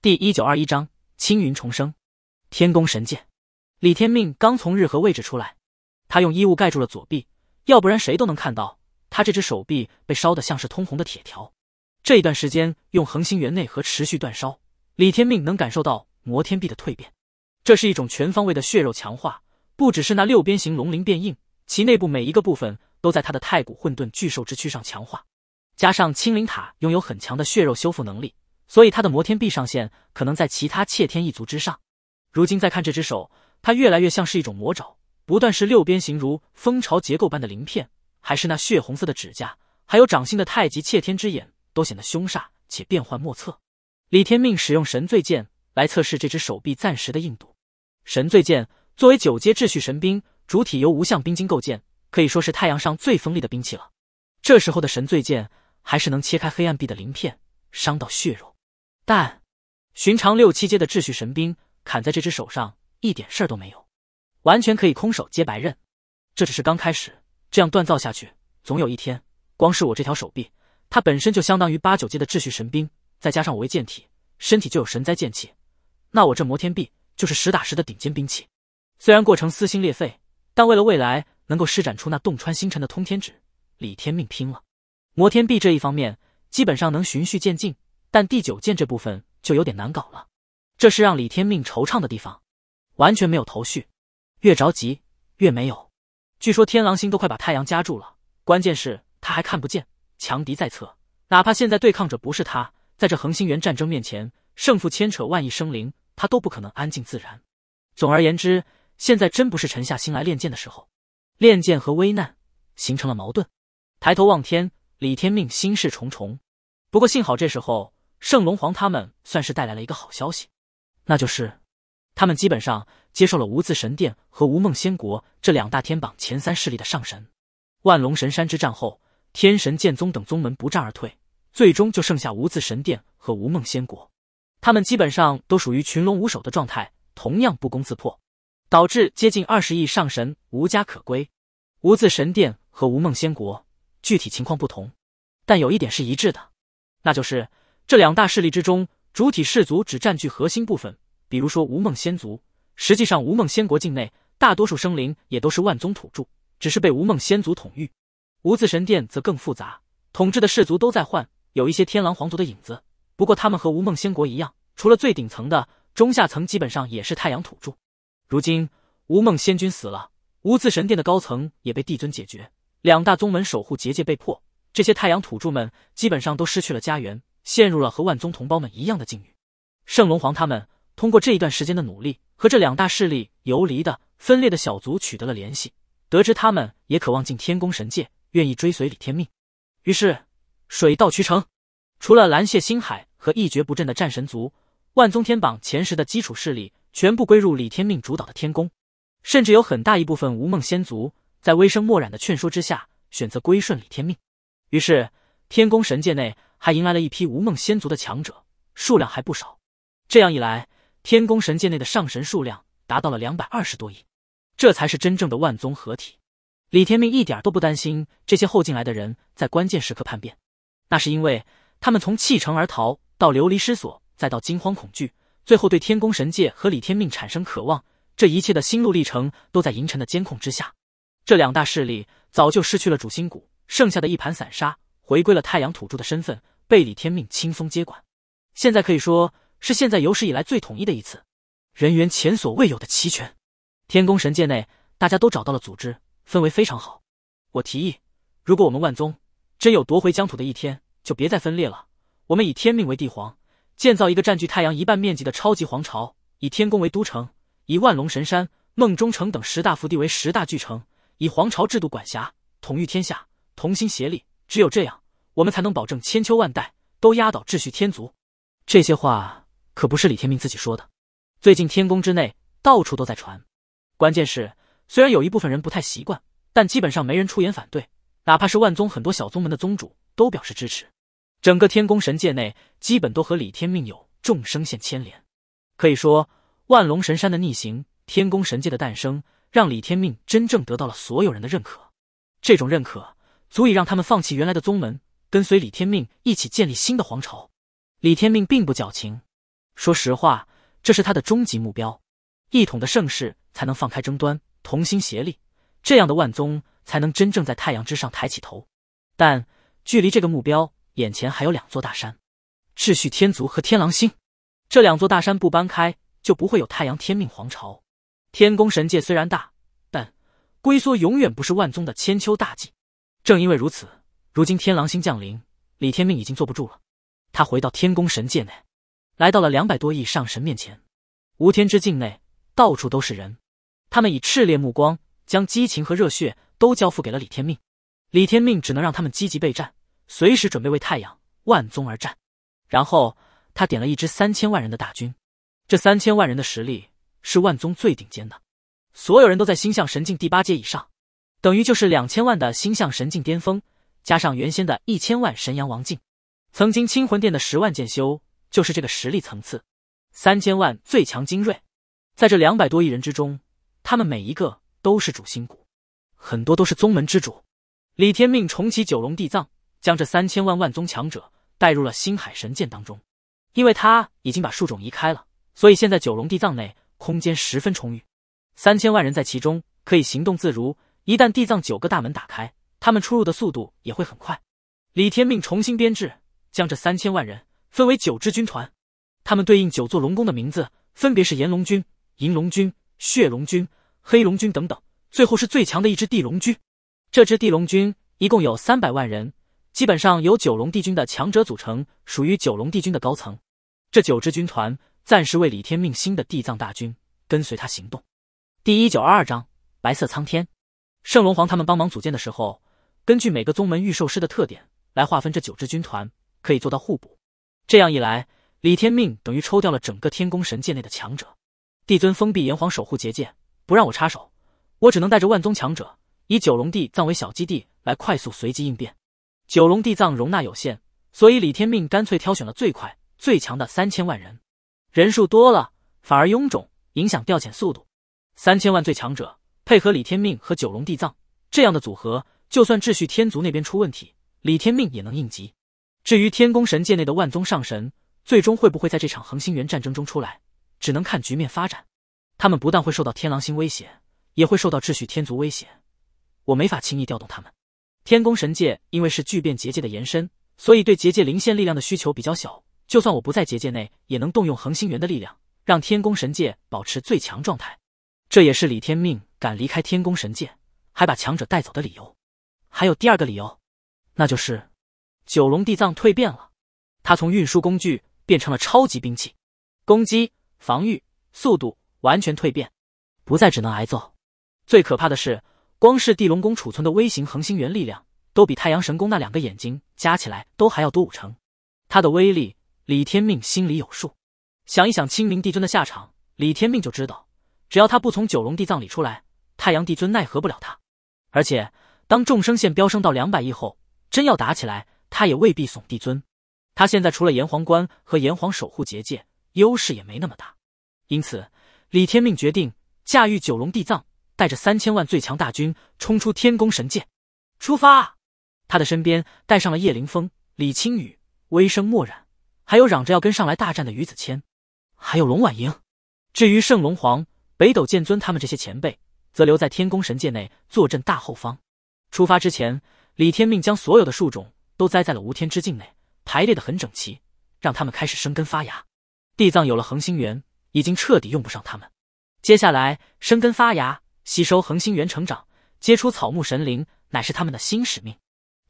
第一九二一章青云重生，天宫神剑。李天命刚从日和位置出来，他用衣物盖住了左臂，要不然谁都能看到他这只手臂被烧得像是通红的铁条。这一段时间用恒星元内核持续煅烧，李天命能感受到摩天臂的蜕变，这是一种全方位的血肉强化，不只是那六边形龙鳞变硬，其内部每一个部分都在他的太古混沌巨兽之躯上强化。加上青灵塔拥有很强的血肉修复能力。所以他的摩天臂上限可能在其他窃天一族之上。如今再看这只手，它越来越像是一种魔爪，不断是六边形如蜂巢结构般的鳞片，还是那血红色的指甲，还有掌心的太极窃天之眼，都显得凶煞且变幻莫测。李天命使用神罪剑来测试这只手臂暂时的硬度。神罪剑作为九阶秩序神兵，主体由无相冰晶构建，可以说是太阳上最锋利的兵器了。这时候的神罪剑还是能切开黑暗壁的鳞片，伤到血肉。但，寻常六七阶的秩序神兵砍在这只手上一点事儿都没有，完全可以空手接白刃。这只是刚开始，这样锻造下去，总有一天，光是我这条手臂，它本身就相当于八九阶的秩序神兵，再加上我为剑体，身体就有神灾剑气，那我这摩天臂就是实打实的顶尖兵器。虽然过程撕心裂肺，但为了未来能够施展出那洞穿星辰的通天指，李天命拼了。摩天臂这一方面，基本上能循序渐进。但第九剑这部分就有点难搞了，这是让李天命惆怅的地方，完全没有头绪，越着急越没有。据说天狼星都快把太阳夹住了，关键是他还看不见。强敌在侧，哪怕现在对抗者不是他，在这恒星元战争面前，胜负牵扯万亿生灵，他都不可能安静自然。总而言之，现在真不是沉下心来练剑的时候，练剑和危难形成了矛盾。抬头望天，李天命心事重重。不过幸好，这时候。圣龙皇他们算是带来了一个好消息，那就是，他们基本上接受了无字神殿和无梦仙国这两大天榜前三势力的上神。万龙神山之战后，天神剑宗等宗门不战而退，最终就剩下无字神殿和无梦仙国，他们基本上都属于群龙无首的状态，同样不攻自破，导致接近二十亿上神无家可归。无字神殿和无梦仙国具体情况不同，但有一点是一致的，那就是。这两大势力之中，主体氏族只占据核心部分。比如说，无梦仙族，实际上无梦仙国境内大多数生灵也都是万宗土著，只是被无梦仙族统御。无字神殿则更复杂，统治的氏族都在换，有一些天狼皇族的影子。不过他们和无梦仙国一样，除了最顶层的，中下层基本上也是太阳土著。如今无梦仙君死了，无字神殿的高层也被帝尊解决，两大宗门守护结界被破，这些太阳土著们基本上都失去了家园。陷入了和万宗同胞们一样的境遇。圣龙皇他们通过这一段时间的努力，和这两大势力游离的分裂的小族取得了联系，得知他们也渴望进天宫神界，愿意追随李天命。于是水到渠成，除了蓝血星海和一蹶不振的战神族，万宗天榜前十的基础势力全部归入李天命主导的天宫，甚至有很大一部分无梦仙族在微声墨然的劝说之下，选择归顺李天命。于是天宫神界内。还迎来了一批无梦仙族的强者，数量还不少。这样一来，天宫神界内的上神数量达到了两百二十多亿，这才是真正的万宗合体。李天命一点都不担心这些后进来的人在关键时刻叛变，那是因为他们从弃城而逃到流离失所，再到惊慌恐惧，最后对天宫神界和李天命产生渴望，这一切的心路历程都在银尘的监控之下。这两大势力早就失去了主心骨，剩下的一盘散沙。回归了太阳土著的身份，被李天命轻松接管。现在可以说是现在有史以来最统一的一次，人员前所未有的齐全。天宫神界内，大家都找到了组织，氛围非常好。我提议，如果我们万宗真有夺回疆土的一天，就别再分裂了。我们以天命为帝皇，建造一个占据太阳一半面积的超级皇朝，以天宫为都城，以万龙神山、梦中城等十大福地为十大巨城，以皇朝制度管辖，统御天下，同心协力。只有这样。我们才能保证千秋万代都压倒秩序天族。这些话可不是李天命自己说的，最近天宫之内到处都在传。关键是，虽然有一部分人不太习惯，但基本上没人出言反对，哪怕是万宗很多小宗门的宗主都表示支持。整个天宫神界内，基本都和李天命有众生线牵连。可以说，万龙神山的逆行，天宫神界的诞生，让李天命真正得到了所有人的认可。这种认可，足以让他们放弃原来的宗门。跟随李天命一起建立新的皇朝，李天命并不矫情。说实话，这是他的终极目标，一统的盛世才能放开争端，同心协力，这样的万宗才能真正在太阳之上抬起头。但距离这个目标，眼前还有两座大山：秩序天族和天狼星。这两座大山不搬开，就不会有太阳天命皇朝。天宫神界虽然大，但龟缩永远不是万宗的千秋大计。正因为如此。如今天狼星降临，李天命已经坐不住了。他回到天宫神界内，来到了两百多亿上神面前。无天之境内到处都是人，他们以炽烈目光将激情和热血都交付给了李天命。李天命只能让他们积极备战，随时准备为太阳万宗而战。然后他点了一支三千万人的大军，这三千万人的实力是万宗最顶尖的，所有人都在星象神境第八阶以上，等于就是两千万的星象神境巅峰。加上原先的一千万神阳王境，曾经青魂殿的十万剑修就是这个实力层次。三千万最强精锐，在这两百多亿人之中，他们每一个都是主心骨，很多都是宗门之主。李天命重启九龙地藏，将这三千万万宗强者带入了星海神剑当中。因为他已经把树种移开了，所以现在九龙地藏内空间十分充裕。三千万人在其中可以行动自如。一旦地藏九个大门打开。他们出入的速度也会很快。李天命重新编制，将这三千万人分为九支军团，他们对应九座龙宫的名字，分别是炎龙军、银龙军、血龙军、黑龙军等等。最后是最强的一支地龙军，这支地龙军一共有三百万人，基本上由九龙帝君的强者组成，属于九龙帝君的高层。这九支军团暂时为李天命新的地藏大军，跟随他行动。第一九二二章：白色苍天，圣龙皇他们帮忙组建的时候。根据每个宗门御兽师的特点来划分这九支军团，可以做到互补。这样一来，李天命等于抽掉了整个天宫神界内的强者。帝尊封闭炎黄守护结界，不让我插手，我只能带着万宗强者，以九龙地藏为小基地来快速随机应变。九龙地藏容纳有限，所以李天命干脆挑选了最快最强的三千万人。人数多了反而臃肿，影响调遣速度。三千万最强者配合李天命和九龙地藏这样的组合。就算秩序天族那边出问题，李天命也能应急。至于天宫神界内的万宗上神，最终会不会在这场恒星元战争中出来，只能看局面发展。他们不但会受到天狼星威胁，也会受到秩序天族威胁。我没法轻易调动他们。天宫神界因为是聚变结界的延伸，所以对结界灵线力量的需求比较小。就算我不在结界内，也能动用恒星元的力量，让天宫神界保持最强状态。这也是李天命敢离开天宫神界，还把强者带走的理由。还有第二个理由，那就是九龙地藏蜕变了，它从运输工具变成了超级兵器，攻击、防御、速度完全蜕变，不再只能挨揍。最可怕的是，光是地龙宫储存的微型恒星源力量，都比太阳神宫那两个眼睛加起来都还要多五成。它的威力，李天命心里有数。想一想清明帝尊的下场，李天命就知道，只要他不从九龙地藏里出来，太阳帝尊奈何不了他。而且。当众生线飙升到两百亿后，真要打起来，他也未必怂。帝尊，他现在除了炎黄关和炎黄守护结界，优势也没那么大。因此，李天命决定驾驭九龙地藏，带着三千万最强大军冲出天宫神界，出发。他的身边带上了叶凌风、李青雨、微声墨染，还有嚷着要跟上来大战的于子谦，还有龙婉莹。至于圣龙皇、北斗剑尊他们这些前辈，则留在天宫神界内坐镇大后方。出发之前，李天命将所有的树种都栽在了无天之境内，排列的很整齐，让他们开始生根发芽。地藏有了恒星源，已经彻底用不上他们。接下来，生根发芽，吸收恒星源成长，结出草木神灵，乃是他们的新使命。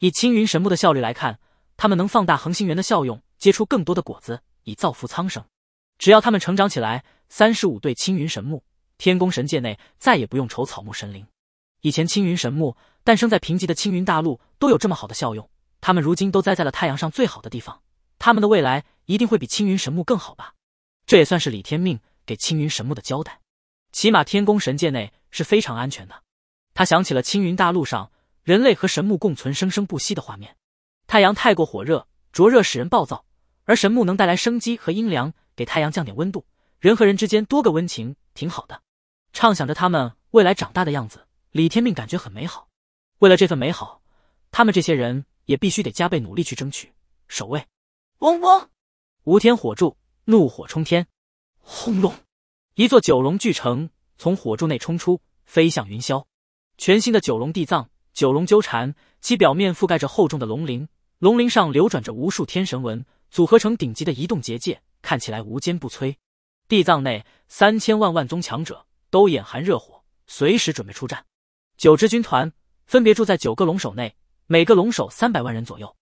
以青云神木的效率来看，他们能放大恒星源的效用，结出更多的果子，以造福苍生。只要他们成长起来，三十五对青云神木，天宫神界内再也不用愁草木神灵。以前青云神木。诞生在贫瘠的青云大陆都有这么好的效用，他们如今都栽在了太阳上最好的地方，他们的未来一定会比青云神木更好吧？这也算是李天命给青云神木的交代，起码天宫神界内是非常安全的。他想起了青云大陆上人类和神木共存、生生不息的画面。太阳太过火热，灼热使人暴躁，而神木能带来生机和阴凉，给太阳降点温度。人和人之间多个温情，挺好的。畅想着他们未来长大的样子，李天命感觉很美好。为了这份美好，他们这些人也必须得加倍努力去争取、守卫。嗡嗡，无天火柱怒火冲天，轰隆！一座九龙巨城从火柱内冲出，飞向云霄。全新的九龙地藏，九龙纠缠，其表面覆盖着厚重的龙鳞，龙鳞上流转着无数天神纹，组合成顶级的移动结界，看起来无坚不摧。地藏内三千万万宗强者都眼含热火，随时准备出战。九支军团。分别住在九个龙首内，每个龙首三百万人左右。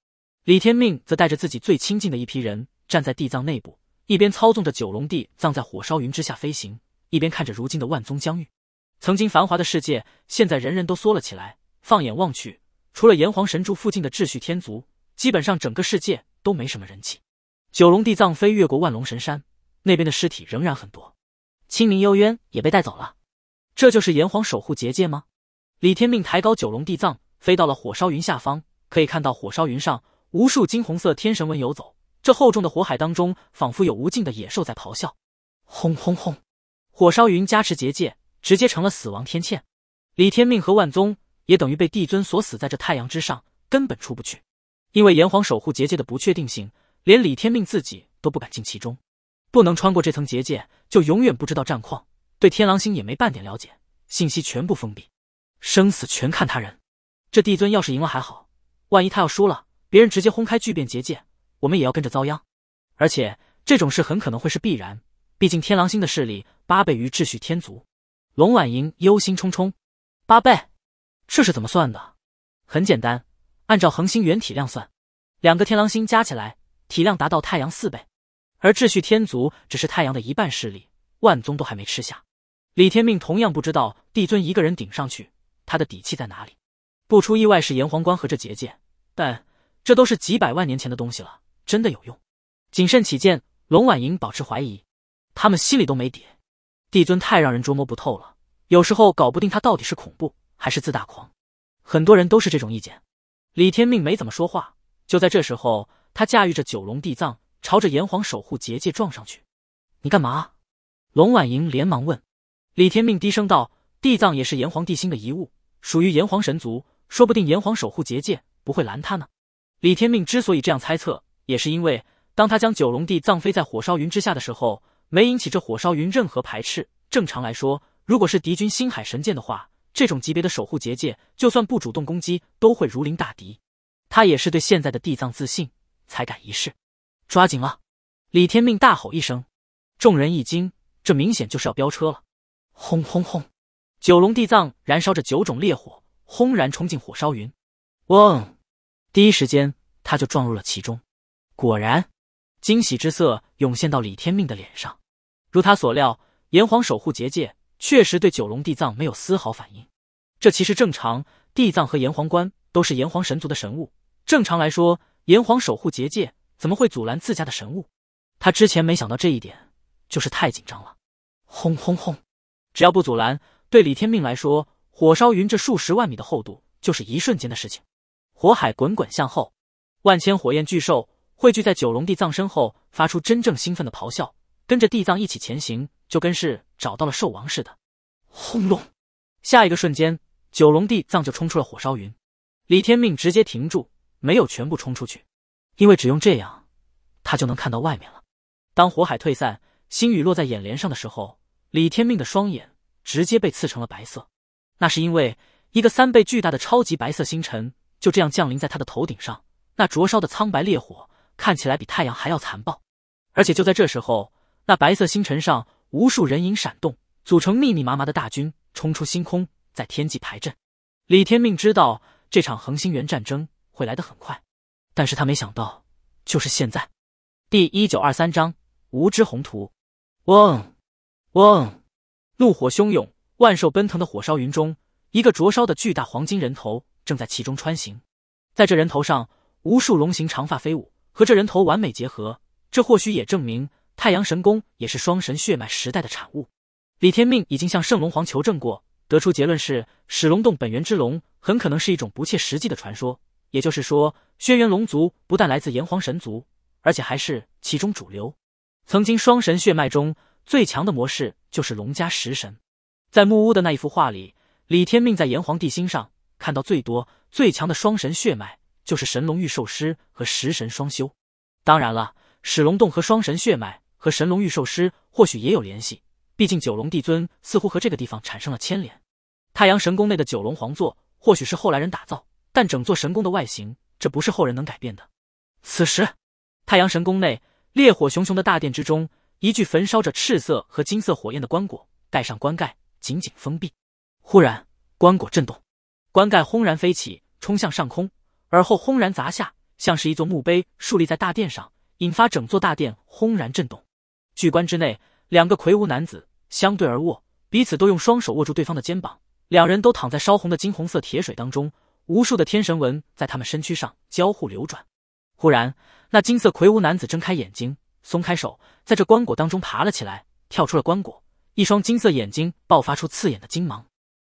李天命则带着自己最亲近的一批人站在地藏内部，一边操纵着九龙地藏在火烧云之下飞行，一边看着如今的万宗疆域。曾经繁华的世界，现在人人都缩了起来。放眼望去，除了炎黄神柱附近的秩序天族，基本上整个世界都没什么人气。九龙地藏飞越过万龙神山，那边的尸体仍然很多，清明幽渊也被带走了。这就是炎黄守护结界吗？李天命抬高九龙地藏，飞到了火烧云下方，可以看到火烧云上无数金红色天神纹游走。这厚重的火海当中，仿佛有无尽的野兽在咆哮。轰轰轰！火烧云加持结界，直接成了死亡天堑。李天命和万宗也等于被帝尊锁死在这太阳之上，根本出不去。因为炎黄守护结界的不确定性，连李天命自己都不敢进其中，不能穿过这层结界，就永远不知道战况，对天狼星也没半点了解，信息全部封闭。生死全看他人，这帝尊要是赢了还好，万一他要输了，别人直接轰开巨变结界，我们也要跟着遭殃。而且这种事很可能会是必然，毕竟天狼星的势力八倍于秩序天族。龙婉莹忧心忡忡，八倍，这是怎么算的？很简单，按照恒星原体量算，两个天狼星加起来体量达到太阳四倍，而秩序天族只是太阳的一半势力，万宗都还没吃下。李天命同样不知道帝尊一个人顶上去。他的底气在哪里？不出意外是炎黄关和这结界，但这都是几百万年前的东西了，真的有用？谨慎起见，龙婉莹保持怀疑，他们心里都没底。帝尊太让人捉摸不透了，有时候搞不定他到底是恐怖还是自大狂。很多人都是这种意见。李天命没怎么说话，就在这时候，他驾驭着九龙地藏朝着炎黄守护结界撞上去。“你干嘛？”龙婉莹连忙问。李天命低声道：“地藏也是炎黄地心的遗物。”属于炎黄神族，说不定炎黄守护结界不会拦他呢。李天命之所以这样猜测，也是因为当他将九龙帝葬飞在火烧云之下的时候，没引起这火烧云任何排斥。正常来说，如果是敌军星海神剑的话，这种级别的守护结界，就算不主动攻击，都会如临大敌。他也是对现在的地藏自信，才敢一试。抓紧了！李天命大吼一声，众人一惊，这明显就是要飙车了。轰轰轰！九龙地藏燃烧着九种烈火，轰然冲进火烧云。嗡，第一时间他就撞入了其中。果然，惊喜之色涌现到李天命的脸上。如他所料，炎黄守护结界确实对九龙地藏没有丝毫反应。这其实正常，地藏和炎黄关都是炎黄神族的神物，正常来说，炎黄守护结界怎么会阻拦自家的神物？他之前没想到这一点，就是太紧张了。轰轰轰！只要不阻拦。对李天命来说，火烧云这数十万米的厚度就是一瞬间的事情。火海滚滚向后，万千火焰巨兽汇聚在九龙地藏身后，发出真正兴奋的咆哮，跟着地藏一起前行，就跟是找到了兽王似的。轰隆！下一个瞬间，九龙地藏就冲出了火烧云。李天命直接停住，没有全部冲出去，因为只用这样，他就能看到外面了。当火海退散，星雨落在眼帘上的时候，李天命的双眼。直接被刺成了白色，那是因为一个三倍巨大的超级白色星辰就这样降临在他的头顶上。那灼烧的苍白烈火看起来比太阳还要残暴。而且就在这时候，那白色星辰上无数人影闪动，组成密密麻麻的大军冲出星空，在天际排阵。李天命知道这场恒星源战争会来得很快，但是他没想到就是现在。第一九二三章：无知宏图。嗡，嗡。怒火汹涌，万兽奔腾的火烧云中，一个灼烧的巨大黄金人头正在其中穿行。在这人头上，无数龙形长发飞舞，和这人头完美结合。这或许也证明太阳神功也是双神血脉时代的产物。李天命已经向圣龙皇求证过，得出结论是：始龙洞本源之龙很可能是一种不切实际的传说。也就是说，轩辕龙族不但来自炎黄神族，而且还是其中主流。曾经双神血脉中。最强的模式就是龙家食神，在木屋的那一幅画里，李天命在炎黄帝心上看到最多、最强的双神血脉就是神龙御兽师和食神双修。当然了，史龙洞和双神血脉和神龙御兽师或许也有联系，毕竟九龙帝尊似乎和这个地方产生了牵连。太阳神宫内的九龙皇座或许是后来人打造，但整座神宫的外形，这不是后人能改变的。此时，太阳神宫内烈火熊熊的大殿之中。一具焚烧着赤色和金色火焰的棺椁，盖上棺盖，紧紧封闭。忽然，棺椁震动，棺盖轰然飞起，冲向上空，而后轰然砸下，像是一座墓碑竖立在大殿上，引发整座大殿轰然震动。巨棺之内，两个魁梧男子相对而卧，彼此都用双手握住对方的肩膀，两人都躺在烧红的金红色铁水当中，无数的天神纹在他们身躯上交互流转。忽然，那金色魁梧男子睁开眼睛。松开手，在这棺椁当中爬了起来，跳出了棺椁，一双金色眼睛爆发出刺眼的金芒。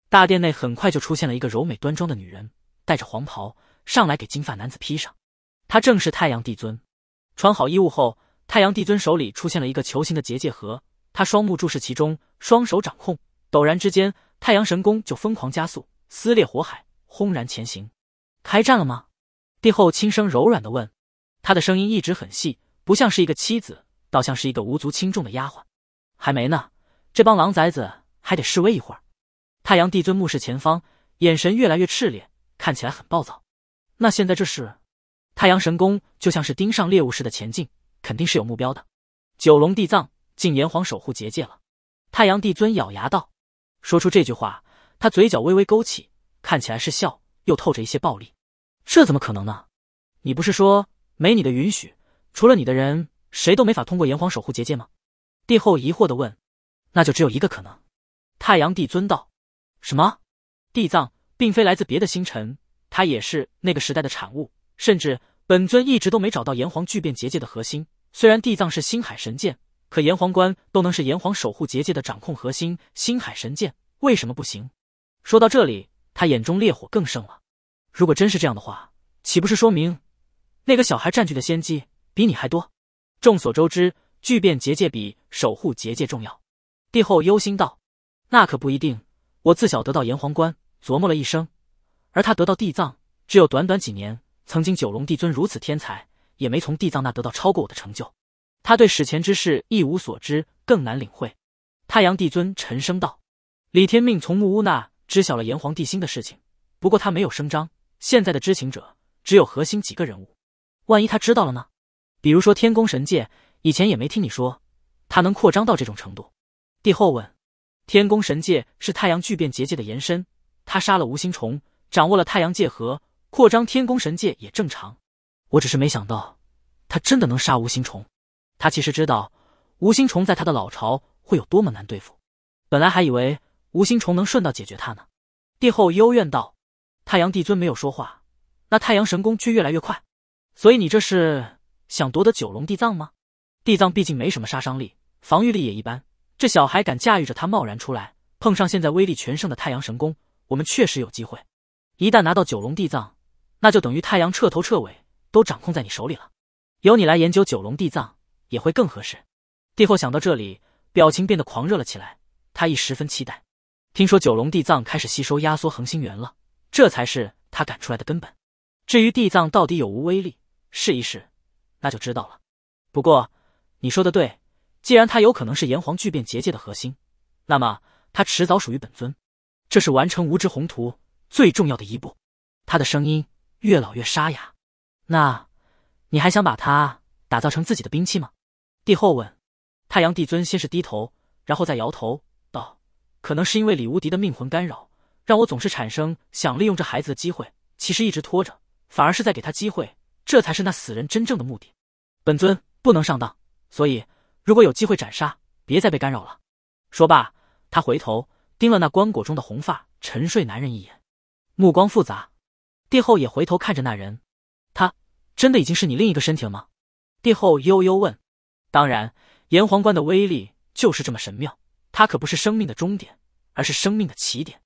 大殿内很快就出现了一个柔美端庄的女人，戴着黄袍上来给金发男子披上。她正是太阳帝尊。穿好衣物后，太阳帝尊手里出现了一个球形的结界盒，他双目注视其中，双手掌控，陡然之间，太阳神功就疯狂加速，撕裂火海，轰然前行。开战了吗？帝后轻声柔软地问，她的声音一直很细。不像是一个妻子，倒像是一个无足轻重的丫鬟。还没呢，这帮狼崽子还得示威一会儿。太阳帝尊目视前方，眼神越来越炽烈，看起来很暴躁。那现在这是？太阳神宫就像是盯上猎物似的前进，肯定是有目标的。九龙地藏进炎黄守护结界了。太阳帝尊咬牙道，说出这句话，他嘴角微微勾起，看起来是笑，又透着一些暴力。这怎么可能呢？你不是说没你的允许？除了你的人，谁都没法通过炎黄守护结界吗？帝后疑惑的问。那就只有一个可能，太阳帝尊道。什么？地藏并非来自别的星辰，他也是那个时代的产物。甚至本尊一直都没找到炎黄巨变结界的核心。虽然地藏是星海神剑，可炎黄关都能是炎黄守护结界的掌控核心，星海神剑为什么不行？说到这里，他眼中烈火更盛了。如果真是这样的话，岂不是说明那个小孩占据的先机？比你还多。众所周知，巨变结界比守护结界重要。帝后忧心道：“那可不一定。我自小得到炎黄冠，琢磨了一生，而他得到地藏，只有短短几年。曾经九龙帝尊如此天才，也没从地藏那得到超过我的成就。他对史前之事一无所知，更难领会。”太阳帝尊沉声道：“李天命从木屋那知晓了炎黄帝星的事情，不过他没有声张。现在的知情者只有核心几个人物，万一他知道了呢？”比如说天宫神界，以前也没听你说，他能扩张到这种程度。帝后问：“天宫神界是太阳聚变结界的延伸，他杀了无心虫，掌握了太阳界核，扩张天宫神界也正常。我只是没想到，他真的能杀无心虫。他其实知道，无心虫在他的老巢会有多么难对付。本来还以为无心虫能顺道解决他呢。”帝后幽怨道：“太阳帝尊没有说话，那太阳神功却越来越快。所以你这是……”想夺得九龙地藏吗？地藏毕竟没什么杀伤力，防御力也一般。这小孩敢驾驭着他贸然出来，碰上现在威力全盛的太阳神功，我们确实有机会。一旦拿到九龙地藏，那就等于太阳彻头彻尾都掌控在你手里了。由你来研究九龙地藏也会更合适。帝后想到这里，表情变得狂热了起来。他亦十分期待，听说九龙地藏开始吸收压缩恒星元了，这才是他赶出来的根本。至于地藏到底有无威力，试一试。那就知道了。不过你说的对，既然它有可能是炎黄巨变结界的核心，那么它迟早属于本尊，这是完成无知宏图最重要的一步。他的声音越老越沙哑。那你还想把它打造成自己的兵器吗？帝后问。太阳帝尊先是低头，然后再摇头道：“可能是因为李无敌的命魂干扰，让我总是产生想利用这孩子的机会，其实一直拖着，反而是在给他机会。”这才是那死人真正的目的，本尊不能上当，所以如果有机会斩杀，别再被干扰了。说罢，他回头盯了那棺椁中的红发沉睡男人一眼，目光复杂。帝后也回头看着那人，他真的已经是你另一个身体了吗？帝后悠悠问。当然，炎黄棺的威力就是这么神妙，它可不是生命的终点，而是生命的起点。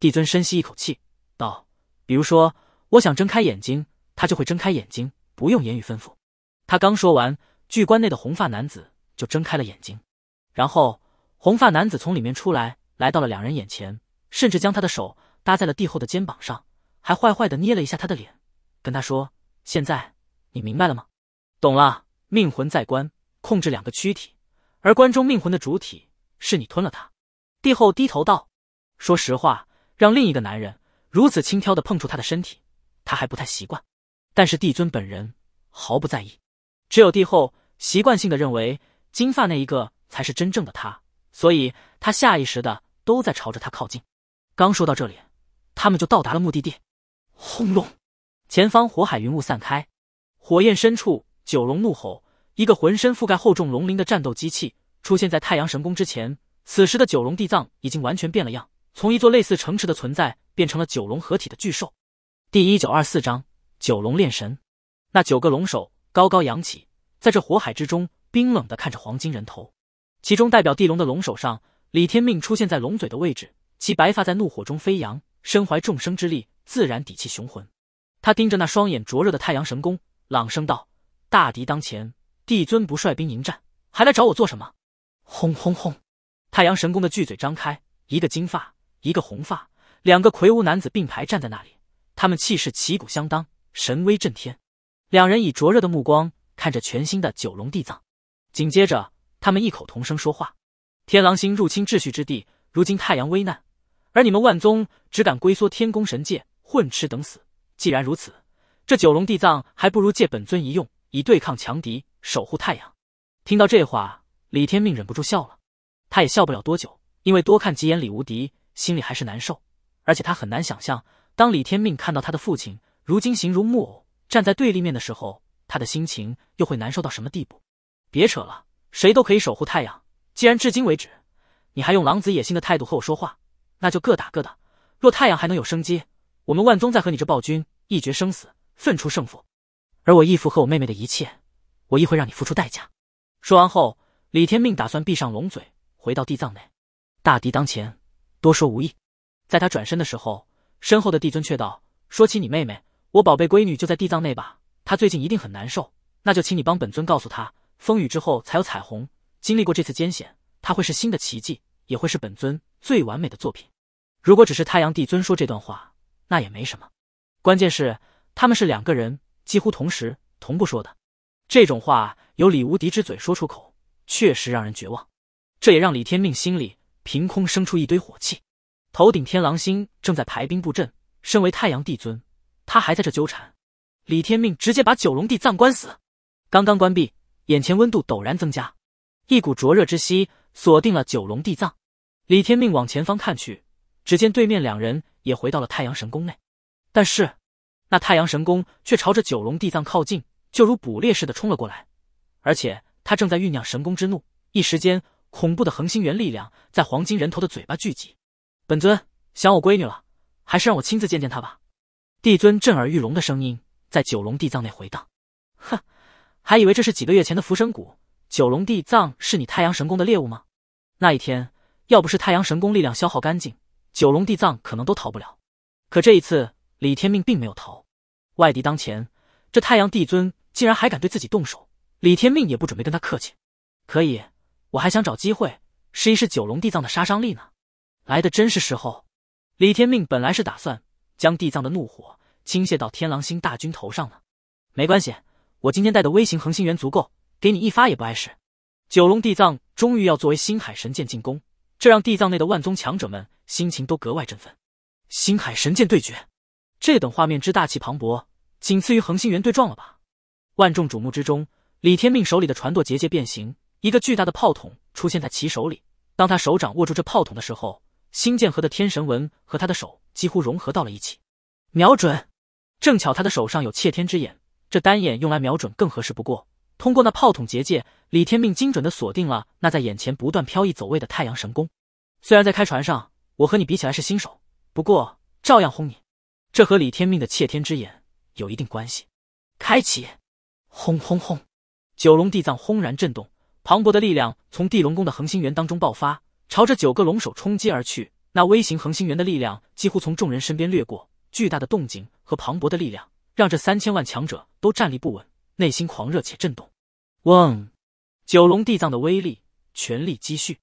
帝尊深吸一口气，道：“比如说，我想睁开眼睛。”他就会睁开眼睛，不用言语吩咐。他刚说完，巨棺内的红发男子就睁开了眼睛，然后红发男子从里面出来，来到了两人眼前，甚至将他的手搭在了帝后的肩膀上，还坏坏的捏了一下他的脸，跟他说：“现在你明白了吗？懂了，命魂在棺，控制两个躯体，而棺中命魂的主体是你吞了他。”帝后低头道：“说实话，让另一个男人如此轻佻的碰触他的身体，他还不太习惯。”但是帝尊本人毫不在意，只有帝后习惯性的认为金发那一个才是真正的他，所以他下意识的都在朝着他靠近。刚说到这里，他们就到达了目的地。轰隆！前方火海云雾散开，火焰深处，九龙怒吼，一个浑身覆盖厚重龙鳞的战斗机器出现在太阳神宫之前。此时的九龙地藏已经完全变了样，从一座类似城池的存在变成了九龙合体的巨兽。第一九二四章。九龙炼神，那九个龙首高高扬起，在这火海之中，冰冷的看着黄金人头。其中代表地龙的龙首上，李天命出现在龙嘴的位置，其白发在怒火中飞扬，身怀众生之力，自然底气雄浑。他盯着那双眼灼热的太阳神功，朗声道：“大敌当前，帝尊不率兵迎战，还来找我做什么？”轰轰轰！太阳神功的巨嘴张开，一个金发，一个红发，两个魁梧男子并排站在那里，他们气势旗鼓相当。神威震天，两人以灼热的目光看着全新的九龙地藏，紧接着他们异口同声说话：“天狼星入侵秩序之地，如今太阳危难，而你们万宗只敢龟缩天宫神界，混吃等死。既然如此，这九龙地藏还不如借本尊一用，以对抗强敌，守护太阳。”听到这话，李天命忍不住笑了，他也笑不了多久，因为多看几眼李无敌，心里还是难受，而且他很难想象，当李天命看到他的父亲。如今形如木偶，站在对立面的时候，他的心情又会难受到什么地步？别扯了，谁都可以守护太阳。既然至今为止你还用狼子野心的态度和我说话，那就各打各的。若太阳还能有生机，我们万宗再和你这暴君一决生死，分出胜负。而我义父和我妹妹的一切，我亦会让你付出代价。说完后，李天命打算闭上龙嘴，回到地藏内。大敌当前，多说无益。在他转身的时候，身后的帝尊却道：“说起你妹妹。”我宝贝闺女就在地藏内吧，她最近一定很难受。那就请你帮本尊告诉她，风雨之后才有彩虹。经历过这次艰险，她会是新的奇迹，也会是本尊最完美的作品。如果只是太阳帝尊说这段话，那也没什么。关键是他们是两个人几乎同时同步说的这种话，由李无敌之嘴说出口，确实让人绝望。这也让李天命心里凭空生出一堆火气。头顶天狼星正在排兵布阵，身为太阳帝尊。他还在这纠缠，李天命直接把九龙地藏关死。刚刚关闭，眼前温度陡然增加，一股灼热之息锁定了九龙地藏。李天命往前方看去，只见对面两人也回到了太阳神宫内，但是那太阳神宫却朝着九龙地藏靠近，就如捕猎似的冲了过来，而且他正在酝酿神功之怒。一时间，恐怖的恒星元力量在黄金人头的嘴巴聚集。本尊想我闺女了，还是让我亲自见见她吧。帝尊震耳欲聋的声音在九龙地藏内回荡。哼，还以为这是几个月前的浮生谷，九龙地藏是你太阳神宫的猎物吗？那一天，要不是太阳神功力量消耗干净，九龙地藏可能都逃不了。可这一次，李天命并没有逃。外敌当前，这太阳帝尊竟然还敢对自己动手，李天命也不准备跟他客气。可以，我还想找机会试一试九龙地藏的杀伤力呢。来的真是时候。李天命本来是打算。将地藏的怒火倾泻到天狼星大军头上呢？没关系，我今天带的微型恒星元足够，给你一发也不碍事。九龙地藏终于要作为星海神剑进攻，这让地藏内的万宗强者们心情都格外振奋。星海神剑对决，这等画面之大气磅礴，仅次于恒星元对撞了吧？万众瞩目之中，李天命手里的船舵结界变形，一个巨大的炮筒出现在其手里。当他手掌握住这炮筒的时候。星剑河的天神纹和他的手几乎融合到了一起，瞄准。正巧他的手上有窃天之眼，这单眼用来瞄准更合适不过。通过那炮筒结界，李天命精准的锁定了那在眼前不断飘逸走位的太阳神功。虽然在开船上，我和你比起来是新手，不过照样轰你。这和李天命的窃天之眼有一定关系。开启！轰轰轰！九龙地藏轰然震动，磅礴的力量从地龙宫的恒星源当中爆发。朝着九个龙首冲击而去，那微型恒星源的力量几乎从众人身边掠过。巨大的动静和磅礴的力量，让这三千万强者都站立不稳，内心狂热且震动。嗡！九龙地藏的威力全力积蓄，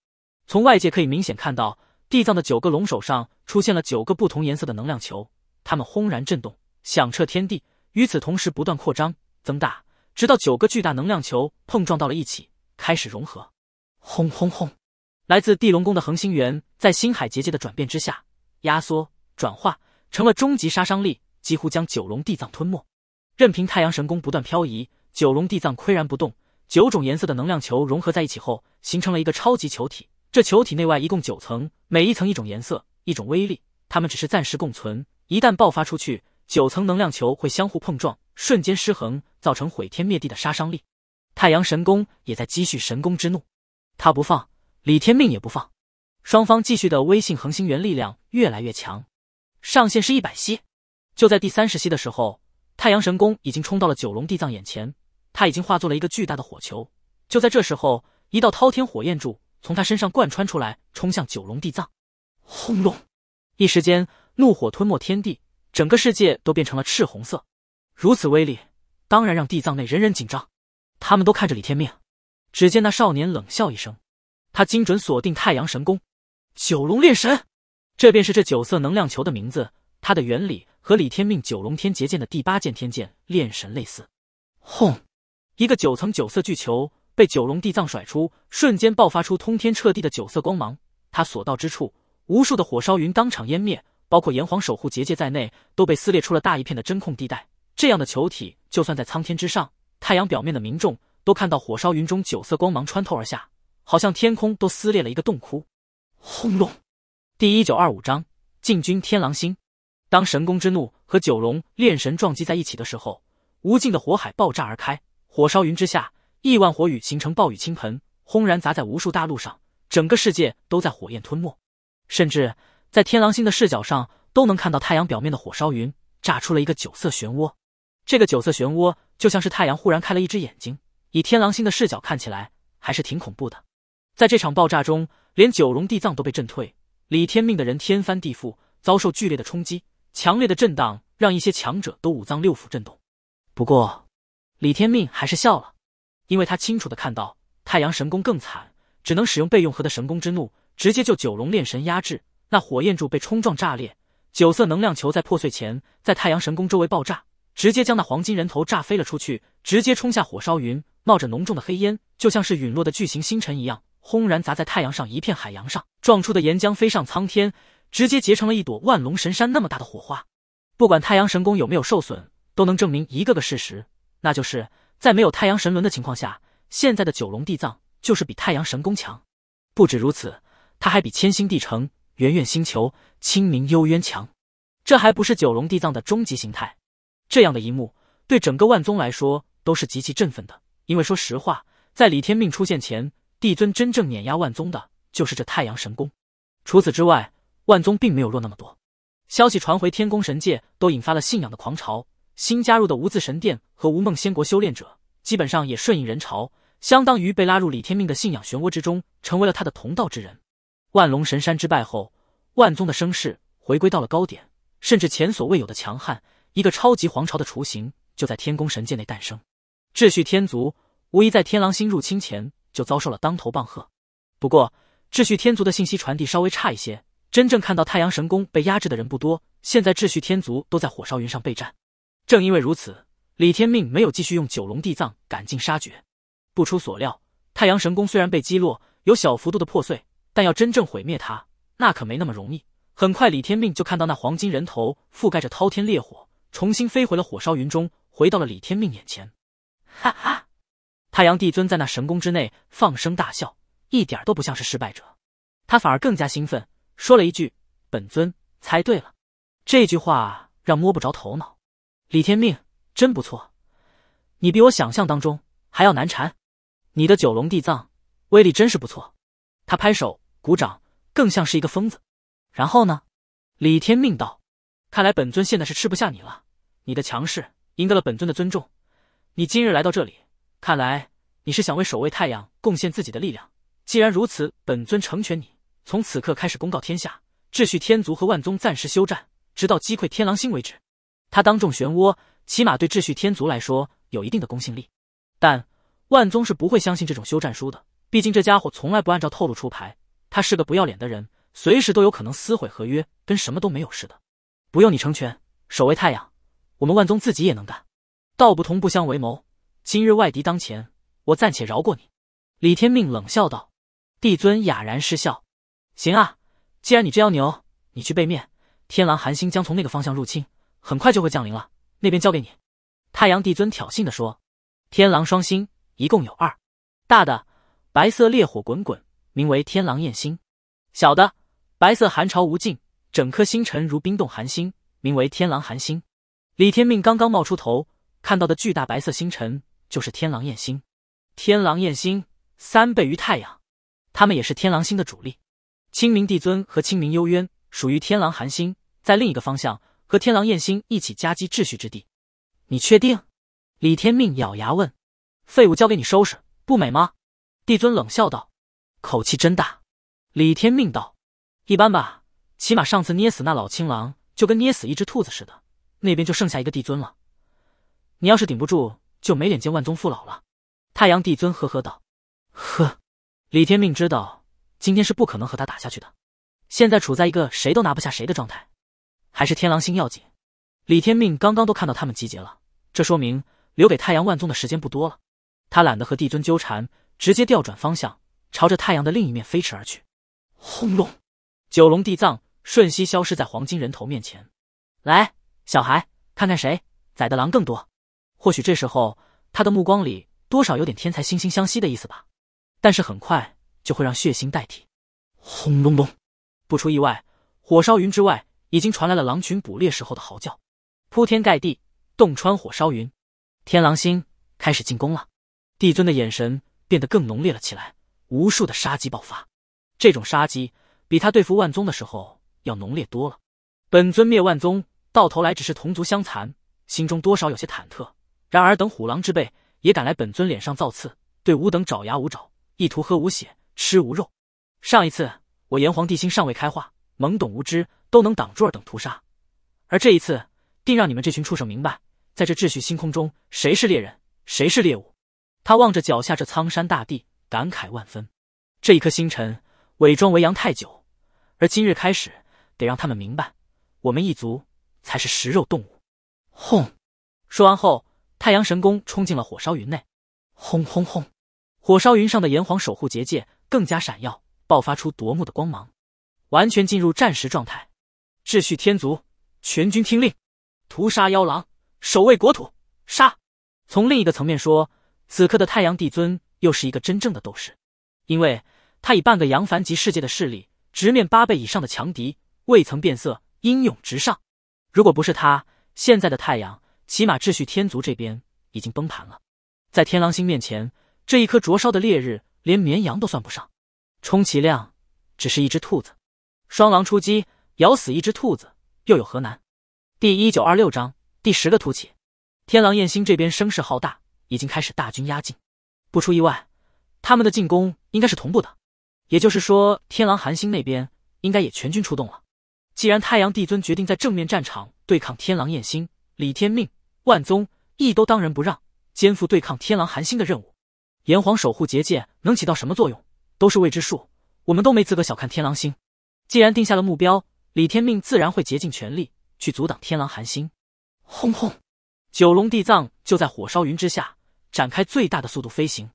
从外界可以明显看到，地藏的九个龙首上出现了九个不同颜色的能量球，它们轰然震动，响彻天地。与此同时，不断扩张增大，直到九个巨大能量球碰撞到了一起，开始融合。轰轰轰！来自地龙宫的恒星元，在星海结界的转变之下，压缩转化成了终极杀伤力，几乎将九龙地藏吞没。任凭太阳神功不断漂移，九龙地藏岿然不动。九种颜色的能量球融合在一起后，形成了一个超级球体。这球体内外一共九层，每一层一种颜色，一种威力。它们只是暂时共存，一旦爆发出去，九层能量球会相互碰撞，瞬间失衡，造成毁天灭地的杀伤力。太阳神功也在积蓄神功之怒，他不放。李天命也不放，双方继续的威信恒星元力量越来越强，上限是一百息。就在第三十息的时候，太阳神功已经冲到了九龙地藏眼前，他已经化作了一个巨大的火球。就在这时候，一道滔天火焰柱从他身上贯穿出来，冲向九龙地藏。轰隆！一时间，怒火吞没天地，整个世界都变成了赤红色。如此威力，当然让地藏内人人紧张。他们都看着李天命，只见那少年冷笑一声。他精准锁定太阳神功，九龙炼神，这便是这九色能量球的名字。它的原理和李天命九龙天劫剑的第八剑天剑炼神类似。轰！一个九层九色巨球被九龙地藏甩出，瞬间爆发出通天彻地的九色光芒。他所到之处，无数的火烧云当场湮灭，包括炎黄守护结界在内，都被撕裂出了大一片的真空地带。这样的球体，就算在苍天之上，太阳表面的民众都看到火烧云中九色光芒穿透而下。好像天空都撕裂了一个洞窟，轰隆！第一九二五章：进军天狼星。当神宫之怒和九龙炼神撞击在一起的时候，无尽的火海爆炸而开，火烧云之下，亿万火雨形成暴雨倾盆，轰然砸在无数大陆上，整个世界都在火焰吞没。甚至在天狼星的视角上，都能看到太阳表面的火烧云炸出了一个九色漩涡。这个九色漩涡就像是太阳忽然开了一只眼睛，以天狼星的视角看起来还是挺恐怖的。在这场爆炸中，连九龙地藏都被震退，李天命的人天翻地覆，遭受剧烈的冲击，强烈的震荡让一些强者都五脏六腑震动。不过，李天命还是笑了，因为他清楚的看到太阳神功更惨，只能使用备用核的神功之怒，直接就九龙炼神压制那火焰柱被冲撞炸裂，九色能量球在破碎前在太阳神功周围爆炸，直接将那黄金人头炸飞了出去，直接冲下火烧云，冒着浓重的黑烟，就像是陨落的巨型星辰一样。轰然砸在太阳上一片海洋上，撞出的岩浆飞上苍天，直接结成了一朵万龙神山那么大的火花。不管太阳神宫有没有受损，都能证明一个个事实，那就是在没有太阳神轮的情况下，现在的九龙地藏就是比太阳神宫强。不止如此，它还比千星地城、圆圆星球、清明幽渊强。这还不是九龙地藏的终极形态。这样的一幕对整个万宗来说都是极其振奋的，因为说实话，在李天命出现前。帝尊真正碾压万宗的，就是这太阳神功。除此之外，万宗并没有弱那么多。消息传回天宫神界，都引发了信仰的狂潮。新加入的无字神殿和无梦仙国修炼者，基本上也顺应人潮，相当于被拉入李天命的信仰漩涡之中，成为了他的同道之人。万龙神山之败后，万宗的声势回归到了高点，甚至前所未有的强悍。一个超级皇朝的雏形，就在天宫神界内诞生。秩序天族无疑在天狼星入侵前。就遭受了当头棒喝。不过秩序天族的信息传递稍微差一些，真正看到太阳神宫被压制的人不多。现在秩序天族都在火烧云上备战。正因为如此，李天命没有继续用九龙地藏赶尽杀绝。不出所料，太阳神宫虽然被击落，有小幅度的破碎，但要真正毁灭它，那可没那么容易。很快，李天命就看到那黄金人头覆盖着滔天烈火，重新飞回了火烧云中，回到了李天命眼前。哈哈。太阳帝尊在那神宫之内放声大笑，一点都不像是失败者，他反而更加兴奋，说了一句：“本尊猜对了。”这句话让摸不着头脑。李天命真不错，你比我想象当中还要难缠，你的九龙地藏威力真是不错。他拍手鼓掌，更像是一个疯子。然后呢？李天命道：“看来本尊现在是吃不下你了。你的强势赢得了本尊的尊重。你今日来到这里。”看来你是想为守卫太阳贡献自己的力量。既然如此，本尊成全你。从此刻开始，公告天下，秩序天族和万宗暂时休战，直到击溃天狼星为止。他当众漩涡，起码对秩序天族来说有一定的公信力。但万宗是不会相信这种休战书的，毕竟这家伙从来不按照套路出牌，他是个不要脸的人，随时都有可能撕毁合约，跟什么都没有似的。不用你成全守卫太阳，我们万宗自己也能干。道不同不相为谋。今日外敌当前，我暂且饶过你。”李天命冷笑道。帝尊哑然失笑：“行啊，既然你这样牛，你去背面。天狼寒星将从那个方向入侵，很快就会降临了。那边交给你。”太阳帝尊挑衅的说：“天狼双星一共有二，大的白色烈火滚滚，名为天狼焰星；小的白色寒潮无尽，整颗星辰如冰冻寒星，名为天狼寒星。”李天命刚刚冒出头，看到的巨大白色星辰。就是天狼焰星，天狼焰星三倍于太阳，他们也是天狼星的主力。清明帝尊和清明幽渊属于天狼寒星，在另一个方向和天狼焰星一起夹击秩序之地。你确定？李天命咬牙问：“废物交给你收拾，不美吗？”帝尊冷笑道：“口气真大。”李天命道：“一般吧，起码上次捏死那老青狼就跟捏死一只兔子似的。那边就剩下一个帝尊了，你要是顶不住。”就没脸见万宗父老了。太阳帝尊呵呵道：“呵。”李天命知道今天是不可能和他打下去的，现在处在一个谁都拿不下谁的状态，还是天狼星要紧。李天命刚刚都看到他们集结了，这说明留给太阳万宗的时间不多了。他懒得和帝尊纠缠，直接调转方向，朝着太阳的另一面飞驰而去。轰隆！九龙地藏瞬息消失在黄金人头面前。来，小孩，看看谁宰的狼更多。或许这时候他的目光里多少有点天才惺惺相惜的意思吧，但是很快就会让血腥代替。轰隆隆！不出意外，火烧云之外已经传来了狼群捕猎时候的嚎叫，铺天盖地，洞穿火烧云。天狼星开始进攻了。帝尊的眼神变得更浓烈了起来，无数的杀机爆发。这种杀机比他对付万宗的时候要浓烈多了。本尊灭万宗，到头来只是同族相残，心中多少有些忐忑。然而，等虎狼之辈也敢来本尊脸上造次，对吾等爪牙舞爪，意图喝吾血、吃吾肉。上一次，我炎黄帝星尚未开化，懵懂无知，都能挡住尔等屠杀；而这一次，定让你们这群畜生明白，在这秩序星空中，谁是猎人，谁是猎物。他望着脚下这苍山大地，感慨万分。这一颗星辰伪装为阳太久，而今日开始，得让他们明白，我们一族才是食肉动物。轰！说完后。太阳神功冲进了火烧云内，轰轰轰！火烧云上的炎黄守护结界更加闪耀，爆发出夺目的光芒，完全进入战时状态。秩序天族全军听令，屠杀妖狼，守卫国土，杀！从另一个层面说，此刻的太阳帝尊又是一个真正的斗士，因为他以半个杨凡级世界的势力，直面八倍以上的强敌，未曾变色，英勇直上。如果不是他，现在的太阳。起码秩序天族这边已经崩盘了，在天狼星面前，这一颗灼烧的烈日连绵羊都算不上，充其量只是一只兔子。双狼出击，咬死一只兔子又有何难？第一九二六章第十个突起。天狼焰星这边声势浩大，已经开始大军压境。不出意外，他们的进攻应该是同步的，也就是说，天狼寒星那边应该也全军出动了。既然太阳帝尊决定在正面战场对抗天狼焰星，李天命。万宗亦都当仁不让，肩负对抗天狼寒星的任务。炎黄守护结界能起到什么作用，都是未知数。我们都没资格小看天狼星。既然定下了目标，李天命自然会竭尽全力去阻挡天狼寒星。轰轰！九龙地藏就在火烧云之下展开最大的速度飞行。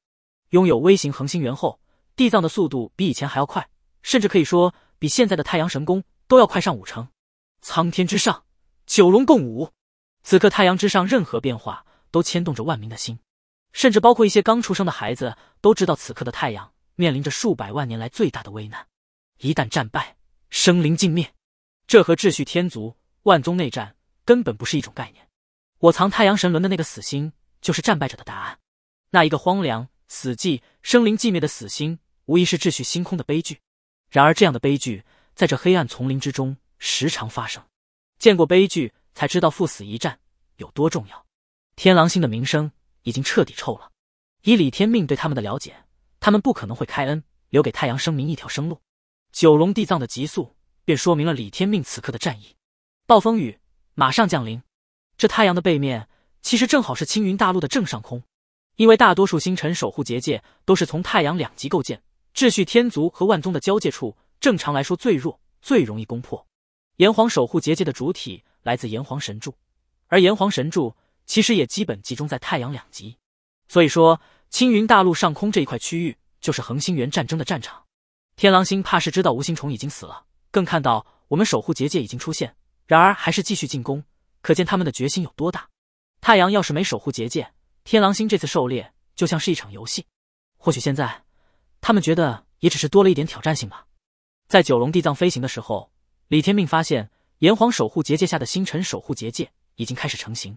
拥有微型恒星猿后，地藏的速度比以前还要快，甚至可以说比现在的太阳神功都要快上五成。苍天之上，九龙共舞。此刻太阳之上任何变化都牵动着万民的心，甚至包括一些刚出生的孩子都知道，此刻的太阳面临着数百万年来最大的危难。一旦战败，生灵尽灭，这和秩序天族万宗内战根本不是一种概念。我藏太阳神轮的那个死星，就是战败者的答案。那一个荒凉、死寂、生灵寂灭的死星，无疑是秩序星空的悲剧。然而，这样的悲剧在这黑暗丛林之中时常发生。见过悲剧。才知道赴死一战有多重要，天狼星的名声已经彻底臭了。以李天命对他们的了解，他们不可能会开恩，留给太阳生民一条生路。九龙地藏的急速，便说明了李天命此刻的战意。暴风雨马上降临，这太阳的背面其实正好是青云大陆的正上空，因为大多数星辰守护结界都是从太阳两极构建，秩序天族和万宗的交界处，正常来说最弱，最容易攻破。炎黄守护结界的主体。来自炎黄神柱，而炎黄神柱其实也基本集中在太阳两极，所以说青云大陆上空这一块区域就是恒星元战争的战场。天狼星怕是知道无形虫已经死了，更看到我们守护结界已经出现，然而还是继续进攻，可见他们的决心有多大。太阳要是没守护结界，天狼星这次狩猎就像是一场游戏。或许现在，他们觉得也只是多了一点挑战性吧。在九龙地藏飞行的时候，李天命发现。炎黄守护结界下的星辰守护结界已经开始成型，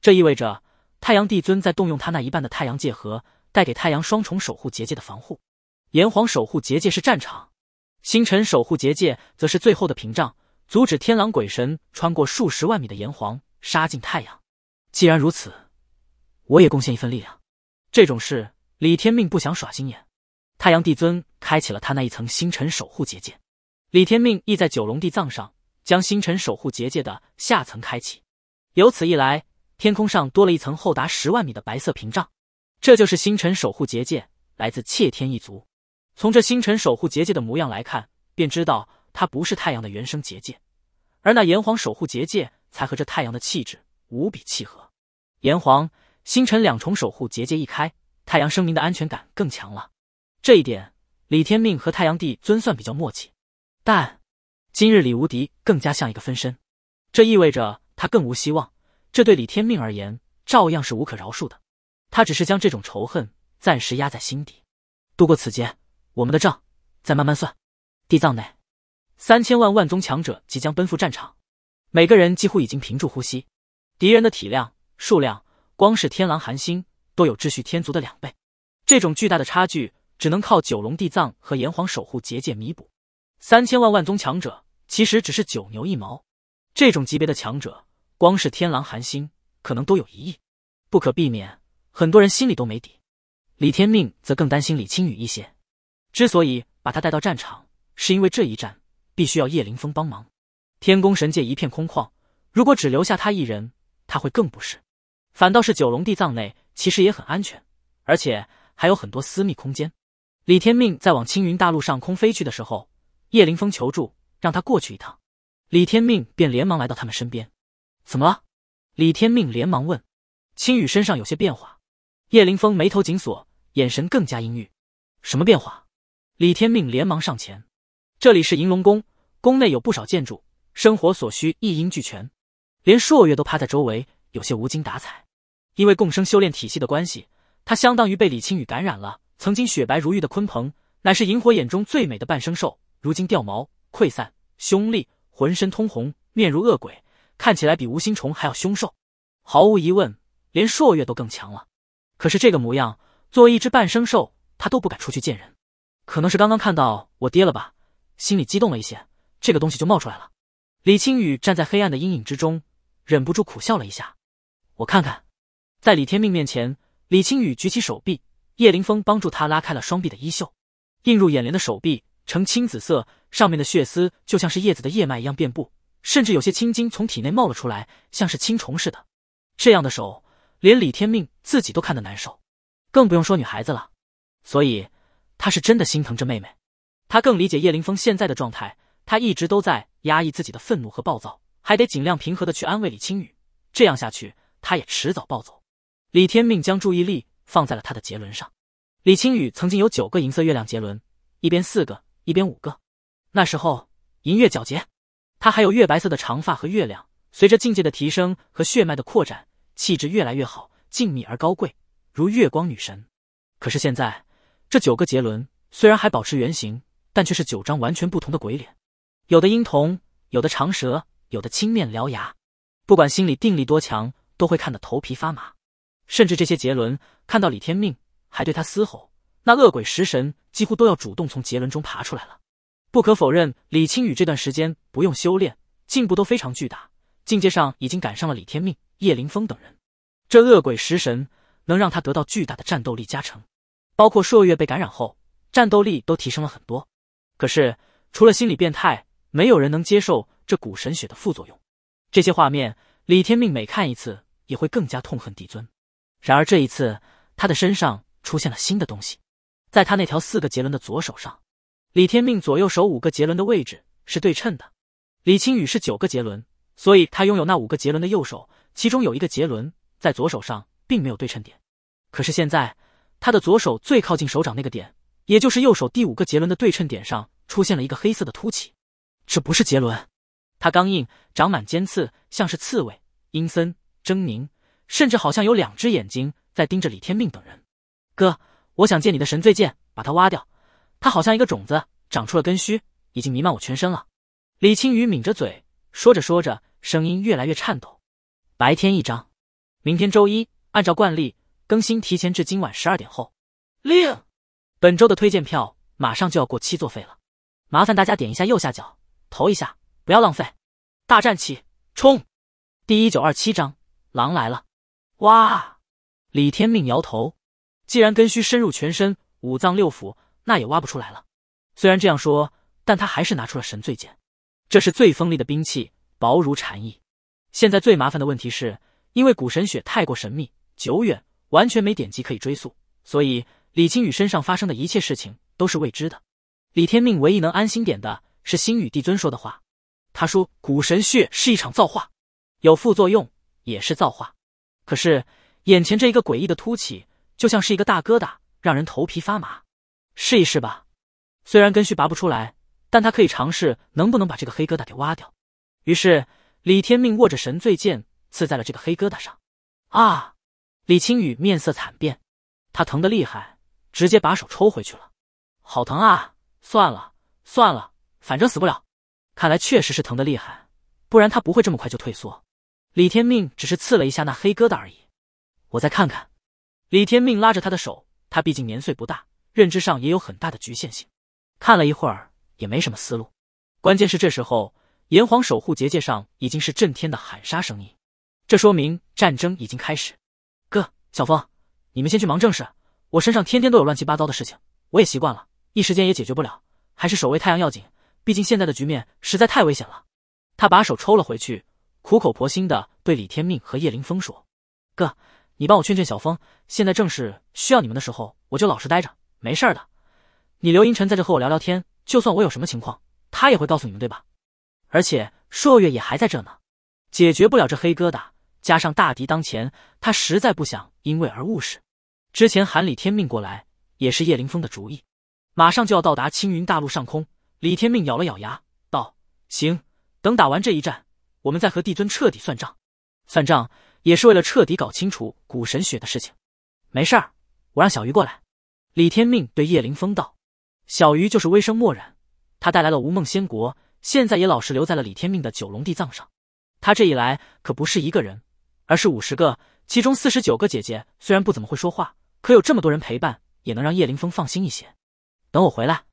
这意味着太阳帝尊在动用他那一半的太阳界核，带给太阳双重守护结界的防护。炎黄守护结界是战场，星辰守护结界则是最后的屏障，阻止天狼鬼神穿过数十万米的炎黄，杀进太阳。既然如此，我也贡献一份力量。这种事，李天命不想耍心眼。太阳帝尊开启了他那一层星辰守护结界，李天命亦在九龙地藏上。将星辰守护结界的下层开启，由此一来，天空上多了一层厚达十万米的白色屏障。这就是星辰守护结界，来自窃天一族。从这星辰守护结界的模样来看，便知道它不是太阳的原生结界，而那炎黄守护结界才和这太阳的气质无比契合。炎黄、星辰两重守护结界一开，太阳生命的安全感更强了。这一点，李天命和太阳帝尊算比较默契，但。今日李无敌更加像一个分身，这意味着他更无希望。这对李天命而言，照样是无可饶恕的。他只是将这种仇恨暂时压在心底，度过此劫，我们的账再慢慢算。地藏内，三千万万宗强者即将奔赴战场，每个人几乎已经屏住呼吸。敌人的体量、数量，光是天狼寒星都有秩序天族的两倍。这种巨大的差距，只能靠九龙地藏和炎黄守护结界弥补。三千万万宗强者。其实只是九牛一毛，这种级别的强者，光是天狼寒星可能都有一亿，不可避免，很多人心里都没底。李天命则更担心李青羽一些。之所以把他带到战场，是因为这一战必须要叶凌风帮忙。天宫神界一片空旷，如果只留下他一人，他会更不适。反倒是九龙地藏内其实也很安全，而且还有很多私密空间。李天命在往青云大陆上空飞去的时候，叶凌风求助。让他过去一趟，李天命便连忙来到他们身边。怎么了？李天命连忙问。青羽身上有些变化，叶凌峰眉头紧锁，眼神更加阴郁。什么变化？李天命连忙上前。这里是银龙宫，宫内有不少建筑，生活所需一应俱全。连朔月都趴在周围，有些无精打采。因为共生修炼体系的关系，他相当于被李青羽感染了。曾经雪白如玉的鲲鹏，乃是萤火眼中最美的半生兽，如今掉毛。溃散，凶厉，浑身通红，面如恶鬼，看起来比无心虫还要凶瘦。毫无疑问，连朔月都更强了。可是这个模样，作为一只半生兽，他都不敢出去见人。可能是刚刚看到我爹了吧，心里激动了一些，这个东西就冒出来了。李青雨站在黑暗的阴影之中，忍不住苦笑了一下。我看看，在李天命面前，李青雨举起手臂，叶凌峰帮助他拉开了双臂的衣袖，映入眼帘的手臂呈青紫色。上面的血丝就像是叶子的叶脉一样遍布，甚至有些青筋从体内冒了出来，像是青虫似的。这样的手，连李天命自己都看得难受，更不用说女孩子了。所以他是真的心疼这妹妹，他更理解叶凌峰现在的状态。他一直都在压抑自己的愤怒和暴躁，还得尽量平和的去安慰李青雨。这样下去，他也迟早暴走。李天命将注意力放在了他的杰伦上。李青雨曾经有九个银色月亮杰伦，一边四个，一边五个。那时候，银月皎洁，她还有月白色的长发和月亮。随着境界的提升和血脉的扩展，气质越来越好，静谧而高贵，如月光女神。可是现在，这九个杰伦虽然还保持原形，但却是九张完全不同的鬼脸，有的婴童，有的长舌，有的青面獠牙。不管心里定力多强，都会看得头皮发麻。甚至这些杰伦看到李天命，还对他嘶吼，那恶鬼食神几乎都要主动从杰伦中爬出来了。不可否认，李清宇这段时间不用修炼，进步都非常巨大，境界上已经赶上了李天命、叶凌峰等人。这恶鬼食神能让他得到巨大的战斗力加成，包括朔月被感染后，战斗力都提升了很多。可是除了心理变态，没有人能接受这古神血的副作用。这些画面，李天命每看一次，也会更加痛恨帝尊。然而这一次，他的身上出现了新的东西，在他那条四个杰伦的左手上。李天命左右手五个结伦的位置是对称的，李清雨是九个结伦，所以他拥有那五个结伦的右手，其中有一个结伦在左手上，并没有对称点。可是现在他的左手最靠近手掌那个点，也就是右手第五个结伦的对称点上，出现了一个黑色的凸起，这不是杰伦，他刚硬，长满尖刺，像是刺猬，阴森狰狞，甚至好像有两只眼睛在盯着李天命等人。哥，我想借你的神罪剑把它挖掉。它好像一个种子，长出了根须，已经弥漫我全身了。李青雨抿着嘴，说着说着，声音越来越颤抖。白天一张，明天周一，按照惯例更新提前至今晚十二点后。令本周的推荐票马上就要过期作废了，麻烦大家点一下右下角投一下，不要浪费。大战起，冲！第一九二七章，狼来了。哇！李天命摇头，既然根须深入全身，五脏六腑。那也挖不出来了。虽然这样说，但他还是拿出了神罪剑，这是最锋利的兵器，薄如蝉翼。现在最麻烦的问题是，因为古神血太过神秘、久远，完全没典籍可以追溯，所以李青宇身上发生的一切事情都是未知的。李天命唯一能安心点的是星宇帝尊说的话，他说古神血是一场造化，有副作用也是造化。可是眼前这一个诡异的凸起，就像是一个大疙瘩，让人头皮发麻。试一试吧，虽然根须拔不出来，但他可以尝试能不能把这个黑疙瘩给挖掉。于是李天命握着神罪剑刺在了这个黑疙瘩上。啊！李青羽面色惨变，他疼得厉害，直接把手抽回去了。好疼啊！算了算了，反正死不了。看来确实是疼得厉害，不然他不会这么快就退缩。李天命只是刺了一下那黑疙瘩而已。我再看看。李天命拉着他的手，他毕竟年岁不大。认知上也有很大的局限性，看了一会儿也没什么思路。关键是这时候炎黄守护结界上已经是震天的喊杀声音，这说明战争已经开始。哥，小峰，你们先去忙正事，我身上天天都有乱七八糟的事情，我也习惯了，一时间也解决不了，还是守卫太阳要紧，毕竟现在的局面实在太危险了。他把手抽了回去，苦口婆心的对李天命和叶凌峰说：“哥，你帮我劝劝小峰，现在正是需要你们的时候，我就老实待着。”没事的，你刘银尘在这和我聊聊天，就算我有什么情况，他也会告诉你们，对吧？而且朔月也还在这呢，解决不了这黑疙瘩，加上大敌当前，他实在不想因为而误事。之前喊李天命过来，也是叶凌峰的主意。马上就要到达青云大陆上空，李天命咬了咬牙，道：“行，等打完这一战，我们再和帝尊彻底算账。算账也是为了彻底搞清楚古神雪的事情。没事，我让小鱼过来。”李天命对叶凌风道：“小鱼就是微声默然，他带来了无梦仙国，现在也老实留在了李天命的九龙地藏上。他这一来可不是一个人，而是五十个，其中四十九个姐姐。虽然不怎么会说话，可有这么多人陪伴，也能让叶凌风放心一些。等我回来。”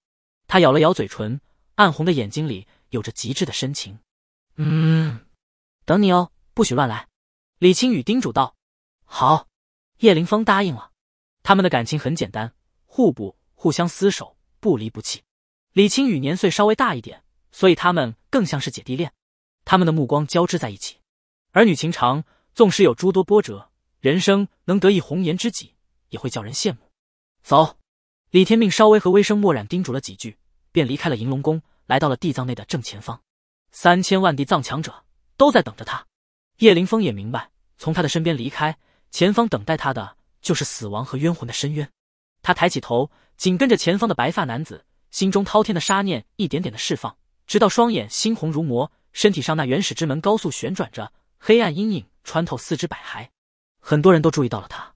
他咬了咬嘴唇，暗红的眼睛里有着极致的深情。“嗯，等你哦，不许乱来。”李青雨叮嘱道。“好。”叶凌风答应了。他们的感情很简单。互补，互相厮守，不离不弃。李青雨年岁稍微大一点，所以他们更像是姐弟恋。他们的目光交织在一起，儿女情长。纵使有诸多波折，人生能得一红颜知己，也会叫人羡慕。走，李天命稍微和微生墨染叮嘱了几句，便离开了银龙宫，来到了地藏内的正前方。三千万地藏强者都在等着他。叶凌峰也明白，从他的身边离开，前方等待他的就是死亡和冤魂的深渊。他抬起头，紧跟着前方的白发男子，心中滔天的杀念一点点的释放，直到双眼猩红如魔，身体上那原始之门高速旋转着，黑暗阴影穿透四肢百骸。很多人都注意到了他，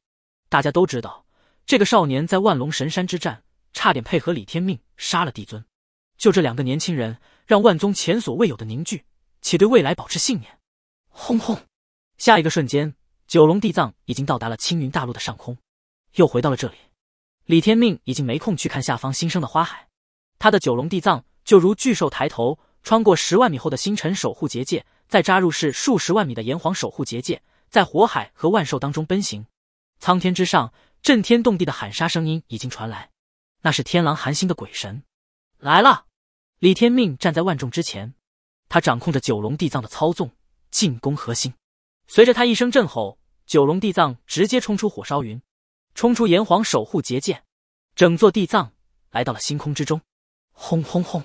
大家都知道这个少年在万龙神山之战差点配合李天命杀了帝尊。就这两个年轻人，让万宗前所未有的凝聚，且对未来保持信念。轰轰，下一个瞬间，九龙地藏已经到达了青云大陆的上空，又回到了这里。李天命已经没空去看下方新生的花海，他的九龙地藏就如巨兽抬头，穿过十万米厚的星辰守护结界，再扎入是数十万米的炎黄守护结界，在火海和万兽当中奔行。苍天之上，震天动地的喊杀声音已经传来，那是天狼寒星的鬼神来了。李天命站在万众之前，他掌控着九龙地藏的操纵，进攻核心。随着他一声震吼，九龙地藏直接冲出火烧云。冲出炎黄守护结界，整座地藏来到了星空之中。轰轰轰！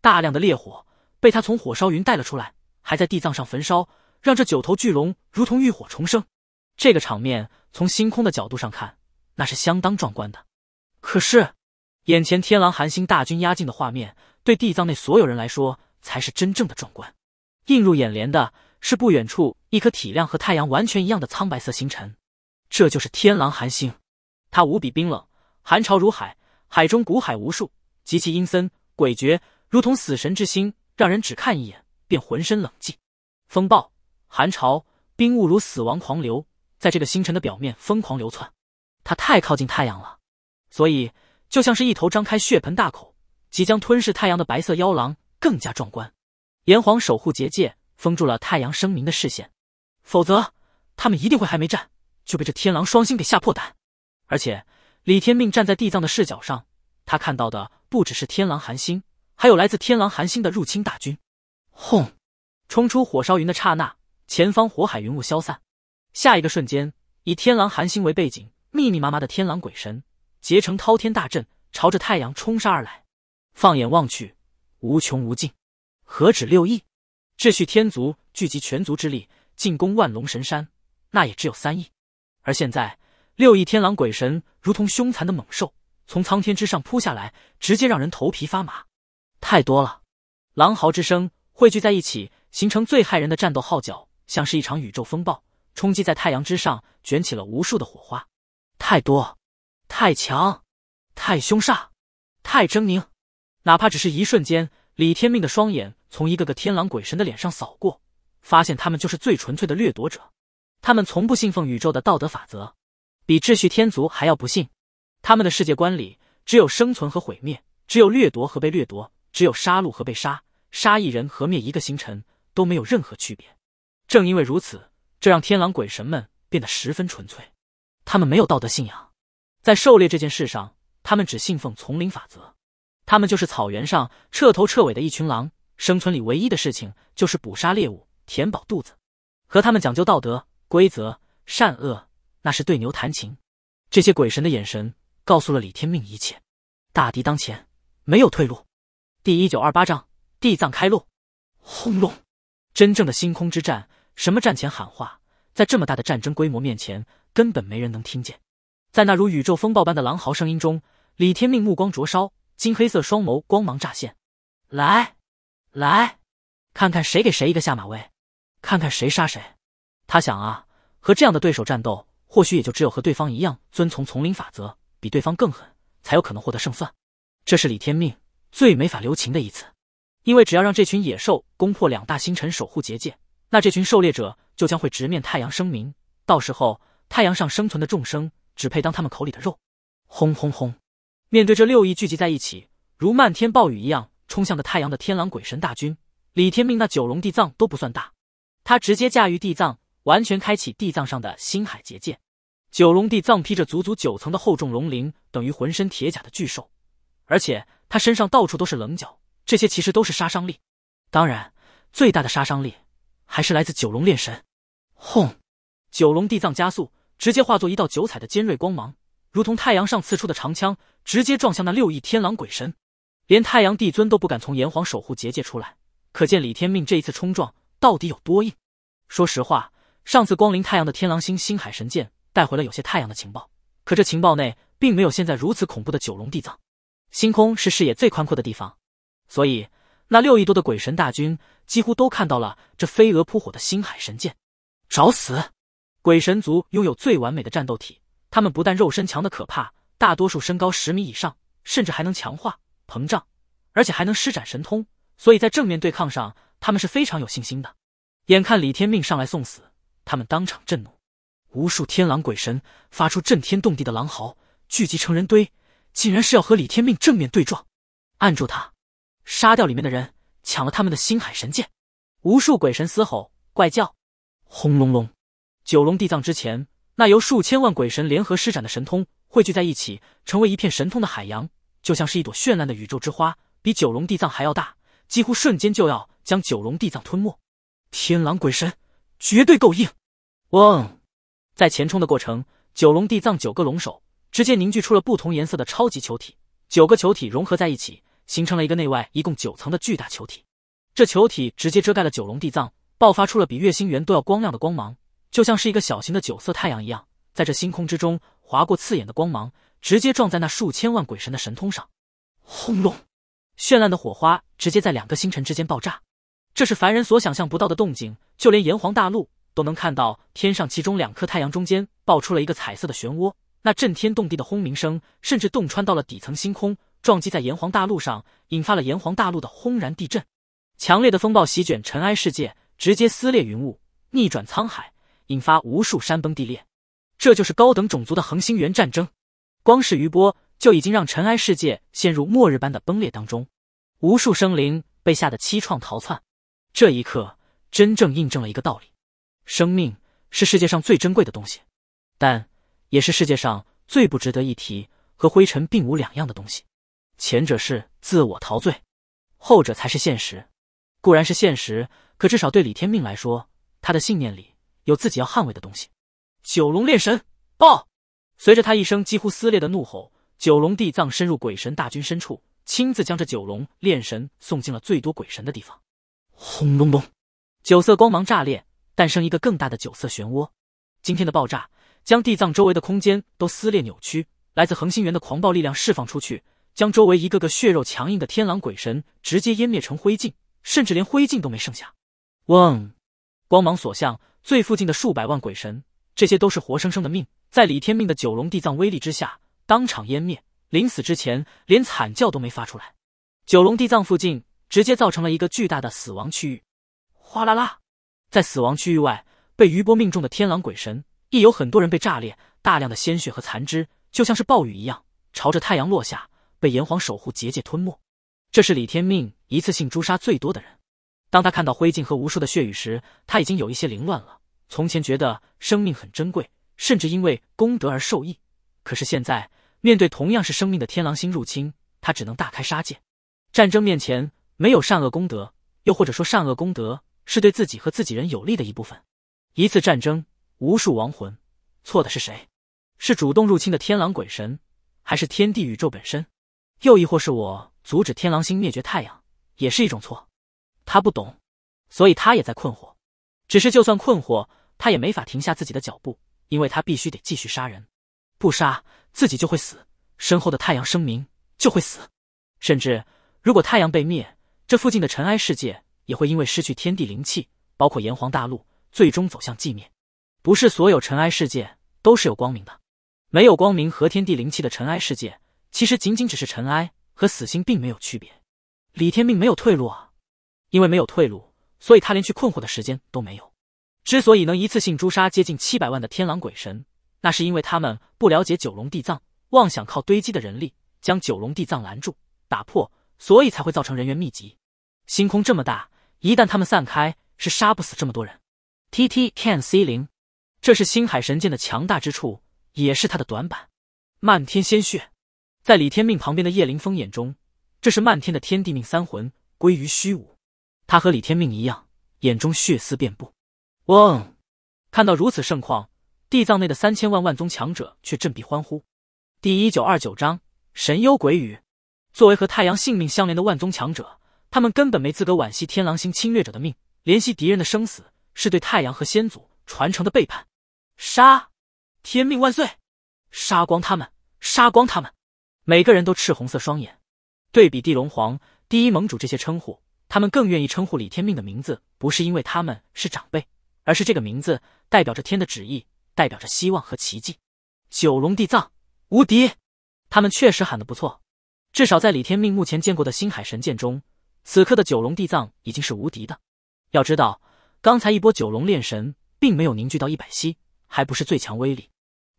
大量的烈火被他从火烧云带了出来，还在地藏上焚烧，让这九头巨龙如同浴火重生。这个场面从星空的角度上看，那是相当壮观的。可是，眼前天狼寒星大军压境的画面，对地藏内所有人来说才是真正的壮观。映入眼帘的是不远处一颗体量和太阳完全一样的苍白色星辰，这就是天狼寒星。它无比冰冷，寒潮如海，海中古海无数，极其阴森诡谲，如同死神之心，让人只看一眼便浑身冷寂。风暴、寒潮、冰雾如死亡狂流，在这个星辰的表面疯狂流窜。它太靠近太阳了，所以就像是一头张开血盆大口，即将吞噬太阳的白色妖狼，更加壮观。炎黄守护结界封住了太阳生民的视线，否则他们一定会还没战就被这天狼双星给吓破胆。而且，李天命站在地藏的视角上，他看到的不只是天狼寒星，还有来自天狼寒星的入侵大军。轰！冲出火烧云的刹那，前方火海云雾消散，下一个瞬间，以天狼寒星为背景，密密麻麻的天狼鬼神结成滔天大阵，朝着太阳冲杀而来。放眼望去，无穷无尽，何止六亿？秩序天族聚集全族之力进攻万龙神山，那也只有三亿。而现在。六亿天狼鬼神如同凶残的猛兽，从苍天之上扑下来，直接让人头皮发麻。太多了，狼嚎之声汇聚在一起，形成最骇人的战斗号角，像是一场宇宙风暴，冲击在太阳之上，卷起了无数的火花。太多，太强，太凶煞，太狰狞。哪怕只是一瞬间，李天命的双眼从一个个天狼鬼神的脸上扫过，发现他们就是最纯粹的掠夺者，他们从不信奉宇宙的道德法则。比秩序天族还要不幸，他们的世界观里只有生存和毁灭，只有掠夺和被掠夺，只有杀戮和被杀，杀一人和灭一个星辰都没有任何区别。正因为如此，这让天狼鬼神们变得十分纯粹，他们没有道德信仰，在狩猎这件事上，他们只信奉丛林法则，他们就是草原上彻头彻尾的一群狼，生存里唯一的事情就是捕杀猎物，填饱肚子。和他们讲究道德、规则、善恶。那是对牛弹琴。这些鬼神的眼神告诉了李天命一切。大敌当前，没有退路。第一九二八章地藏开路。轰隆！真正的星空之战，什么战前喊话，在这么大的战争规模面前，根本没人能听见。在那如宇宙风暴般的狼嚎声音中，李天命目光灼烧，金黑色双眸光芒乍现。来，来，看看谁给谁一个下马威，看看谁杀谁。他想啊，和这样的对手战斗。或许也就只有和对方一样遵从丛林法则，比对方更狠，才有可能获得胜算。这是李天命最没法留情的一次，因为只要让这群野兽攻破两大星辰守护结界，那这群狩猎者就将会直面太阳生明，到时候太阳上生存的众生只配当他们口里的肉。轰轰轰！面对这六亿聚集在一起，如漫天暴雨一样冲向的太阳的天狼鬼神大军，李天命那九龙地藏都不算大，他直接驾驭地藏。完全开启地藏上的星海结界，九龙地藏披着足足九层的厚重龙鳞，等于浑身铁甲的巨兽，而且他身上到处都是棱角，这些其实都是杀伤力。当然，最大的杀伤力还是来自九龙炼神。轰！九龙地藏加速，直接化作一道九彩的尖锐光芒，如同太阳上刺出的长枪，直接撞向那六翼天狼鬼神。连太阳帝尊都不敢从炎黄守护结界出来，可见李天命这一次冲撞到底有多硬。说实话。上次光临太阳的天狼星星海神剑带回了有些太阳的情报，可这情报内并没有现在如此恐怖的九龙地藏。星空是视野最宽阔的地方，所以那六亿多的鬼神大军几乎都看到了这飞蛾扑火的星海神剑，找死！鬼神族拥有最完美的战斗体，他们不但肉身强的可怕，大多数身高十米以上，甚至还能强化膨胀，而且还能施展神通，所以在正面对抗上，他们是非常有信心的。眼看李天命上来送死。他们当场震怒，无数天狼鬼神发出震天动地的狼嚎，聚集成人堆，竟然是要和李天命正面对撞。按住他，杀掉里面的人，抢了他们的星海神剑。无数鬼神嘶吼怪叫，轰隆隆！九龙地藏之前那由数千万鬼神联合施展的神通汇聚在一起，成为一片神通的海洋，就像是一朵绚烂的宇宙之花，比九龙地藏还要大，几乎瞬间就要将九龙地藏吞没。天狼鬼神绝对够硬。嗡，在前冲的过程，九龙地藏九个龙首直接凝聚出了不同颜色的超级球体，九个球体融合在一起，形成了一个内外一共九层的巨大球体。这球体直接遮盖了九龙地藏，爆发出了比月星元都要光亮的光芒，就像是一个小型的九色太阳一样，在这星空之中划过刺眼的光芒，直接撞在那数千万鬼神的神通上。轰隆，绚烂的火花直接在两个星辰之间爆炸，这是凡人所想象不到的动静，就连炎黄大陆。都能看到天上其中两颗太阳中间爆出了一个彩色的漩涡，那震天动地的轰鸣声甚至洞穿到了底层星空，撞击在炎黄大陆上，引发了炎黄大陆的轰然地震。强烈的风暴席卷尘埃世界，直接撕裂云雾，逆转沧海，引发无数山崩地裂。这就是高等种族的恒星源战争，光是余波就已经让尘埃世界陷入末日般的崩裂当中，无数生灵被吓得凄怆逃窜。这一刻，真正印证了一个道理。生命是世界上最珍贵的东西，但也是世界上最不值得一提、和灰尘并无两样的东西。前者是自我陶醉，后者才是现实。固然是现实，可至少对李天命来说，他的信念里有自己要捍卫的东西。九龙炼神爆！随着他一声几乎撕裂的怒吼，九龙地藏深入鬼神大军深处，亲自将这九龙炼神送进了最多鬼神的地方。轰隆隆，九色光芒炸裂。诞生一个更大的九色漩涡。今天的爆炸将地藏周围的空间都撕裂扭曲，来自恒星源的狂暴力量释放出去，将周围一个个血肉强硬的天狼鬼神直接湮灭成灰烬，甚至连灰烬都没剩下。嗡，光芒所向，最附近的数百万鬼神，这些都是活生生的命，在李天命的九龙地藏威力之下当场湮灭，临死之前连惨叫都没发出来。九龙地藏附近直接造成了一个巨大的死亡区域，哗啦啦。在死亡区域外，被余波命中的天狼鬼神亦有很多人被炸裂，大量的鲜血和残肢就像是暴雨一样朝着太阳落下，被炎黄守护结界吞没。这是李天命一次性诛杀最多的人。当他看到灰烬和无数的血雨时，他已经有一些凌乱了。从前觉得生命很珍贵，甚至因为功德而受益，可是现在面对同样是生命的天狼星入侵，他只能大开杀戒。战争面前没有善恶功德，又或者说善恶功德。是对自己和自己人有利的一部分。一次战争，无数亡魂，错的是谁？是主动入侵的天狼鬼神，还是天地宇宙本身？又亦或是我阻止天狼星灭绝太阳，也是一种错？他不懂，所以他也在困惑。只是就算困惑，他也没法停下自己的脚步，因为他必须得继续杀人。不杀，自己就会死，身后的太阳声明就会死。甚至，如果太阳被灭，这附近的尘埃世界。也会因为失去天地灵气，包括炎黄大陆，最终走向寂灭。不是所有尘埃世界都是有光明的，没有光明和天地灵气的尘埃世界，其实仅仅只是尘埃和死星并没有区别。李天命没有退路啊，因为没有退路，所以他连去困惑的时间都没有。之所以能一次性诛杀接近七百万的天狼鬼神，那是因为他们不了解九龙地藏，妄想靠堆积的人力将九龙地藏拦住、打破，所以才会造成人员密集。星空这么大。一旦他们散开，是杀不死这么多人。T T c a N C 零，这是星海神剑的强大之处，也是它的短板。漫天鲜血，在李天命旁边的叶凌峰眼中，这是漫天的天地命三魂归于虚无。他和李天命一样，眼中血丝遍布。哦，看到如此盛况，地藏内的三千万万宗强者却振臂欢呼。第一九二九章：神幽鬼语。作为和太阳性命相连的万宗强者。他们根本没资格惋惜天狼星侵略者的命，怜惜敌人的生死，是对太阳和先祖传承的背叛。杀！天命万岁！杀光他们！杀光他们！每个人都赤红色双眼。对比地龙皇、第一盟主这些称呼，他们更愿意称呼李天命的名字，不是因为他们是长辈，而是这个名字代表着天的旨意，代表着希望和奇迹。九龙地藏无敌，他们确实喊得不错，至少在李天命目前见过的星海神剑中。此刻的九龙地藏已经是无敌的。要知道，刚才一波九龙炼神并没有凝聚到一百息，还不是最强威力。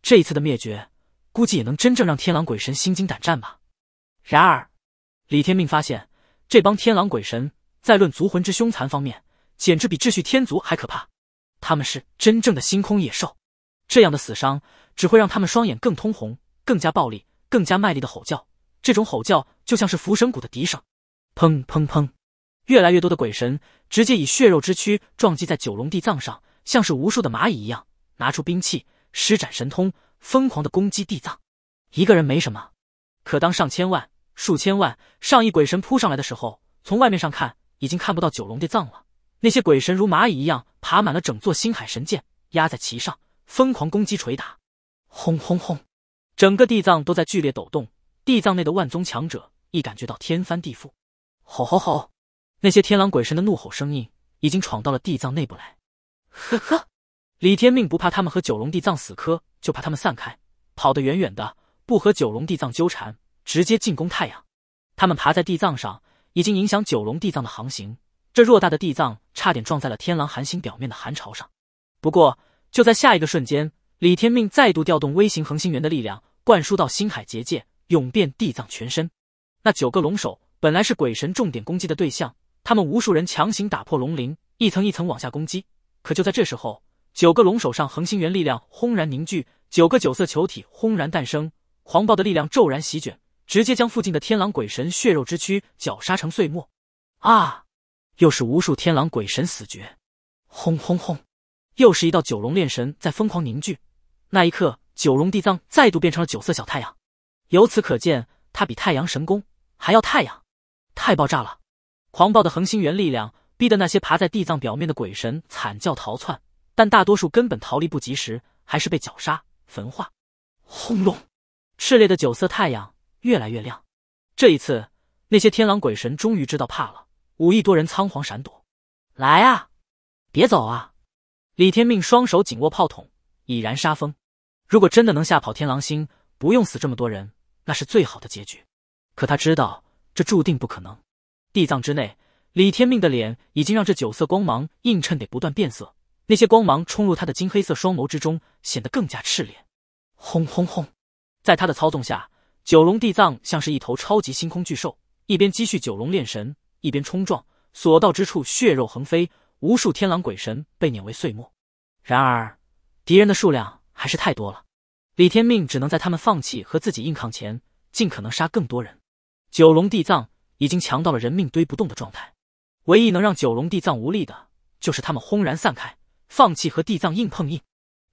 这一次的灭绝，估计也能真正让天狼鬼神心惊胆战吧。然而，李天命发现，这帮天狼鬼神在论族魂之凶残方面，简直比秩序天族还可怕。他们是真正的星空野兽。这样的死伤，只会让他们双眼更通红，更加暴力，更加卖力的吼叫。这种吼叫，就像是伏神谷的笛声。砰砰砰！越来越多的鬼神直接以血肉之躯撞击在九龙地藏上，像是无数的蚂蚁一样，拿出兵器施展神通，疯狂的攻击地藏。一个人没什么，可当上千万、数千万、上亿鬼神扑上来的时候，从外面上看已经看不到九龙地藏了。那些鬼神如蚂蚁一样爬满了整座星海神剑，压在其上，疯狂攻击捶打。轰轰轰！整个地藏都在剧烈抖动，地藏内的万宗强者亦感觉到天翻地覆。吼吼吼！那些天狼鬼神的怒吼声音已经闯到了地藏内部来。呵呵，李天命不怕他们和九龙地藏死磕，就怕他们散开，跑得远远的，不和九龙地藏纠缠，直接进攻太阳。他们爬在地藏上，已经影响九龙地藏的航行。这偌大的地藏差点撞在了天狼寒星表面的寒潮上。不过就在下一个瞬间，李天命再度调动微型恒星源的力量，灌输到星海结界，涌遍地藏全身。那九个龙首。本来是鬼神重点攻击的对象，他们无数人强行打破龙鳞，一层一层往下攻击。可就在这时候，九个龙手上恒星元力量轰然凝聚，九个九色球体轰然诞生，狂暴的力量骤然席卷，直接将附近的天狼鬼神血肉之躯绞杀成碎末。啊！又是无数天狼鬼神死绝。轰轰轰！又是一道九龙炼神在疯狂凝聚。那一刻，九龙地藏再度变成了九色小太阳。由此可见，它比太阳神功还要太阳。太爆炸了！狂暴的恒星源力量，逼得那些爬在地藏表面的鬼神惨叫逃窜，但大多数根本逃离不及时，还是被绞杀焚化。轰隆！炽烈的九色太阳越来越亮。这一次，那些天狼鬼神终于知道怕了，五亿多人仓皇闪躲。来啊！别走啊！李天命双手紧握炮筒，已然杀疯。如果真的能吓跑天狼星，不用死这么多人，那是最好的结局。可他知道。这注定不可能。地藏之内，李天命的脸已经让这九色光芒映衬得不断变色，那些光芒冲入他的金黑色双眸之中，显得更加炽烈。轰轰轰！在他的操纵下，九龙地藏像是一头超级星空巨兽，一边积蓄九龙炼神，一边冲撞，所到之处血肉横飞，无数天狼鬼神被碾为碎末。然而，敌人的数量还是太多了，李天命只能在他们放弃和自己硬抗前，尽可能杀更多人。九龙地藏已经强到了人命堆不动的状态，唯一能让九龙地藏无力的，就是他们轰然散开，放弃和地藏硬碰硬。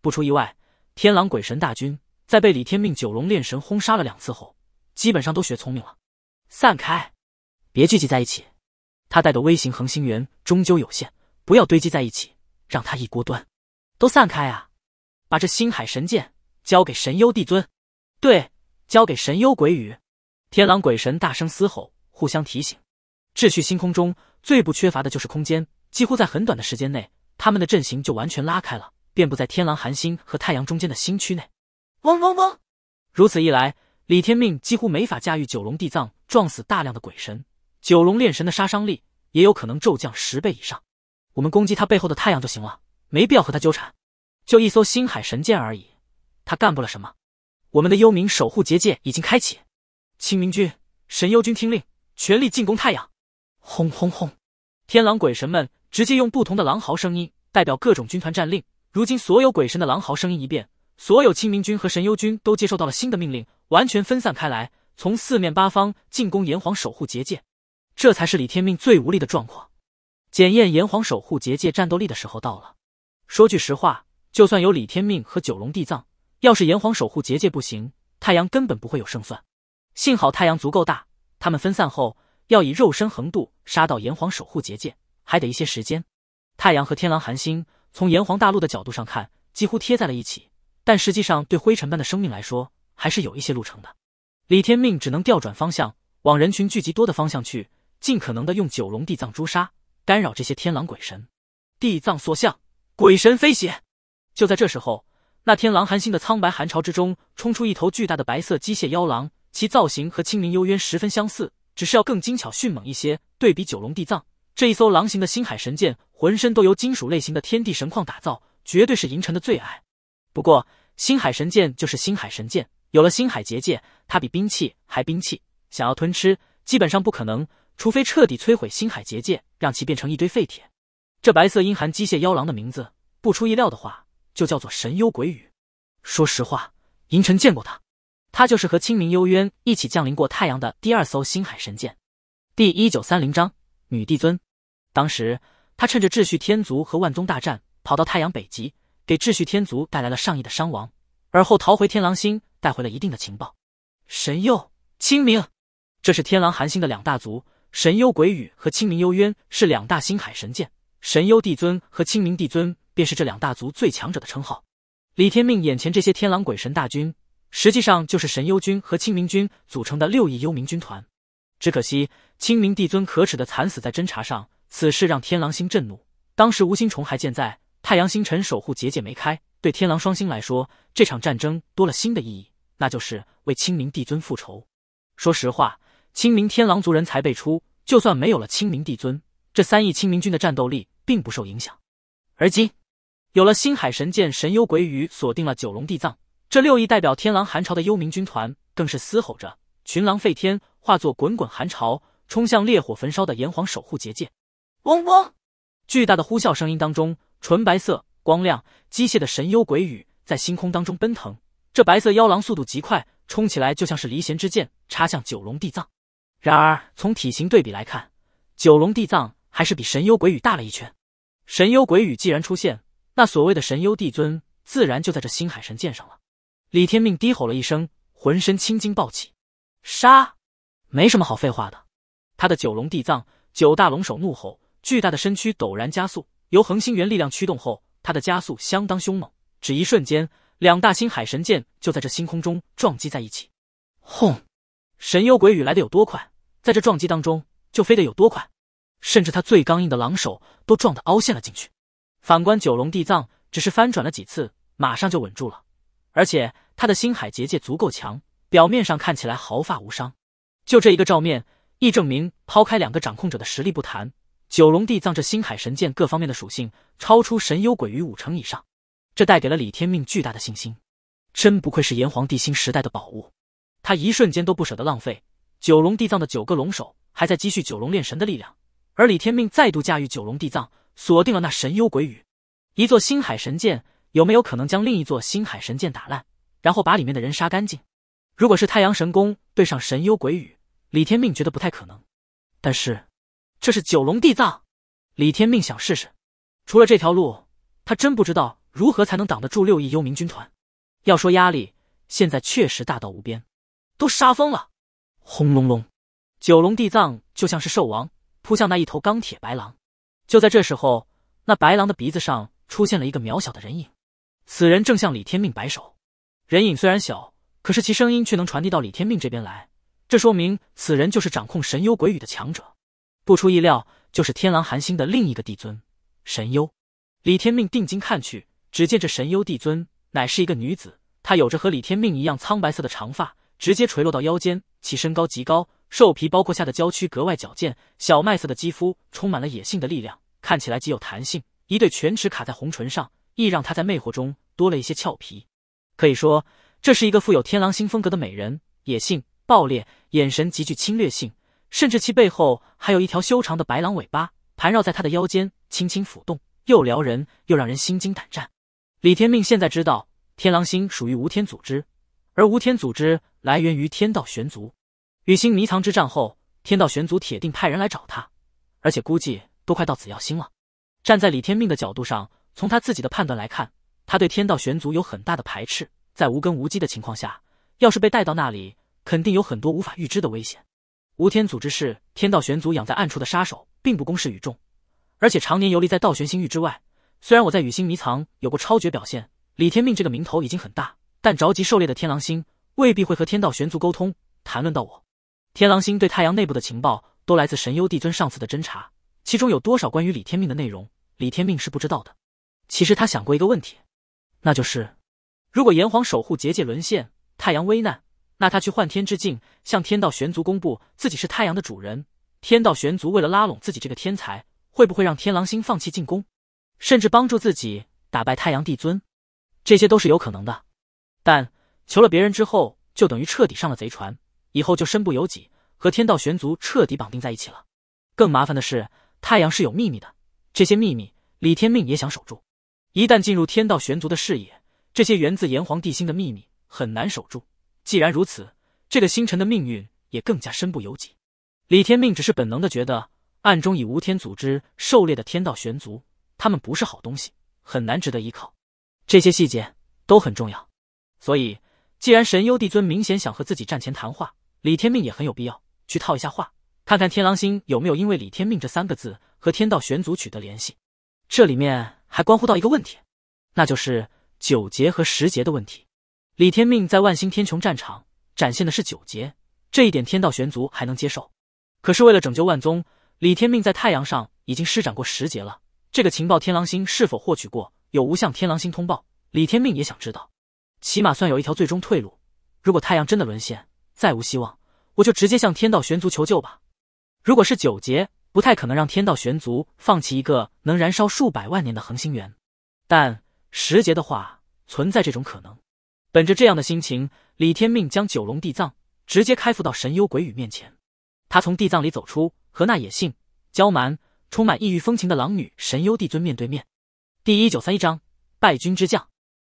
不出意外，天狼鬼神大军在被李天命九龙炼神轰杀了两次后，基本上都学聪明了，散开，别聚集在一起。他带的微型恒星源终究有限，不要堆积在一起，让他一锅端。都散开啊！把这星海神剑交给神幽帝尊，对，交给神幽鬼羽。天狼鬼神大声嘶吼，互相提醒。秩序星空中最不缺乏的就是空间，几乎在很短的时间内，他们的阵型就完全拉开了，遍布在天狼寒星和太阳中间的星区内。嗡嗡嗡！如此一来，李天命几乎没法驾驭九龙地藏，撞死大量的鬼神。九龙炼神的杀伤力也有可能骤降十倍以上。我们攻击他背后的太阳就行了，没必要和他纠缠。就一艘星海神舰而已，他干不了什么。我们的幽冥守护结界已经开启。清明君，神幽君听令，全力进攻太阳！轰轰轰！天狼鬼神们直接用不同的狼嚎声音代表各种军团战令。如今所有鬼神的狼嚎声音一变，所有清明君和神幽君都接受到了新的命令，完全分散开来，从四面八方进攻炎黄守护结界。这才是李天命最无力的状况。检验炎黄守护结界战斗力的时候到了。说句实话，就算有李天命和九龙地藏，要是炎黄守护结界不行，太阳根本不会有胜算。幸好太阳足够大，他们分散后要以肉身横渡，杀到炎黄守护结界，还得一些时间。太阳和天狼寒星从炎黄大陆的角度上看几乎贴在了一起，但实际上对灰尘般的生命来说还是有一些路程的。李天命只能调转方向，往人群聚集多的方向去，尽可能的用九龙地藏诛杀干扰这些天狼鬼神。地藏所向，鬼神飞血。就在这时候，那天狼寒星的苍白寒潮之中冲出一头巨大的白色机械妖狼。其造型和清明幽渊十分相似，只是要更精巧迅猛一些。对比九龙地藏这一艘狼形的星海神剑，浑身都由金属类型的天地神矿打造，绝对是银尘的最爱。不过星海神剑就是星海神剑，有了星海结界，它比兵器还兵器，想要吞吃基本上不可能，除非彻底摧毁星海结界，让其变成一堆废铁。这白色阴寒机械妖狼的名字，不出意料的话，就叫做神幽鬼羽。说实话，银尘见过他，他就是和清明幽渊一起降临过太阳的第二艘星海神舰。第一九三零章女帝尊。当时他趁着秩序天族和万宗大战，跑到太阳北极，给秩序天族带来了上亿的伤亡，而后逃回天狼星，带回了一定的情报。神佑清明，这是天狼寒星的两大族，神幽鬼羽和清明幽渊是两大星海神剑，神幽帝尊和清明帝尊便是这两大族最强者的称号。李天命眼前这些天狼鬼神大军。实际上就是神幽军和清明军组成的六翼幽冥军团，只可惜清明帝尊可耻的惨死在侦查上，此事让天狼星震怒。当时吴星虫还健在，太阳星辰守护结界没开，对天狼双星来说，这场战争多了新的意义，那就是为清明帝尊复仇。说实话，清明天狼族人才辈出，就算没有了清明帝尊，这三亿清明军的战斗力并不受影响。而今，有了星海神剑，神幽鬼羽锁定了九龙地藏。这六亿代表天狼寒潮的幽冥军团，更是嘶吼着，群狼废天化作滚滚寒潮，冲向烈火焚烧的炎黄守护结界。嗡嗡，巨大的呼啸声音当中，纯白色光亮、机械的神幽鬼羽在星空当中奔腾。这白色妖狼速度极快，冲起来就像是离弦之箭，插向九龙地藏。然而从体型对比来看，九龙地藏还是比神幽鬼羽大了一圈。神幽鬼羽既然出现，那所谓的神幽帝尊自然就在这星海神剑上了。李天命低吼了一声，浑身青筋暴起，杀！没什么好废话的。他的九龙地藏九大龙首怒吼，巨大的身躯陡然加速，由恒星元力量驱动后，他的加速相当凶猛。只一瞬间，两大星海神剑就在这星空中撞击在一起，轰！神幽鬼雨来的有多快，在这撞击当中就飞得有多快，甚至他最刚硬的狼手都撞得凹陷了进去。反观九龙地藏，只是翻转了几次，马上就稳住了，而且。他的星海结界足够强，表面上看起来毫发无伤。就这一个照面，亦证明抛开两个掌控者的实力不谈，九龙地藏这星海神剑各方面的属性超出神幽鬼域五成以上。这带给了李天命巨大的信心，真不愧是炎黄帝星时代的宝物，他一瞬间都不舍得浪费。九龙地藏的九个龙首还在积蓄九龙炼神的力量，而李天命再度驾驭九龙地藏，锁定了那神幽鬼羽。一座星海神剑有没有可能将另一座星海神剑打烂？然后把里面的人杀干净。如果是太阳神宫对上神幽鬼雨，李天命觉得不太可能。但是，这是九龙地藏，李天命想试试。除了这条路，他真不知道如何才能挡得住六亿幽冥军团。要说压力，现在确实大到无边，都杀疯了。轰隆隆，九龙地藏就像是兽王，扑向那一头钢铁白狼。就在这时候，那白狼的鼻子上出现了一个渺小的人影，此人正向李天命摆手。人影虽然小，可是其声音却能传递到李天命这边来，这说明此人就是掌控神幽鬼语的强者。不出意料，就是天狼寒星的另一个帝尊神幽。李天命定睛看去，只见这神幽帝尊乃是一个女子，她有着和李天命一样苍白色的长发，直接垂落到腰间。其身高极高，兽皮包括下的娇躯格外矫健，小麦色的肌肤充满了野性的力量，看起来极有弹性。一对犬齿卡在红唇上，亦让她在魅惑中多了一些俏皮。可以说，这是一个富有天狼星风格的美人，野性暴烈，眼神极具侵略性，甚至其背后还有一条修长的白狼尾巴盘绕在她的腰间，轻轻抚动，又撩人又让人心惊胆战。李天命现在知道，天狼星属于无天组织，而无天组织来源于天道玄族。与星迷藏之战后，天道玄族铁定派人来找他，而且估计都快到紫耀星了。站在李天命的角度上，从他自己的判断来看。他对天道玄族有很大的排斥，在无根无基的情况下，要是被带到那里，肯定有很多无法预知的危险。无天祖之事，天道玄族养在暗处的杀手，并不公事与众，而且常年游离在道玄星域之外。虽然我在雨星迷藏有过超绝表现，李天命这个名头已经很大，但着急狩猎的天狼星未必会和天道玄族沟通谈论到我。天狼星对太阳内部的情报，都来自神幽帝尊上次的侦查，其中有多少关于李天命的内容，李天命是不知道的。其实他想过一个问题。那就是，如果炎黄守护结界沦陷，太阳危难，那他去换天之境，向天道玄族公布自己是太阳的主人。天道玄族为了拉拢自己这个天才，会不会让天狼星放弃进攻，甚至帮助自己打败太阳帝尊？这些都是有可能的。但求了别人之后，就等于彻底上了贼船，以后就身不由己，和天道玄族彻底绑定在一起了。更麻烦的是，太阳是有秘密的，这些秘密李天命也想守住。一旦进入天道玄族的视野，这些源自炎黄帝星的秘密很难守住。既然如此，这个星辰的命运也更加身不由己。李天命只是本能的觉得，暗中以无天组织狩猎的天道玄族，他们不是好东西，很难值得依靠。这些细节都很重要，所以既然神幽帝尊明显想和自己战前谈话，李天命也很有必要去套一下话，看看天狼星有没有因为李天命这三个字和天道玄族取得联系。这里面。还关乎到一个问题，那就是九劫和十劫的问题。李天命在万星天穹战场展现的是九劫，这一点天道玄族还能接受。可是为了拯救万宗，李天命在太阳上已经施展过十劫了。这个情报，天狼星是否获取过？有无向天狼星通报？李天命也想知道，起码算有一条最终退路。如果太阳真的沦陷，再无希望，我就直接向天道玄族求救吧。如果是九劫。不太可能让天道玄族放弃一个能燃烧数百万年的恒星源，但时杰的话存在这种可能。本着这样的心情，李天命将九龙地藏直接开赴到神幽鬼羽面前。他从地藏里走出，和那野性、娇蛮、充满异域风情的狼女神幽帝尊面对面。第一九三一章败军之将。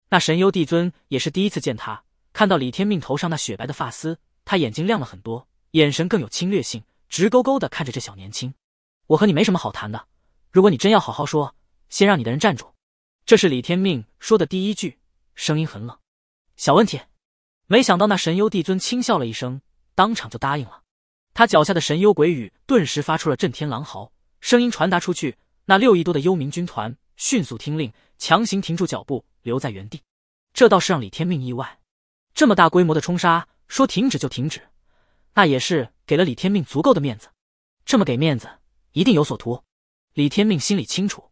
那神幽帝尊也是第一次见他，看到李天命头上那雪白的发丝，他眼睛亮了很多，眼神更有侵略性，直勾勾的看着这小年轻。我和你没什么好谈的。如果你真要好好说，先让你的人站住。这是李天命说的第一句，声音很冷。小问题。没想到那神幽帝尊轻笑了一声，当场就答应了。他脚下的神幽鬼羽顿时发出了震天狼嚎，声音传达出去，那六亿多的幽冥军团迅速听令，强行停住脚步，留在原地。这倒是让李天命意外，这么大规模的冲杀，说停止就停止，那也是给了李天命足够的面子。这么给面子。一定有所图，李天命心里清楚。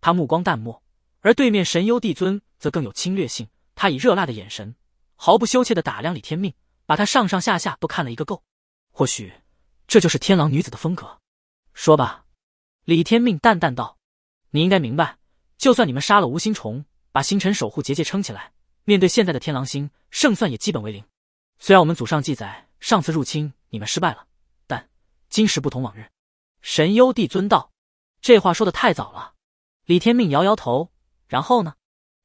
他目光淡漠，而对面神幽帝尊则更有侵略性。他以热辣的眼神，毫不羞怯的打量李天命，把他上上下下都看了一个够。或许这就是天狼女子的风格。说吧，李天命淡淡道：“你应该明白，就算你们杀了无心虫，把星辰守护结界撑起来，面对现在的天狼星，胜算也基本为零。虽然我们祖上记载上次入侵你们失败了，但今时不同往日。”神幽帝尊道，这话说的太早了。李天命摇摇头，然后呢？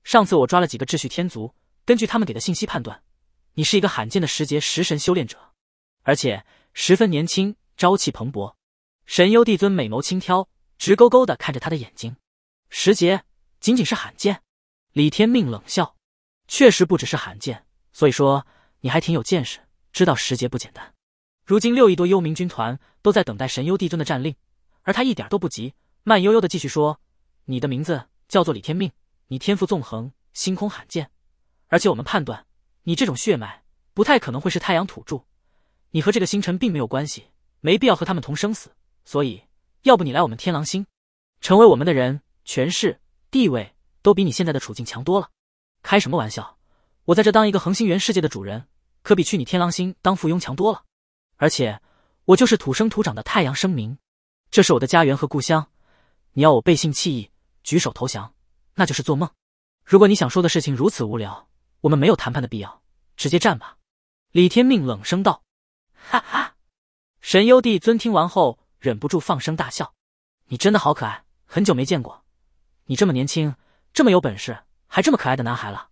上次我抓了几个秩序天族，根据他们给的信息判断，你是一个罕见的时劫食神修炼者，而且十分年轻，朝气蓬勃。神幽帝尊美眸轻挑，直勾勾的看着他的眼睛。时劫仅仅是罕见？李天命冷笑，确实不只是罕见。所以说，你还挺有见识，知道时劫不简单。如今六亿多幽冥军团都在等待神幽帝尊的战令，而他一点都不急，慢悠悠的继续说：“你的名字叫做李天命，你天赋纵横，星空罕见，而且我们判断你这种血脉不太可能会是太阳土著，你和这个星辰并没有关系，没必要和他们同生死。所以，要不你来我们天狼星，成为我们的人，权势地位都比你现在的处境强多了。开什么玩笑，我在这当一个恒星元世界的主人，可比去你天狼星当附庸强多了。”而且，我就是土生土长的太阳生民，这是我的家园和故乡。你要我背信弃义、举手投降，那就是做梦。如果你想说的事情如此无聊，我们没有谈判的必要，直接战吧。”李天命冷声道。“哈哈！”神幽帝尊听完后忍不住放声大笑，“你真的好可爱，很久没见过你这么年轻、这么有本事，还这么可爱的男孩了。”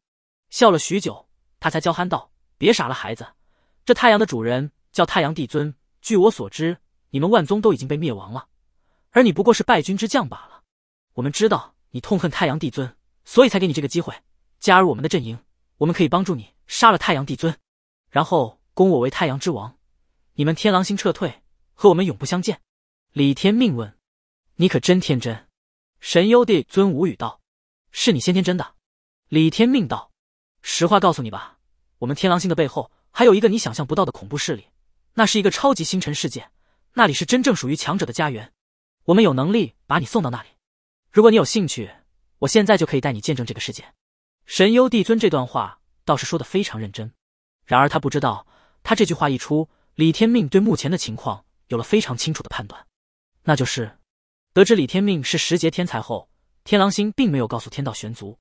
笑了许久，他才娇憨道：“别傻了，孩子，这太阳的主人。”叫太阳帝尊。据我所知，你们万宗都已经被灭亡了，而你不过是败军之将罢了。我们知道你痛恨太阳帝尊，所以才给你这个机会加入我们的阵营。我们可以帮助你杀了太阳帝尊，然后攻我为太阳之王。你们天狼星撤退，和我们永不相见。李天命问：“你可真天真。”神幽帝尊无语道：“是你先天真的。”李天命道：“实话告诉你吧，我们天狼星的背后还有一个你想象不到的恐怖势力。”那是一个超级星辰世界，那里是真正属于强者的家园。我们有能力把你送到那里。如果你有兴趣，我现在就可以带你见证这个世界。神幽帝尊这段话倒是说的非常认真，然而他不知道，他这句话一出，李天命对目前的情况有了非常清楚的判断，那就是得知李天命是十劫天才后，天狼星并没有告诉天道玄族，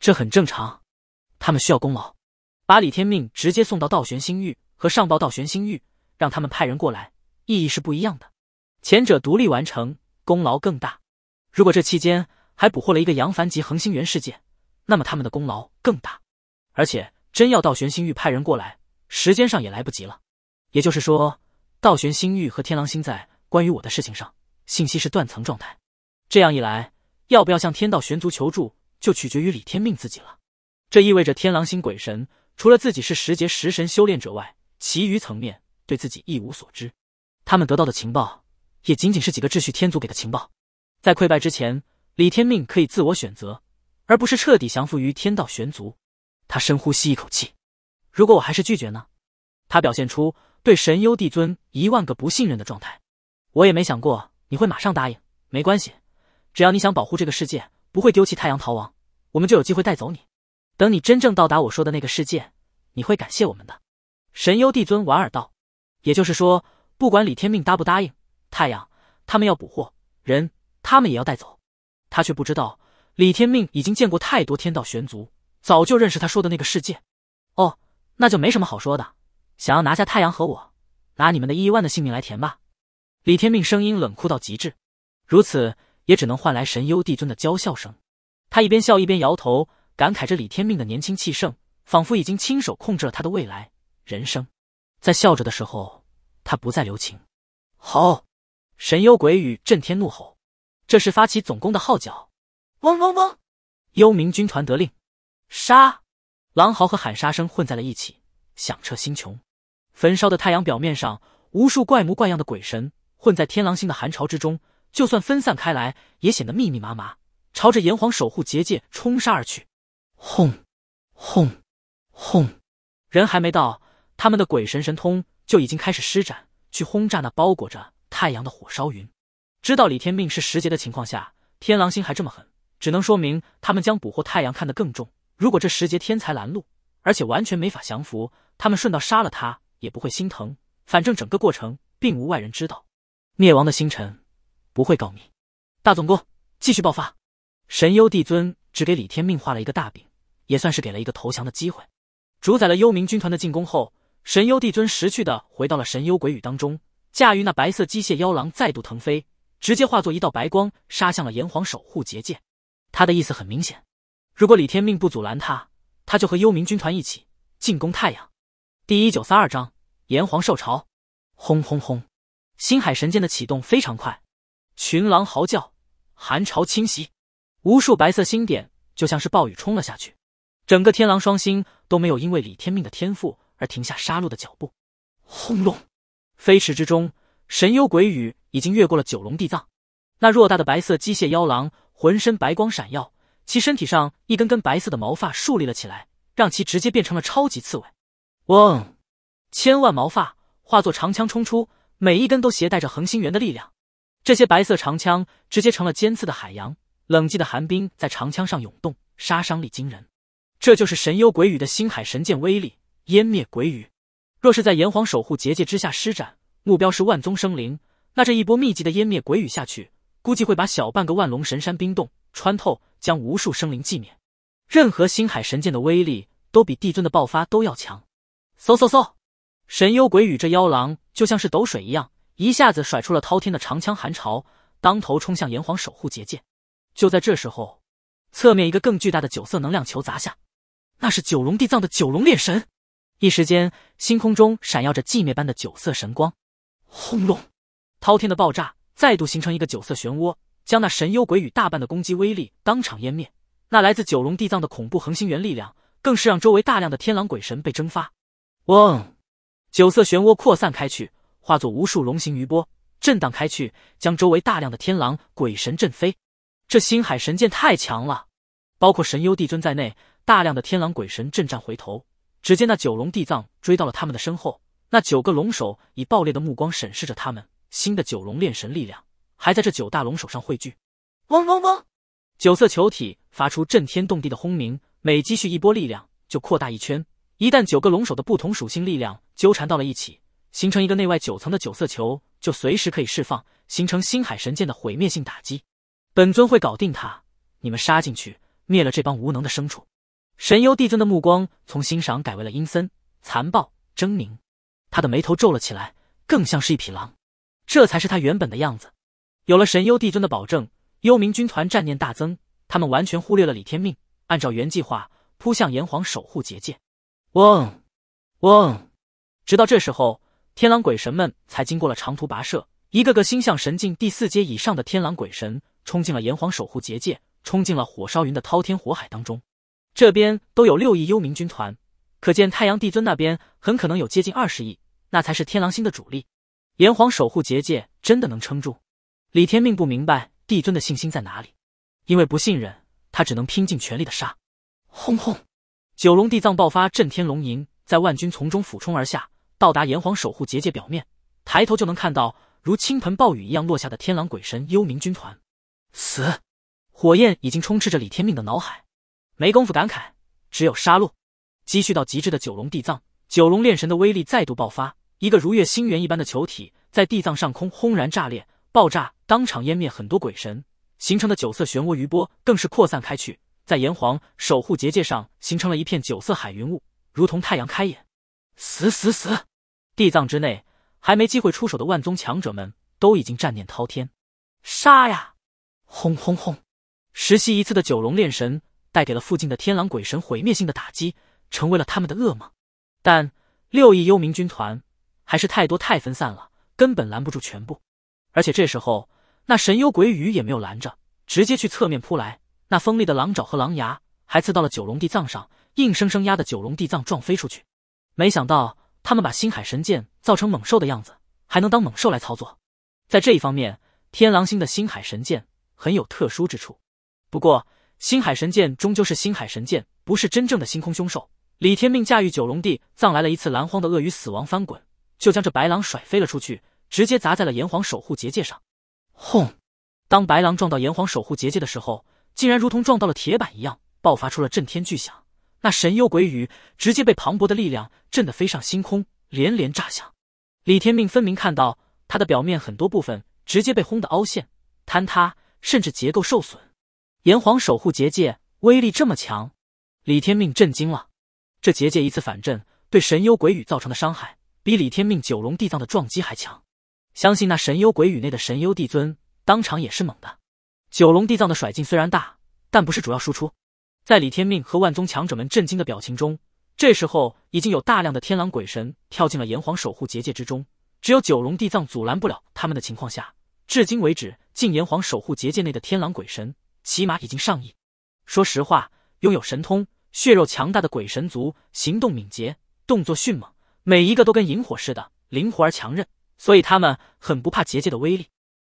这很正常，他们需要功劳，把李天命直接送到道玄星域和上报道玄星域。让他们派人过来，意义是不一样的。前者独立完成，功劳更大。如果这期间还捕获了一个杨凡级恒星源事件，那么他们的功劳更大。而且真要道玄星域派人过来，时间上也来不及了。也就是说，道玄星域和天狼星在关于我的事情上，信息是断层状态。这样一来，要不要向天道玄族求助，就取决于李天命自己了。这意味着天狼星鬼神除了自己是十劫十神修炼者外，其余层面。对自己一无所知，他们得到的情报也仅仅是几个秩序天族给的情报。在溃败之前，李天命可以自我选择，而不是彻底降服于天道玄族。他深呼吸一口气，如果我还是拒绝呢？他表现出对神幽帝尊一万个不信任的状态。我也没想过你会马上答应。没关系，只要你想保护这个世界，不会丢弃太阳逃亡，我们就有机会带走你。等你真正到达我说的那个世界，你会感谢我们的。神幽帝尊莞尔道。也就是说，不管李天命答不答应，太阳他们要捕获人，他们也要带走。他却不知道，李天命已经见过太多天道玄族，早就认识他说的那个世界。哦，那就没什么好说的。想要拿下太阳和我，拿你们的亿万的性命来填吧！李天命声音冷酷到极致，如此也只能换来神幽帝尊的娇笑声。他一边笑一边摇头，感慨着李天命的年轻气盛，仿佛已经亲手控制了他的未来人生。在笑着的时候，他不再留情。好，神幽鬼语震天怒吼，这是发起总攻的号角。嗡嗡嗡，幽冥军团得令，杀！狼嚎和喊杀声混在了一起，响彻星穹。焚烧的太阳表面上，无数怪模怪样的鬼神混在天狼星的寒潮之中，就算分散开来，也显得密密麻麻，朝着炎黄守护结界冲杀而去。轰！轰！轰！人还没到。他们的鬼神神通就已经开始施展，去轰炸那包裹着太阳的火烧云。知道李天命是时劫的情况下，天狼星还这么狠，只能说明他们将捕获太阳看得更重。如果这时劫天才拦路，而且完全没法降服，他们顺道杀了他也不会心疼。反正整个过程并无外人知道，灭亡的星辰不会告密。大总攻继续爆发。神幽帝尊只给李天命画了一个大饼，也算是给了一个投降的机会。主宰了幽冥军团的进攻后。神幽帝尊识趣的回到了神幽鬼雨当中，驾驭那白色机械妖狼再度腾飞，直接化作一道白光杀向了炎黄守护结界。他的意思很明显，如果李天命不阻拦他，他就和幽冥军团一起进攻太阳。第一九三二章：炎黄受潮。轰轰轰！星海神剑的启动非常快，群狼嚎叫，寒潮侵袭，无数白色星点就像是暴雨冲了下去，整个天狼双星都没有因为李天命的天赋。而停下杀戮的脚步，轰隆！飞驰之中，神幽鬼雨已经越过了九龙地藏。那偌大的白色机械妖狼浑身白光闪耀，其身体上一根根白色的毛发竖立了起来，让其直接变成了超级刺猬。嗡！千万毛发化作长枪冲出，每一根都携带着恒星源的力量。这些白色长枪直接成了尖刺的海洋，冷寂的寒冰在长枪上涌动，杀伤力惊人。这就是神幽鬼雨的星海神剑威力。湮灭鬼雨，若是在炎黄守护结界之下施展，目标是万宗生灵，那这一波密集的湮灭鬼雨下去，估计会把小半个万龙神山冰冻穿透，将无数生灵寂灭。任何星海神剑的威力，都比帝尊的爆发都要强。嗖嗖嗖，神幽鬼雨这妖狼就像是抖水一样，一下子甩出了滔天的长枪寒潮，当头冲向炎黄守护结界。就在这时候，侧面一个更巨大的九色能量球砸下，那是九龙地藏的九龙炼神。一时间，星空中闪耀着寂灭般的九色神光。轰隆！滔天的爆炸再度形成一个九色漩涡，将那神幽鬼羽大半的攻击威力当场湮灭。那来自九龙地藏的恐怖恒星元力量，更是让周围大量的天狼鬼神被蒸发。嗡！九色漩涡扩散开去，化作无数龙形余波震荡开去，将周围大量的天狼鬼神震飞。这星海神剑太强了！包括神幽帝尊在内，大量的天狼鬼神震战回头。只见那九龙地藏追到了他们的身后，那九个龙首以暴烈的目光审视着他们。新的九龙炼神力量还在这九大龙手上汇聚。嗡嗡嗡，九色球体发出震天动地的轰鸣，每积蓄一波力量就扩大一圈。一旦九个龙首的不同属性力量纠缠到了一起，形成一个内外九层的九色球，就随时可以释放，形成星海神剑的毁灭性打击。本尊会搞定他，你们杀进去，灭了这帮无能的牲畜。神幽帝尊的目光从欣赏改为了阴森、残暴、狰狞，他的眉头皱了起来，更像是一匹狼，这才是他原本的样子。有了神幽帝尊的保证，幽冥军团战念大增，他们完全忽略了李天命，按照原计划扑向炎黄守护结界。嗡嗡，直到这时候，天狼鬼神们才经过了长途跋涉，一个个星象神境第四阶以上的天狼鬼神冲进了炎黄守护结界，冲进了火烧云的滔天火海当中。这边都有六亿幽冥军团，可见太阳帝尊那边很可能有接近二十亿，那才是天狼星的主力。炎黄守护结界真的能撑住？李天命不明白帝尊的信心在哪里，因为不信任，他只能拼尽全力的杀。轰轰，九龙地藏爆发震天龙吟，在万军从中俯冲而下，到达炎黄守护结界表面，抬头就能看到如倾盆暴雨一样落下的天狼鬼神幽冥军团。死！火焰已经充斥着李天命的脑海。没功夫感慨，只有杀戮。积蓄到极致的九龙地藏、九龙炼神的威力再度爆发，一个如月星圆一般的球体在地藏上空轰然炸裂，爆炸当场湮灭很多鬼神，形成的九色漩涡余波更是扩散开去，在炎黄守护结界上形成了一片九色海云雾，如同太阳开眼。死死死！地藏之内还没机会出手的万宗强者们都已经战念滔天，杀呀！轰轰轰！实习一次的九龙炼神。带给了附近的天狼鬼神毁灭性的打击，成为了他们的噩梦。但六亿幽冥军团还是太多太分散了，根本拦不住全部。而且这时候，那神幽鬼雨也没有拦着，直接去侧面扑来。那锋利的狼爪和狼牙还刺到了九龙地藏上，硬生生压的九龙地藏撞飞出去。没想到他们把星海神剑造成猛兽的样子，还能当猛兽来操作。在这一方面，天狼星的星海神剑很有特殊之处。不过。星海神剑终究是星海神剑，不是真正的星空凶兽。李天命驾驭九龙帝，葬来了一次蓝荒的鳄鱼死亡翻滚，就将这白狼甩飞了出去，直接砸在了炎黄守护结界上。轰！当白狼撞到炎黄守护结界的时候，竟然如同撞到了铁板一样，爆发出了震天巨响。那神幽鬼雨直接被磅礴的力量震得飞上星空，连连炸响。李天命分明看到，它的表面很多部分直接被轰得凹陷、坍塌，甚至结构受损。炎黄守护结界威力这么强，李天命震惊了。这结界一次反震对神幽鬼羽造成的伤害，比李天命九龙地藏的撞击还强。相信那神幽鬼羽内的神幽帝尊当场也是猛的。九龙地藏的甩劲虽然大，但不是主要输出。在李天命和万宗强者们震惊的表情中，这时候已经有大量的天狼鬼神跳进了炎黄守护结界之中。只有九龙地藏阻拦不了他们的情况下，至今为止进炎黄守护结界内的天狼鬼神。起码已经上亿。说实话，拥有神通、血肉强大的鬼神族，行动敏捷，动作迅猛，每一个都跟萤火似的，灵活而强韧，所以他们很不怕结界的威力。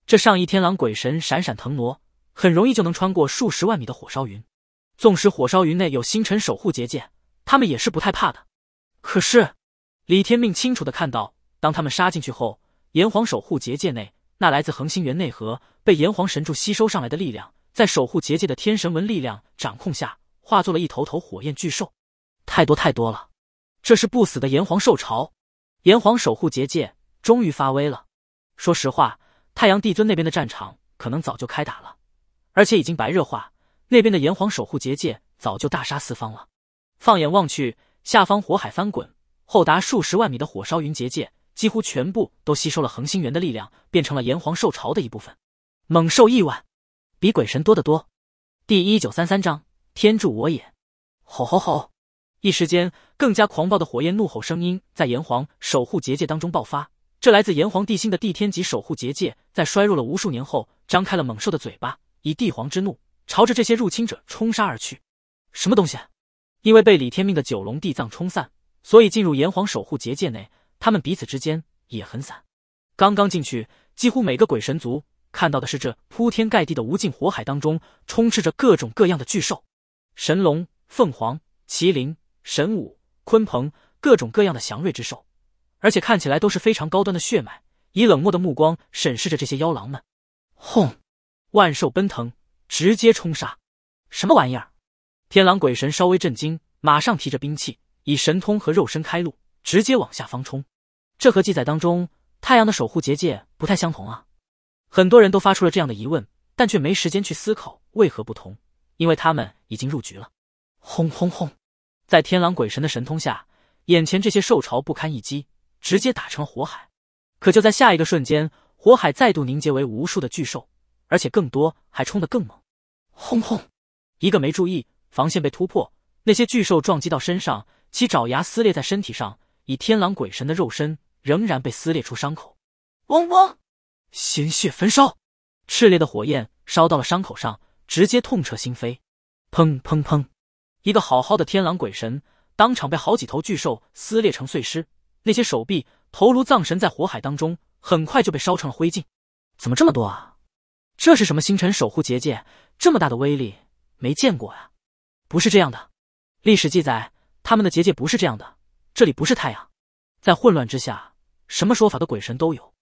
这上亿天狼鬼神闪闪腾挪，很容易就能穿过数十万米的火烧云。纵使火烧云内有星辰守护结界，他们也是不太怕的。可是，李天命清楚的看到，当他们杀进去后，炎黄守护结界内那来自恒星源内核被炎黄神柱吸收上来的力量。在守护结界的天神纹力量掌控下，化作了一头头火焰巨兽，太多太多了！这是不死的炎黄兽潮，炎黄守护结界终于发威了。说实话，太阳帝尊那边的战场可能早就开打了，而且已经白热化。那边的炎黄守护结界早就大杀四方了。放眼望去，下方火海翻滚，厚达数十万米的火烧云结界几乎全部都吸收了恒星源的力量，变成了炎黄兽潮的一部分。猛兽亿万。比鬼神多得多。第一九三三章，天助我也！吼吼吼！一时间，更加狂暴的火焰怒吼声音在炎黄守护结界当中爆发。这来自炎黄地心的地天级守护结界，在衰弱了无数年后，张开了猛兽的嘴巴，以帝皇之怒，朝着这些入侵者冲杀而去。什么东西？因为被李天命的九龙地藏冲散，所以进入炎黄守护结界内，他们彼此之间也很散。刚刚进去，几乎每个鬼神族。看到的是这铺天盖地的无尽火海当中，充斥着各种各样的巨兽，神龙、凤凰、麒麟、神武、鲲鹏，各种各样的祥瑞之兽，而且看起来都是非常高端的血脉。以冷漠的目光审视着这些妖狼们，轰！万兽奔腾，直接冲杀！什么玩意儿？天狼鬼神稍微震惊，马上提着兵器，以神通和肉身开路，直接往下方冲。这和记载当中太阳的守护结界不太相同啊！很多人都发出了这样的疑问，但却没时间去思考为何不同，因为他们已经入局了。轰轰轰！在天狼鬼神的神通下，眼前这些兽潮不堪一击，直接打成了火海。可就在下一个瞬间，火海再度凝结为无数的巨兽，而且更多，还冲得更猛。轰轰！一个没注意，防线被突破，那些巨兽撞击到身上，其爪牙撕裂在身体上，以天狼鬼神的肉身，仍然被撕裂出伤口。嗡嗡。鲜血焚烧，炽烈的火焰烧到了伤口上，直接痛彻心扉。砰砰砰！一个好好的天狼鬼神，当场被好几头巨兽撕裂成碎尸。那些手臂、头颅、葬神在火海当中，很快就被烧成了灰烬。怎么这么多啊？这是什么星辰守护结界？这么大的威力，没见过呀！不是这样的，历史记载他们的结界不是这样的。这里不是太阳，在混乱之下，什么说法的鬼神都有。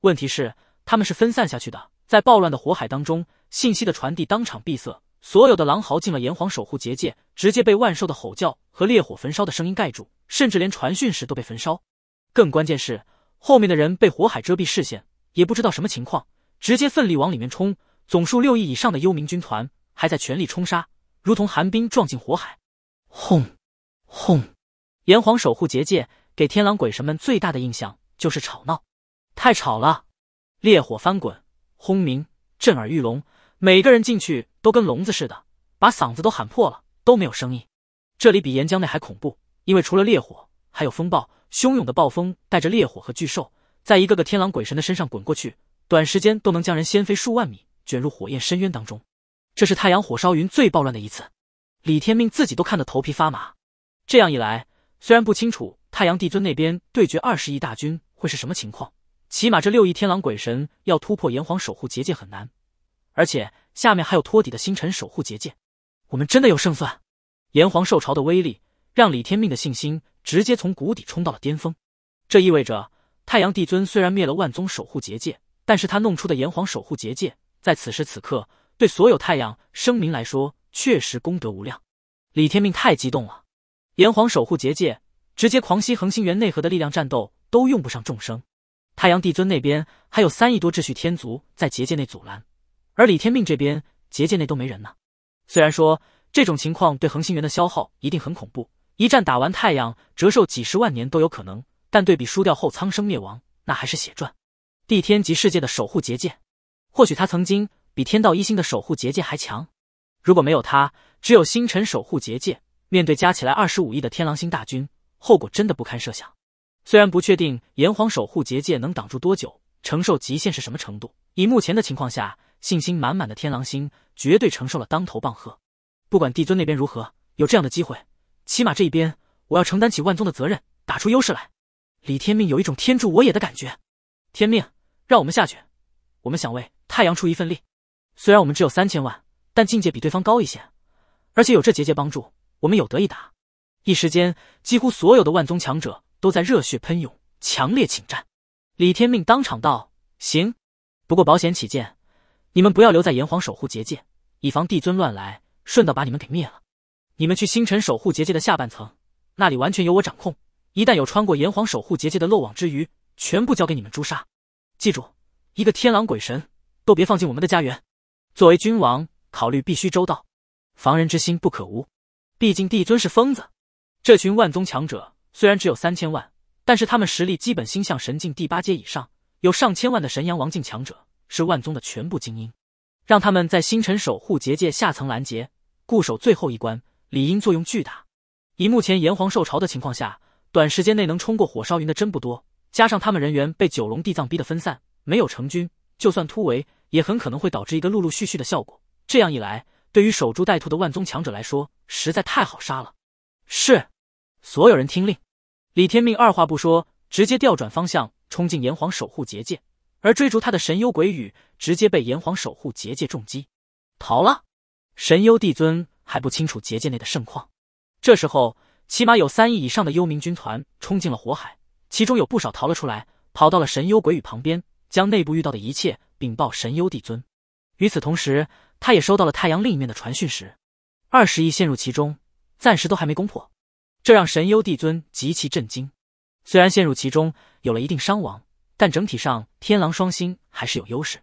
问题是。他们是分散下去的，在暴乱的火海当中，信息的传递当场闭塞。所有的狼嚎进了炎黄守护结界，直接被万兽的吼叫和烈火焚烧的声音盖住，甚至连传讯时都被焚烧。更关键是，后面的人被火海遮蔽视线，也不知道什么情况，直接奋力往里面冲。总数六亿以上的幽冥军团还在全力冲杀，如同寒冰撞进火海，轰，轰！炎黄守护结界给天狼鬼神们最大的印象就是吵闹，太吵了。烈火翻滚，轰鸣，震耳欲聋。每个人进去都跟聋子似的，把嗓子都喊破了，都没有声音。这里比岩浆内还恐怖，因为除了烈火，还有风暴。汹涌的暴风带着烈火和巨兽，在一个个天狼鬼神的身上滚过去，短时间都能将人掀飞数万米，卷入火焰深渊当中。这是太阳火烧云最暴乱的一次，李天命自己都看得头皮发麻。这样一来，虽然不清楚太阳帝尊那边对决二十亿大军会是什么情况。起码这六亿天狼鬼神要突破炎黄守护结界很难，而且下面还有托底的星辰守护结界，我们真的有胜算。炎黄受潮的威力让李天命的信心直接从谷底冲到了巅峰。这意味着太阳帝尊虽然灭了万宗守护结界，但是他弄出的炎黄守护结界在此时此刻对所有太阳生民来说确实功德无量。李天命太激动了，炎黄守护结界直接狂吸恒星元内核的力量，战斗都用不上众生。太阳帝尊那边还有三亿多秩序天族在结界内阻拦，而李天命这边结界内都没人呢。虽然说这种情况对恒星源的消耗一定很恐怖，一战打完太阳折寿几十万年都有可能，但对比输掉后苍生灭亡，那还是血赚。帝天及世界的守护结界，或许他曾经比天道一星的守护结界还强。如果没有他，只有星辰守护结界，面对加起来二十五亿的天狼星大军，后果真的不堪设想。虽然不确定炎黄守护结界能挡住多久，承受极限是什么程度，以目前的情况下，信心满满的天狼星绝对承受了当头棒喝。不管帝尊那边如何，有这样的机会，起码这一边我要承担起万宗的责任，打出优势来。李天命有一种天助我也的感觉。天命，让我们下去，我们想为太阳出一份力。虽然我们只有三千万，但境界比对方高一些，而且有这结界帮助，我们有得一打。一时间，几乎所有的万宗强者。都在热血喷涌，强烈请战。李天命当场道：“行，不过保险起见，你们不要留在炎黄守护结界，以防帝尊乱来，顺道把你们给灭了。你们去星辰守护结界的下半层，那里完全由我掌控。一旦有穿过炎黄守护结界的漏网之鱼，全部交给你们诛杀。记住，一个天狼鬼神都别放进我们的家园。作为君王，考虑必须周到，防人之心不可无。毕竟帝尊是疯子，这群万宗强者。”虽然只有三千万，但是他们实力基本星象神境第八阶以上，有上千万的神阳王境强者，是万宗的全部精英，让他们在星辰守护结界下层拦截，固守最后一关，理应作用巨大。以目前炎黄受潮的情况下，短时间内能冲过火烧云的真不多，加上他们人员被九龙地藏逼得分散，没有成军，就算突围，也很可能会导致一个陆陆续续的效果。这样一来，对于守株待兔的万宗强者来说，实在太好杀了。是，所有人听令。李天命二话不说，直接调转方向冲进炎黄守护结界，而追逐他的神幽鬼羽直接被炎黄守护结界重击，逃了。神幽帝尊还不清楚结界内的盛况，这时候起码有三亿以上的幽冥军团冲进了火海，其中有不少逃了出来，跑到了神幽鬼羽旁边，将内部遇到的一切禀报神幽帝尊。与此同时，他也收到了太阳另一面的传讯时，二十亿陷入其中，暂时都还没攻破。这让神幽帝尊极其震惊，虽然陷入其中有了一定伤亡，但整体上天狼双星还是有优势。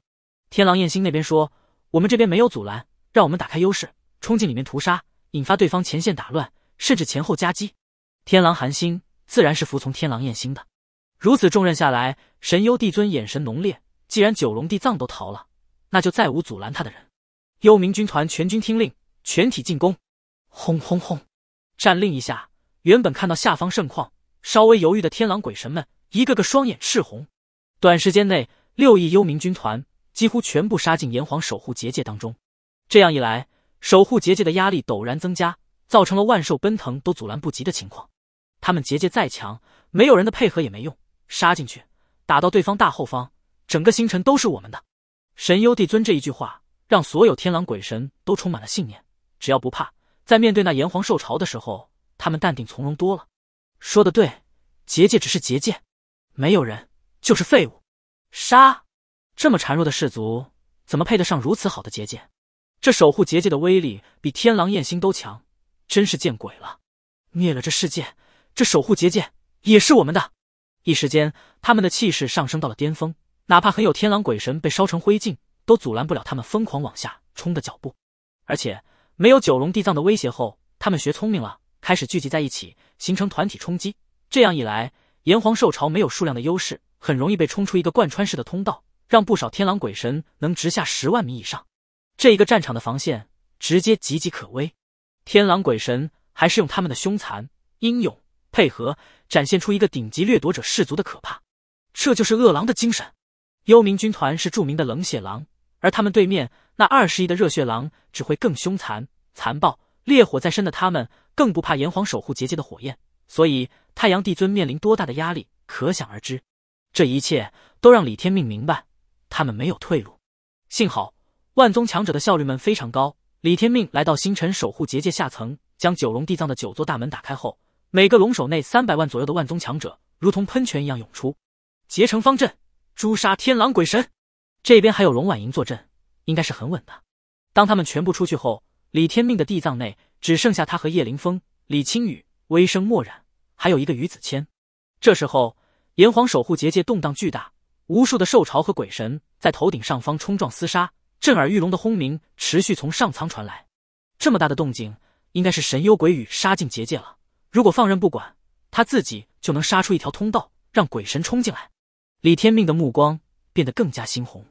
天狼焰星那边说，我们这边没有阻拦，让我们打开优势，冲进里面屠杀，引发对方前线打乱，甚至前后夹击。天狼寒星自然是服从天狼焰星的。如此重任下来，神幽帝尊眼神浓烈，既然九龙地藏都逃了，那就再无阻拦他的人。幽冥军团全军听令，全体进攻！轰轰轰！战令一下。原本看到下方盛况，稍微犹豫的天狼鬼神们，一个个双眼赤红。短时间内，六亿幽冥军团几乎全部杀进炎黄守护结界当中。这样一来，守护结界的压力陡然增加，造成了万兽奔腾都阻拦不及的情况。他们结界再强，没有人的配合也没用。杀进去，打到对方大后方，整个星辰都是我们的。神幽帝尊这一句话，让所有天狼鬼神都充满了信念。只要不怕，在面对那炎黄兽潮的时候。他们淡定从容多了。说的对，结界只是结界，没有人就是废物。杀！这么孱弱的氏族，怎么配得上如此好的结界？这守护结界的威力比天狼焰星都强，真是见鬼了！灭了这世界，这守护结界也是我们的。一时间，他们的气势上升到了巅峰，哪怕很有天狼鬼神被烧成灰烬，都阻拦不了他们疯狂往下冲的脚步。而且没有九龙地藏的威胁后，他们学聪明了。开始聚集在一起，形成团体冲击。这样一来，炎黄兽潮没有数量的优势，很容易被冲出一个贯穿式的通道，让不少天狼鬼神能直下十万米以上。这一个战场的防线直接岌岌可危。天狼鬼神还是用他们的凶残、英勇配合，展现出一个顶级掠夺者氏族的可怕。这就是恶狼的精神。幽冥军团是著名的冷血狼，而他们对面那二十亿的热血狼只会更凶残、残暴。烈火在身的他们更不怕炎黄守护结界的火焰，所以太阳帝尊面临多大的压力可想而知。这一切都让李天命明白，他们没有退路。幸好万宗强者的效率们非常高，李天命来到星辰守护结界下层，将九龙地藏的九座大门打开后，每个龙首内三百万左右的万宗强者如同喷泉一样涌出，结成方阵诛杀天狼鬼神。这边还有龙婉莹坐镇，应该是很稳的。当他们全部出去后。李天命的地藏内只剩下他和叶凌风、李青羽、微声默然，还有一个于子谦。这时候，炎黄守护结界动荡巨大，无数的兽潮和鬼神在头顶上方冲撞厮杀，震耳欲聋的轰鸣持续从上苍传来。这么大的动静，应该是神幽鬼雨杀进结界了。如果放任不管，他自己就能杀出一条通道，让鬼神冲进来。李天命的目光变得更加猩红。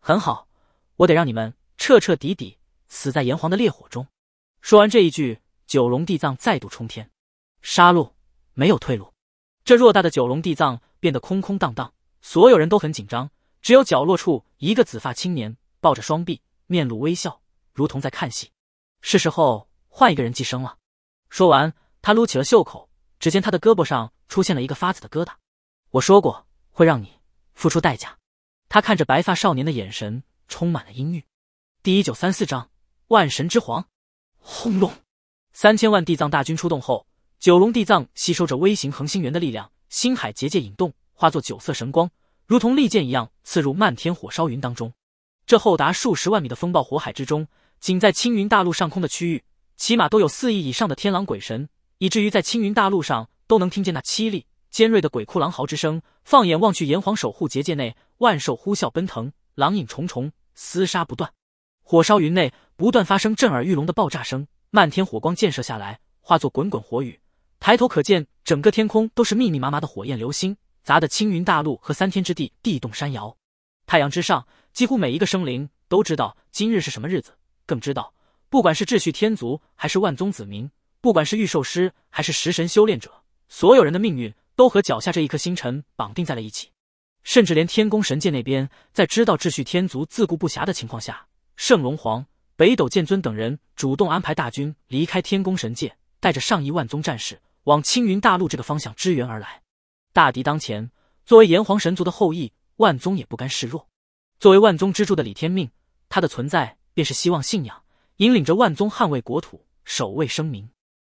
很好，我得让你们彻彻底底。死在炎黄的烈火中。说完这一句，九龙地藏再度冲天，杀戮没有退路。这偌大的九龙地藏变得空空荡荡，所有人都很紧张。只有角落处一个紫发青年抱着双臂，面露微笑，如同在看戏。是时候换一个人寄生了。说完，他撸起了袖口，只见他的胳膊上出现了一个发紫的疙瘩。我说过会让你付出代价。他看着白发少年的眼神充满了阴郁。第一九三四章。万神之皇，轰隆！三千万地藏大军出动后，九龙地藏吸收着微型恒星源的力量，星海结界引动，化作九色神光，如同利剑一样刺入漫天火烧云当中。这厚达数十万米的风暴火海之中，仅在青云大陆上空的区域，起码都有四亿以上的天狼鬼神，以至于在青云大陆上都能听见那凄厉尖锐的鬼哭狼嚎之声。放眼望去，炎黄守护结界内，万兽呼啸奔腾，狼影重重，厮杀不断。火烧云内不断发生震耳欲聋的爆炸声，漫天火光溅射下来，化作滚滚火雨。抬头可见，整个天空都是密密麻麻的火焰流星，砸得青云大陆和三天之地地动山摇。太阳之上，几乎每一个生灵都知道今日是什么日子，更知道，不管是秩序天族还是万宗子民，不管是御兽师还是食神修炼者，所有人的命运都和脚下这一颗星辰绑定在了一起。甚至连天宫神界那边，在知道秩序天族自顾不暇的情况下。圣龙皇、北斗剑尊等人主动安排大军离开天宫神界，带着上亿万宗战士往青云大陆这个方向支援而来。大敌当前，作为炎黄神族的后裔，万宗也不甘示弱。作为万宗之柱的李天命，他的存在便是希望、信仰，引领着万宗捍卫国土、守卫生民。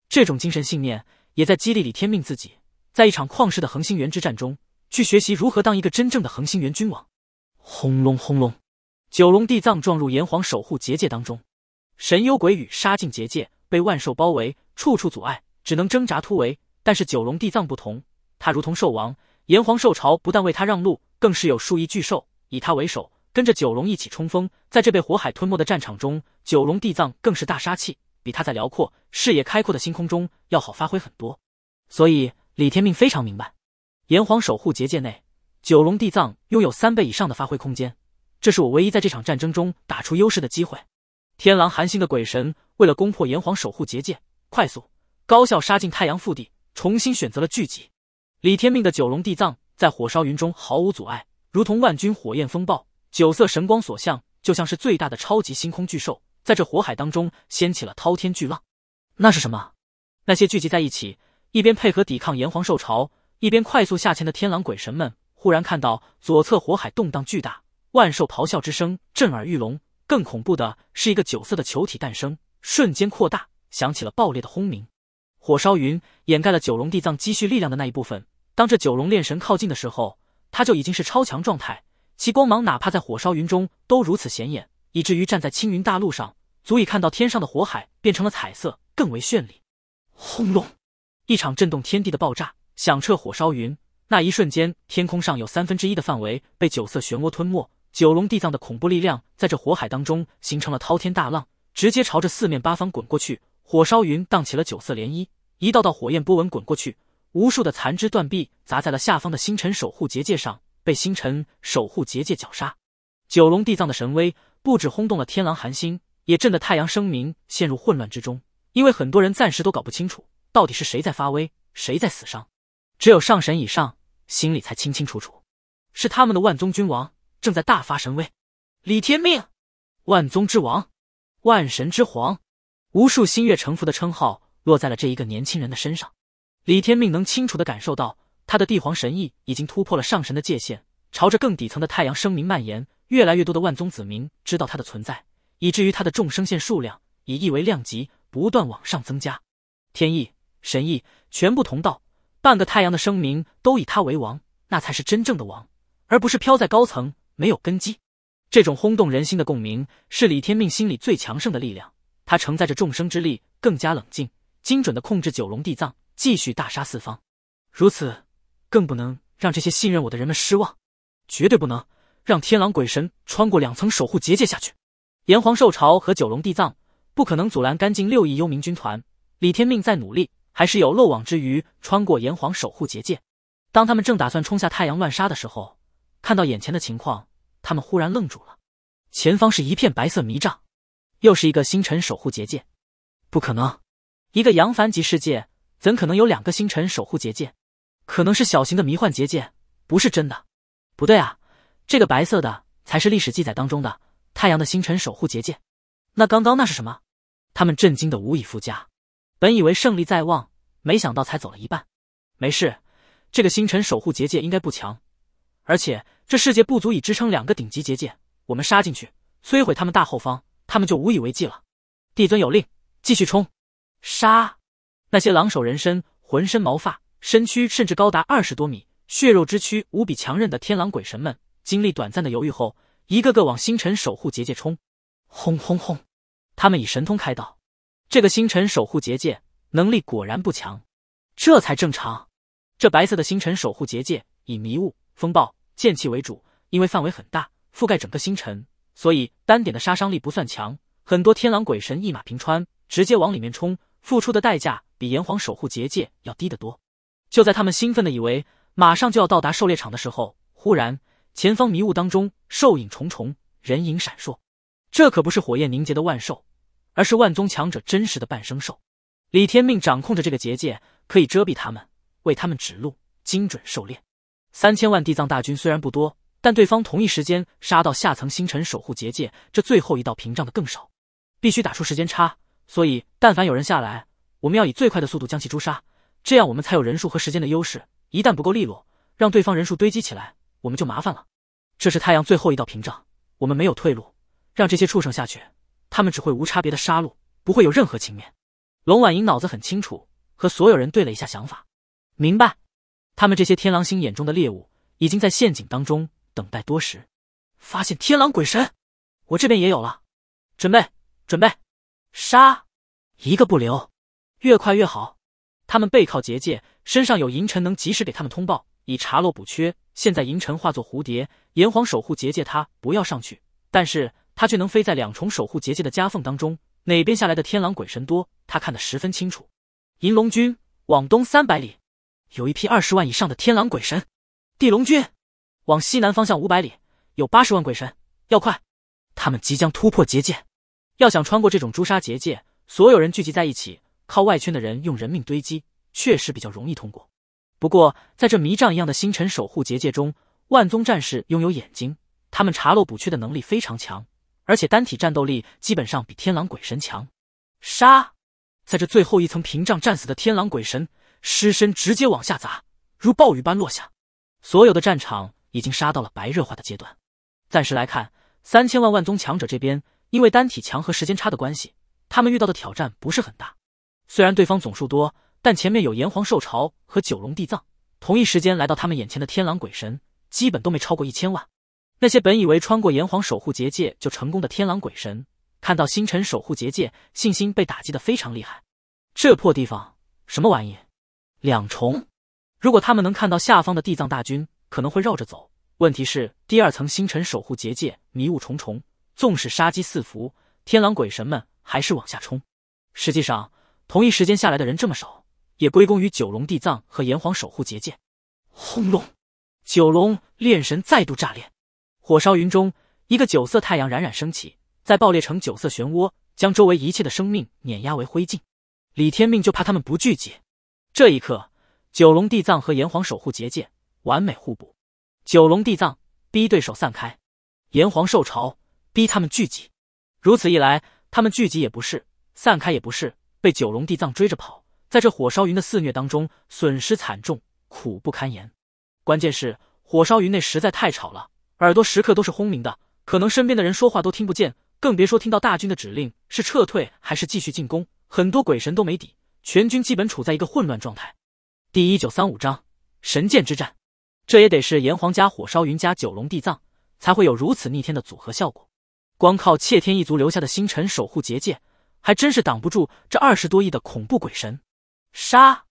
这种精神信念也在激励李天命自己，在一场旷世的恒星元之战中，去学习如何当一个真正的恒星元君王。轰隆，轰隆。九龙地藏撞入炎黄守护结界当中，神幽鬼羽杀进结界，被万兽包围，处处阻碍，只能挣扎突围。但是九龙地藏不同，他如同兽王，炎黄兽潮不但为他让路，更是有数亿巨兽以他为首，跟着九龙一起冲锋。在这被火海吞没的战场中，九龙地藏更是大杀器，比他在辽阔、视野开阔的星空中要好发挥很多。所以李天命非常明白，炎黄守护结界内，九龙地藏拥有三倍以上的发挥空间。这是我唯一在这场战争中打出优势的机会。天狼寒星的鬼神为了攻破炎黄守护结界，快速高效杀进太阳腹地，重新选择了聚集。李天命的九龙地藏在火烧云中毫无阻碍，如同万军火焰风暴，九色神光所向，就像是最大的超级星空巨兽，在这火海当中掀起了滔天巨浪。那是什么？那些聚集在一起，一边配合抵抗炎黄兽潮，一边快速下潜的天狼鬼神们，忽然看到左侧火海动荡巨大。万兽咆哮之声震耳欲聋，更恐怖的是，一个九色的球体诞生，瞬间扩大，响起了爆裂的轰鸣。火烧云掩盖了九龙地藏积蓄力量的那一部分。当这九龙炼神靠近的时候，他就已经是超强状态，其光芒哪怕在火烧云中都如此显眼，以至于站在青云大陆上，足以看到天上的火海变成了彩色，更为绚丽。轰隆！一场震动天地的爆炸响彻火烧云，那一瞬间，天空上有三分之一的范围被九色漩涡吞没。九龙地藏的恐怖力量在这火海当中形成了滔天大浪，直接朝着四面八方滚过去。火烧云荡起了九色涟漪，一道道火焰波纹滚过去，无数的残肢断臂砸在了下方的星辰守护结界上，被星辰守护结界绞杀。九龙地藏的神威不止轰动了天狼寒星，也震得太阳生明陷入混乱之中。因为很多人暂时都搞不清楚到底是谁在发威，谁在死伤，只有上神以上心里才清清楚楚，是他们的万宗君王。正在大发神威，李天命，万宗之王，万神之皇，无数心悦诚服的称号落在了这一个年轻人的身上。李天命能清楚的感受到，他的帝皇神意已经突破了上神的界限，朝着更底层的太阳生明蔓延。越来越多的万宗子民知道他的存在，以至于他的众生线数量以亿为量级不断往上增加。天意、神意，全部同道，半个太阳的生明都以他为王，那才是真正的王，而不是飘在高层。没有根基，这种轰动人心的共鸣是李天命心里最强盛的力量。他承载着众生之力，更加冷静、精准地控制九龙地藏，继续大杀四方。如此，更不能让这些信任我的人们失望，绝对不能让天狼鬼神穿过两层守护结界下去。炎黄兽潮和九龙地藏不可能阻拦干净六亿幽冥军团。李天命在努力，还是有漏网之鱼穿过炎黄守护结界。当他们正打算冲下太阳乱杀的时候，看到眼前的情况。他们忽然愣住了，前方是一片白色迷障，又是一个星辰守护结界。不可能，一个扬凡级世界怎可能有两个星辰守护结界？可能是小型的迷幻结界，不是真的。不对啊，这个白色的才是历史记载当中的太阳的星辰守护结界。那刚刚那是什么？他们震惊的无以复加，本以为胜利在望，没想到才走了一半。没事，这个星辰守护结界应该不强。而且这世界不足以支撑两个顶级结界，我们杀进去摧毁他们大后方，他们就无以为继了。帝尊有令，继续冲！杀那些狼首人身、浑身毛发、身躯甚至高达二十多米、血肉之躯无比强韧的天狼鬼神们。经历短暂的犹豫后，一个个往星辰守护结界冲。轰轰轰！他们以神通开道，这个星辰守护结界能力果然不强，这才正常。这白色的星辰守护结界以迷雾、风暴。剑气为主，因为范围很大，覆盖整个星辰，所以单点的杀伤力不算强。很多天狼鬼神一马平川，直接往里面冲，付出的代价比炎黄守护结界要低得多。就在他们兴奋的以为马上就要到达狩猎场的时候，忽然前方迷雾当中兽影重重，人影闪烁。这可不是火焰凝结的万兽，而是万宗强者真实的半生兽。李天命掌控着这个结界，可以遮蔽他们，为他们指路，精准狩猎。三千万地藏大军虽然不多，但对方同一时间杀到下层星辰守护结界这最后一道屏障的更少，必须打出时间差。所以，但凡有人下来，我们要以最快的速度将其诛杀，这样我们才有人数和时间的优势。一旦不够利落，让对方人数堆积起来，我们就麻烦了。这是太阳最后一道屏障，我们没有退路。让这些畜生下去，他们只会无差别的杀戮，不会有任何情面。龙婉莹脑子很清楚，和所有人对了一下想法，明白。他们这些天狼星眼中的猎物，已经在陷阱当中等待多时。发现天狼鬼神，我这边也有了，准备准备，杀一个不留，越快越好。他们背靠结界，身上有银尘，能及时给他们通报，以查漏补缺。现在银尘化作蝴蝶，炎黄守护结界，他不要上去，但是他却能飞在两重守护结界的夹缝当中。哪边下来的天狼鬼神多，他看得十分清楚。银龙军往东三百里。有一批二十万以上的天狼鬼神，地龙军往西南方向五百里有八十万鬼神，要快！他们即将突破结界。要想穿过这种朱砂结界，所有人聚集在一起，靠外圈的人用人命堆积，确实比较容易通过。不过在这迷障一样的星辰守护结界中，万宗战士拥有眼睛，他们查漏补缺的能力非常强，而且单体战斗力基本上比天狼鬼神强。杀！在这最后一层屏障战死的天狼鬼神。尸身直接往下砸，如暴雨般落下。所有的战场已经杀到了白热化的阶段。暂时来看，三千万万宗强者这边，因为单体强和时间差的关系，他们遇到的挑战不是很大。虽然对方总数多，但前面有炎黄兽潮和九龙地藏，同一时间来到他们眼前的天狼鬼神，基本都没超过一千万。那些本以为穿过炎黄守护结界就成功的天狼鬼神，看到星辰守护结界，信心被打击的非常厉害。这破地方，什么玩意？两重，如果他们能看到下方的地藏大军，可能会绕着走。问题是，第二层星辰守护结界迷雾重重，纵使杀机四伏，天狼鬼神们还是往下冲。实际上，同一时间下来的人这么少，也归功于九龙地藏和炎黄守护结界。轰隆！九龙炼神再度炸裂，火烧云中，一个九色太阳冉冉升起，在爆裂成九色漩涡，将周围一切的生命碾压为灰烬。李天命就怕他们不聚集。这一刻，九龙地藏和炎黄守护结界完美互补。九龙地藏逼对手散开，炎黄受潮逼他们聚集。如此一来，他们聚集也不是，散开也不是，被九龙地藏追着跑，在这火烧云的肆虐当中，损失惨重，苦不堪言。关键是火烧云内实在太吵了，耳朵时刻都是轰鸣的，可能身边的人说话都听不见，更别说听到大军的指令是撤退还是继续进攻，很多鬼神都没底。全军基本处在一个混乱状态。第一九三五章：神剑之战。这也得是炎黄家、火烧云家、九龙地藏才会有如此逆天的组合效果。光靠窃天一族留下的星辰守护结界，还真是挡不住这二十多亿的恐怖鬼神。杀！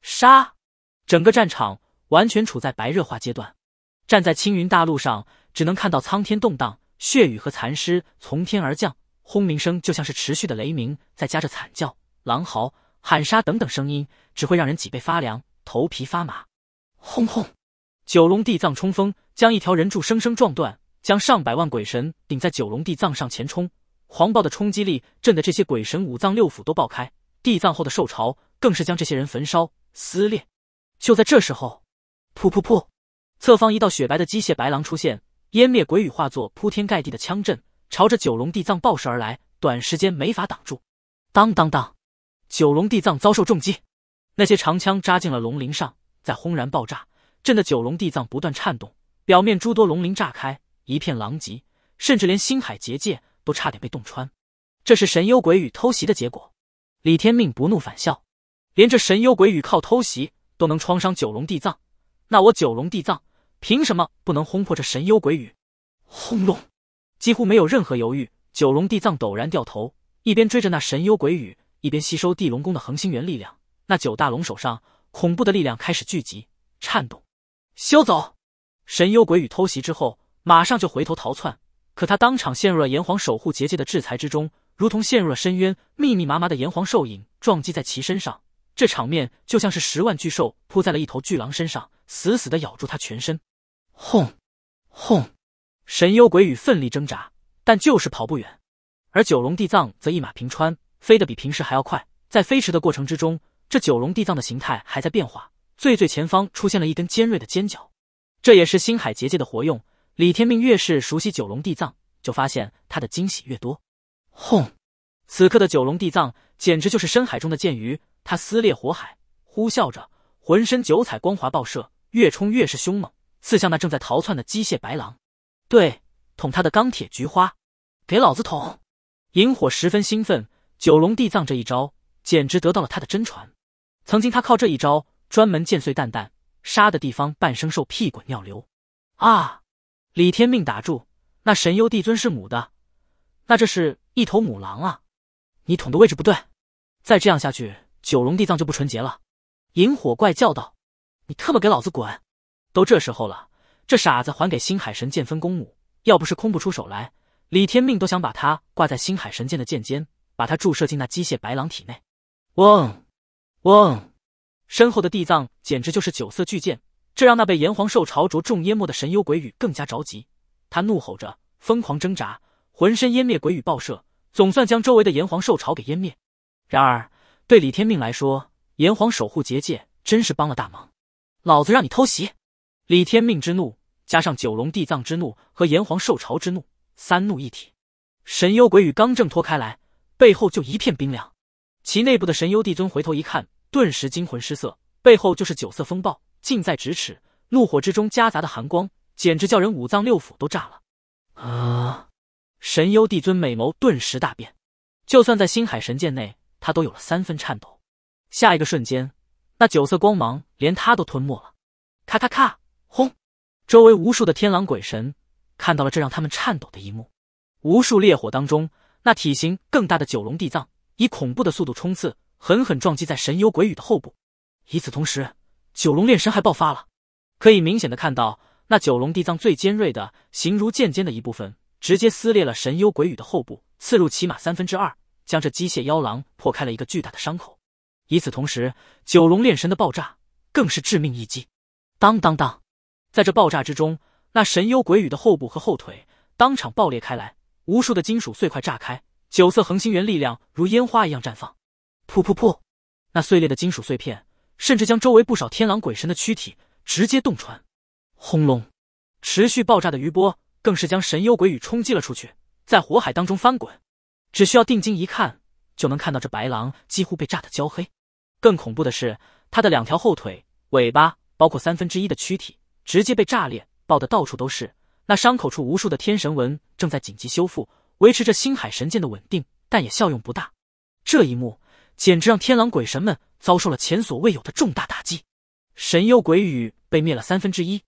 杀！整个战场完全处在白热化阶段。站在青云大陆上，只能看到苍天动荡，血雨和残尸从天而降，轰鸣声就像是持续的雷鸣，再加着惨叫、狼嚎。喊杀等等声音，只会让人脊背发凉，头皮发麻。轰轰！九龙地藏冲锋，将一条人柱生生撞断，将上百万鬼神顶在九龙地藏上前冲。狂暴的冲击力震得这些鬼神五脏六腑都爆开，地藏后的兽潮更是将这些人焚烧撕裂。就在这时候，噗噗噗！侧方一道雪白的机械白狼出现，湮灭鬼雨化作铺天盖地的枪阵，朝着九龙地藏爆射而来，短时间没法挡住。当当当！九龙地藏遭受重击，那些长枪扎进了龙鳞上，在轰然爆炸，震得九龙地藏不断颤动，表面诸多龙鳞炸开，一片狼藉，甚至连星海结界都差点被洞穿。这是神幽鬼羽偷袭的结果。李天命不怒反笑，连这神幽鬼羽靠偷袭都能创伤九龙地藏，那我九龙地藏凭什么不能轰破这神幽鬼羽？轰隆！几乎没有任何犹豫，九龙地藏陡然掉头，一边追着那神幽鬼羽。一边吸收地龙宫的恒星元力量，那九大龙手上恐怖的力量开始聚集、颤动。休走！神幽鬼羽偷袭之后，马上就回头逃窜，可他当场陷入了炎黄守护结界的制裁之中，如同陷入了深渊。密密麻麻的炎黄兽影撞击在其身上，这场面就像是十万巨兽扑在了一头巨狼身上，死死的咬住他全身。轰轰！神幽鬼羽奋力挣扎，但就是跑不远。而九龙地藏则一马平川。飞得比平时还要快，在飞驰的过程之中，这九龙地藏的形态还在变化。最最前方出现了一根尖锐的尖角，这也是星海结界的活用。李天命越是熟悉九龙地藏，就发现他的惊喜越多。轰！此刻的九龙地藏简直就是深海中的剑鱼，它撕裂火海，呼啸着，浑身九彩光华爆射，越冲越是凶猛，刺向那正在逃窜的机械白狼。对，捅他的钢铁菊花，给老子捅！萤火十分兴奋。九龙地藏这一招简直得到了他的真传。曾经他靠这一招专门剑碎蛋蛋，杀的地方半生兽屁滚尿流。啊！李天命打住，那神幽帝尊是母的，那这是一头母狼啊！你捅的位置不对，再这样下去，九龙地藏就不纯洁了。萤火怪叫道：“你特么给老子滚！都这时候了，这傻子还给星海神剑分公母。要不是空不出手来，李天命都想把他挂在星海神剑的剑尖。”把它注射进那机械白狼体内。嗡，嗡，身后的地藏简直就是九色巨剑，这让那被炎黄兽潮着重淹没的神幽鬼羽更加着急。他怒吼着，疯狂挣扎，浑身湮灭鬼羽爆射，总算将周围的炎黄兽潮给湮灭。然而，对李天命来说，炎黄守护结界真是帮了大忙。老子让你偷袭！李天命之怒，加上九龙地藏之怒和炎黄兽潮之怒，三怒一体。神幽鬼羽刚挣脱开来。背后就一片冰凉，其内部的神幽帝尊回头一看，顿时惊魂失色。背后就是九色风暴，近在咫尺，怒火之中夹杂的寒光，简直叫人五脏六腑都炸了。啊！神幽帝尊美眸顿时大变，就算在星海神界内，他都有了三分颤抖。下一个瞬间，那九色光芒连他都吞没了。咔咔咔，轰！周围无数的天狼鬼神看到了这让他们颤抖的一幕，无数烈火当中。那体型更大的九龙地藏以恐怖的速度冲刺，狠狠撞击在神幽鬼羽的后部。与此同时，九龙炼神还爆发了。可以明显的看到，那九龙地藏最尖锐的、形如剑尖的一部分，直接撕裂了神幽鬼羽的后部，刺入起码三分之二，将这机械妖狼破开了一个巨大的伤口。与此同时，九龙炼神的爆炸更是致命一击。当当当，在这爆炸之中，那神幽鬼羽的后部和后腿当场爆裂开来。无数的金属碎块炸开，九色恒星源力量如烟花一样绽放。噗噗噗！那碎裂的金属碎片甚至将周围不少天狼鬼神的躯体直接洞穿。轰隆！持续爆炸的余波更是将神幽鬼雨冲击了出去，在火海当中翻滚。只需要定睛一看，就能看到这白狼几乎被炸得焦黑。更恐怖的是，它的两条后腿、尾巴，包括三分之一的躯体，直接被炸裂，爆得到处都是。那伤口处无数的天神纹正在紧急修复，维持着星海神剑的稳定，但也效用不大。这一幕简直让天狼鬼神们遭受了前所未有的重大打击，神幽鬼羽被灭了三分之一，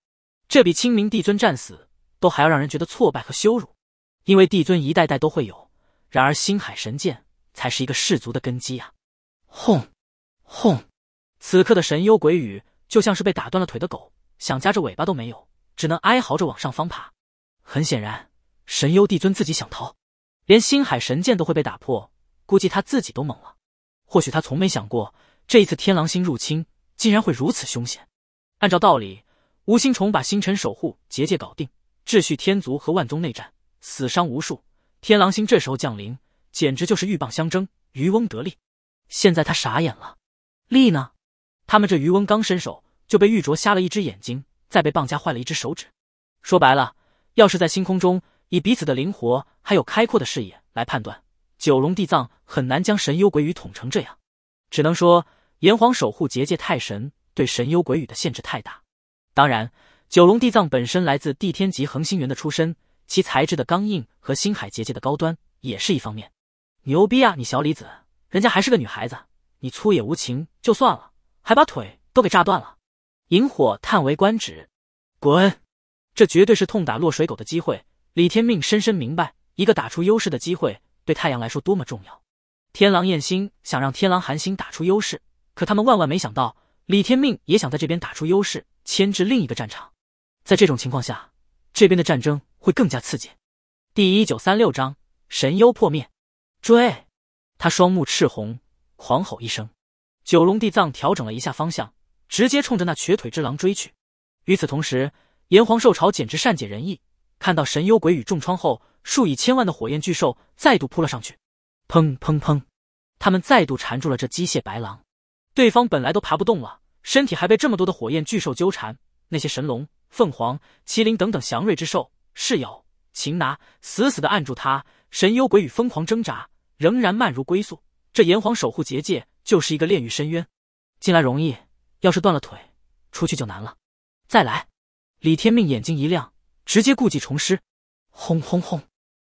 这比清明帝尊战死都还要让人觉得挫败和羞辱。因为帝尊一代代都会有，然而星海神剑才是一个氏族的根基呀！轰轰，此刻的神幽鬼羽就像是被打断了腿的狗，想夹着尾巴都没有。只能哀嚎着往上方爬。很显然，神幽帝尊自己想逃，连星海神剑都会被打破，估计他自己都懵了。或许他从没想过，这一次天狼星入侵竟然会如此凶险。按照道理，吴星虫把星辰守护结界搞定，秩序天族和万宗内战死伤无数，天狼星这时候降临，简直就是鹬蚌相争，渔翁得利。现在他傻眼了，利呢？他们这渔翁刚伸手，就被玉镯瞎了一只眼睛。再被棒加坏了一只手指，说白了，要是在星空中以彼此的灵活还有开阔的视野来判断，九龙地藏很难将神幽鬼羽捅成这样，只能说炎黄守护结界太神，对神幽鬼羽的限制太大。当然，九龙地藏本身来自地天级恒星源的出身，其材质的刚硬和星海结界的高端也是一方面。牛逼啊你小李子，人家还是个女孩子，你粗野无情就算了，还把腿都给炸断了。萤火叹为观止，滚！这绝对是痛打落水狗的机会。李天命深深明白，一个打出优势的机会对太阳来说多么重要。天狼焰星想让天狼寒星打出优势，可他们万万没想到，李天命也想在这边打出优势，牵制另一个战场。在这种情况下，这边的战争会更加刺激。第一九三六章：神幽破灭。追！他双目赤红，狂吼一声。九龙地藏调整了一下方向。直接冲着那瘸腿之狼追去。与此同时，炎黄兽潮简直善解人意，看到神幽鬼羽重创后，数以千万的火焰巨兽再度扑了上去。砰砰砰，他们再度缠住了这机械白狼。对方本来都爬不动了，身体还被这么多的火焰巨兽纠缠。那些神龙、凤凰、麒麟等等祥瑞之兽，室友、擒拿，死死的按住他。神幽鬼羽疯狂挣扎，仍然慢如龟速。这炎黄守护结界就是一个炼狱深渊，进来容易。要是断了腿，出去就难了。再来！李天命眼睛一亮，直接故技重施。轰轰轰！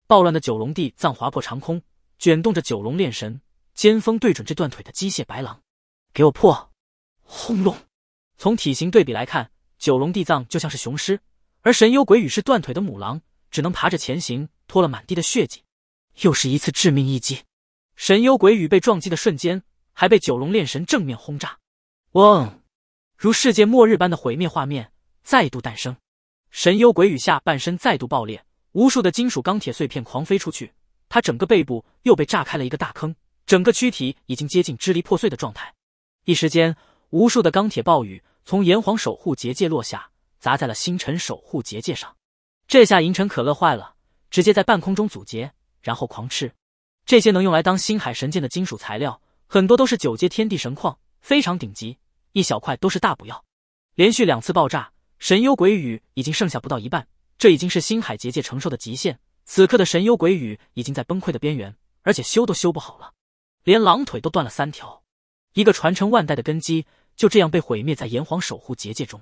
暴乱的九龙地藏划破长空，卷动着九龙炼神尖锋，对准这断腿的机械白狼，给我破！轰隆！从体型对比来看，九龙地藏就像是雄狮，而神幽鬼羽是断腿的母狼，只能爬着前行，拖了满地的血迹。又是一次致命一击，神幽鬼羽被撞击的瞬间，还被九龙炼神正面轰炸。喔！如世界末日般的毁灭画面再度诞生，神幽鬼雨下半身再度爆裂，无数的金属钢铁碎片狂飞出去，他整个背部又被炸开了一个大坑，整个躯体已经接近支离破碎的状态。一时间，无数的钢铁暴雨从炎黄守护结界落下，砸在了星辰守护结界上。这下银尘可乐坏了，直接在半空中阻截，然后狂吃。这些能用来当星海神剑的金属材料，很多都是九阶天地神矿，非常顶级。一小块都是大补药，连续两次爆炸，神幽鬼羽已经剩下不到一半。这已经是星海结界承受的极限。此刻的神幽鬼羽已经在崩溃的边缘，而且修都修不好了，连狼腿都断了三条。一个传承万代的根基，就这样被毁灭在炎黄守护结界中。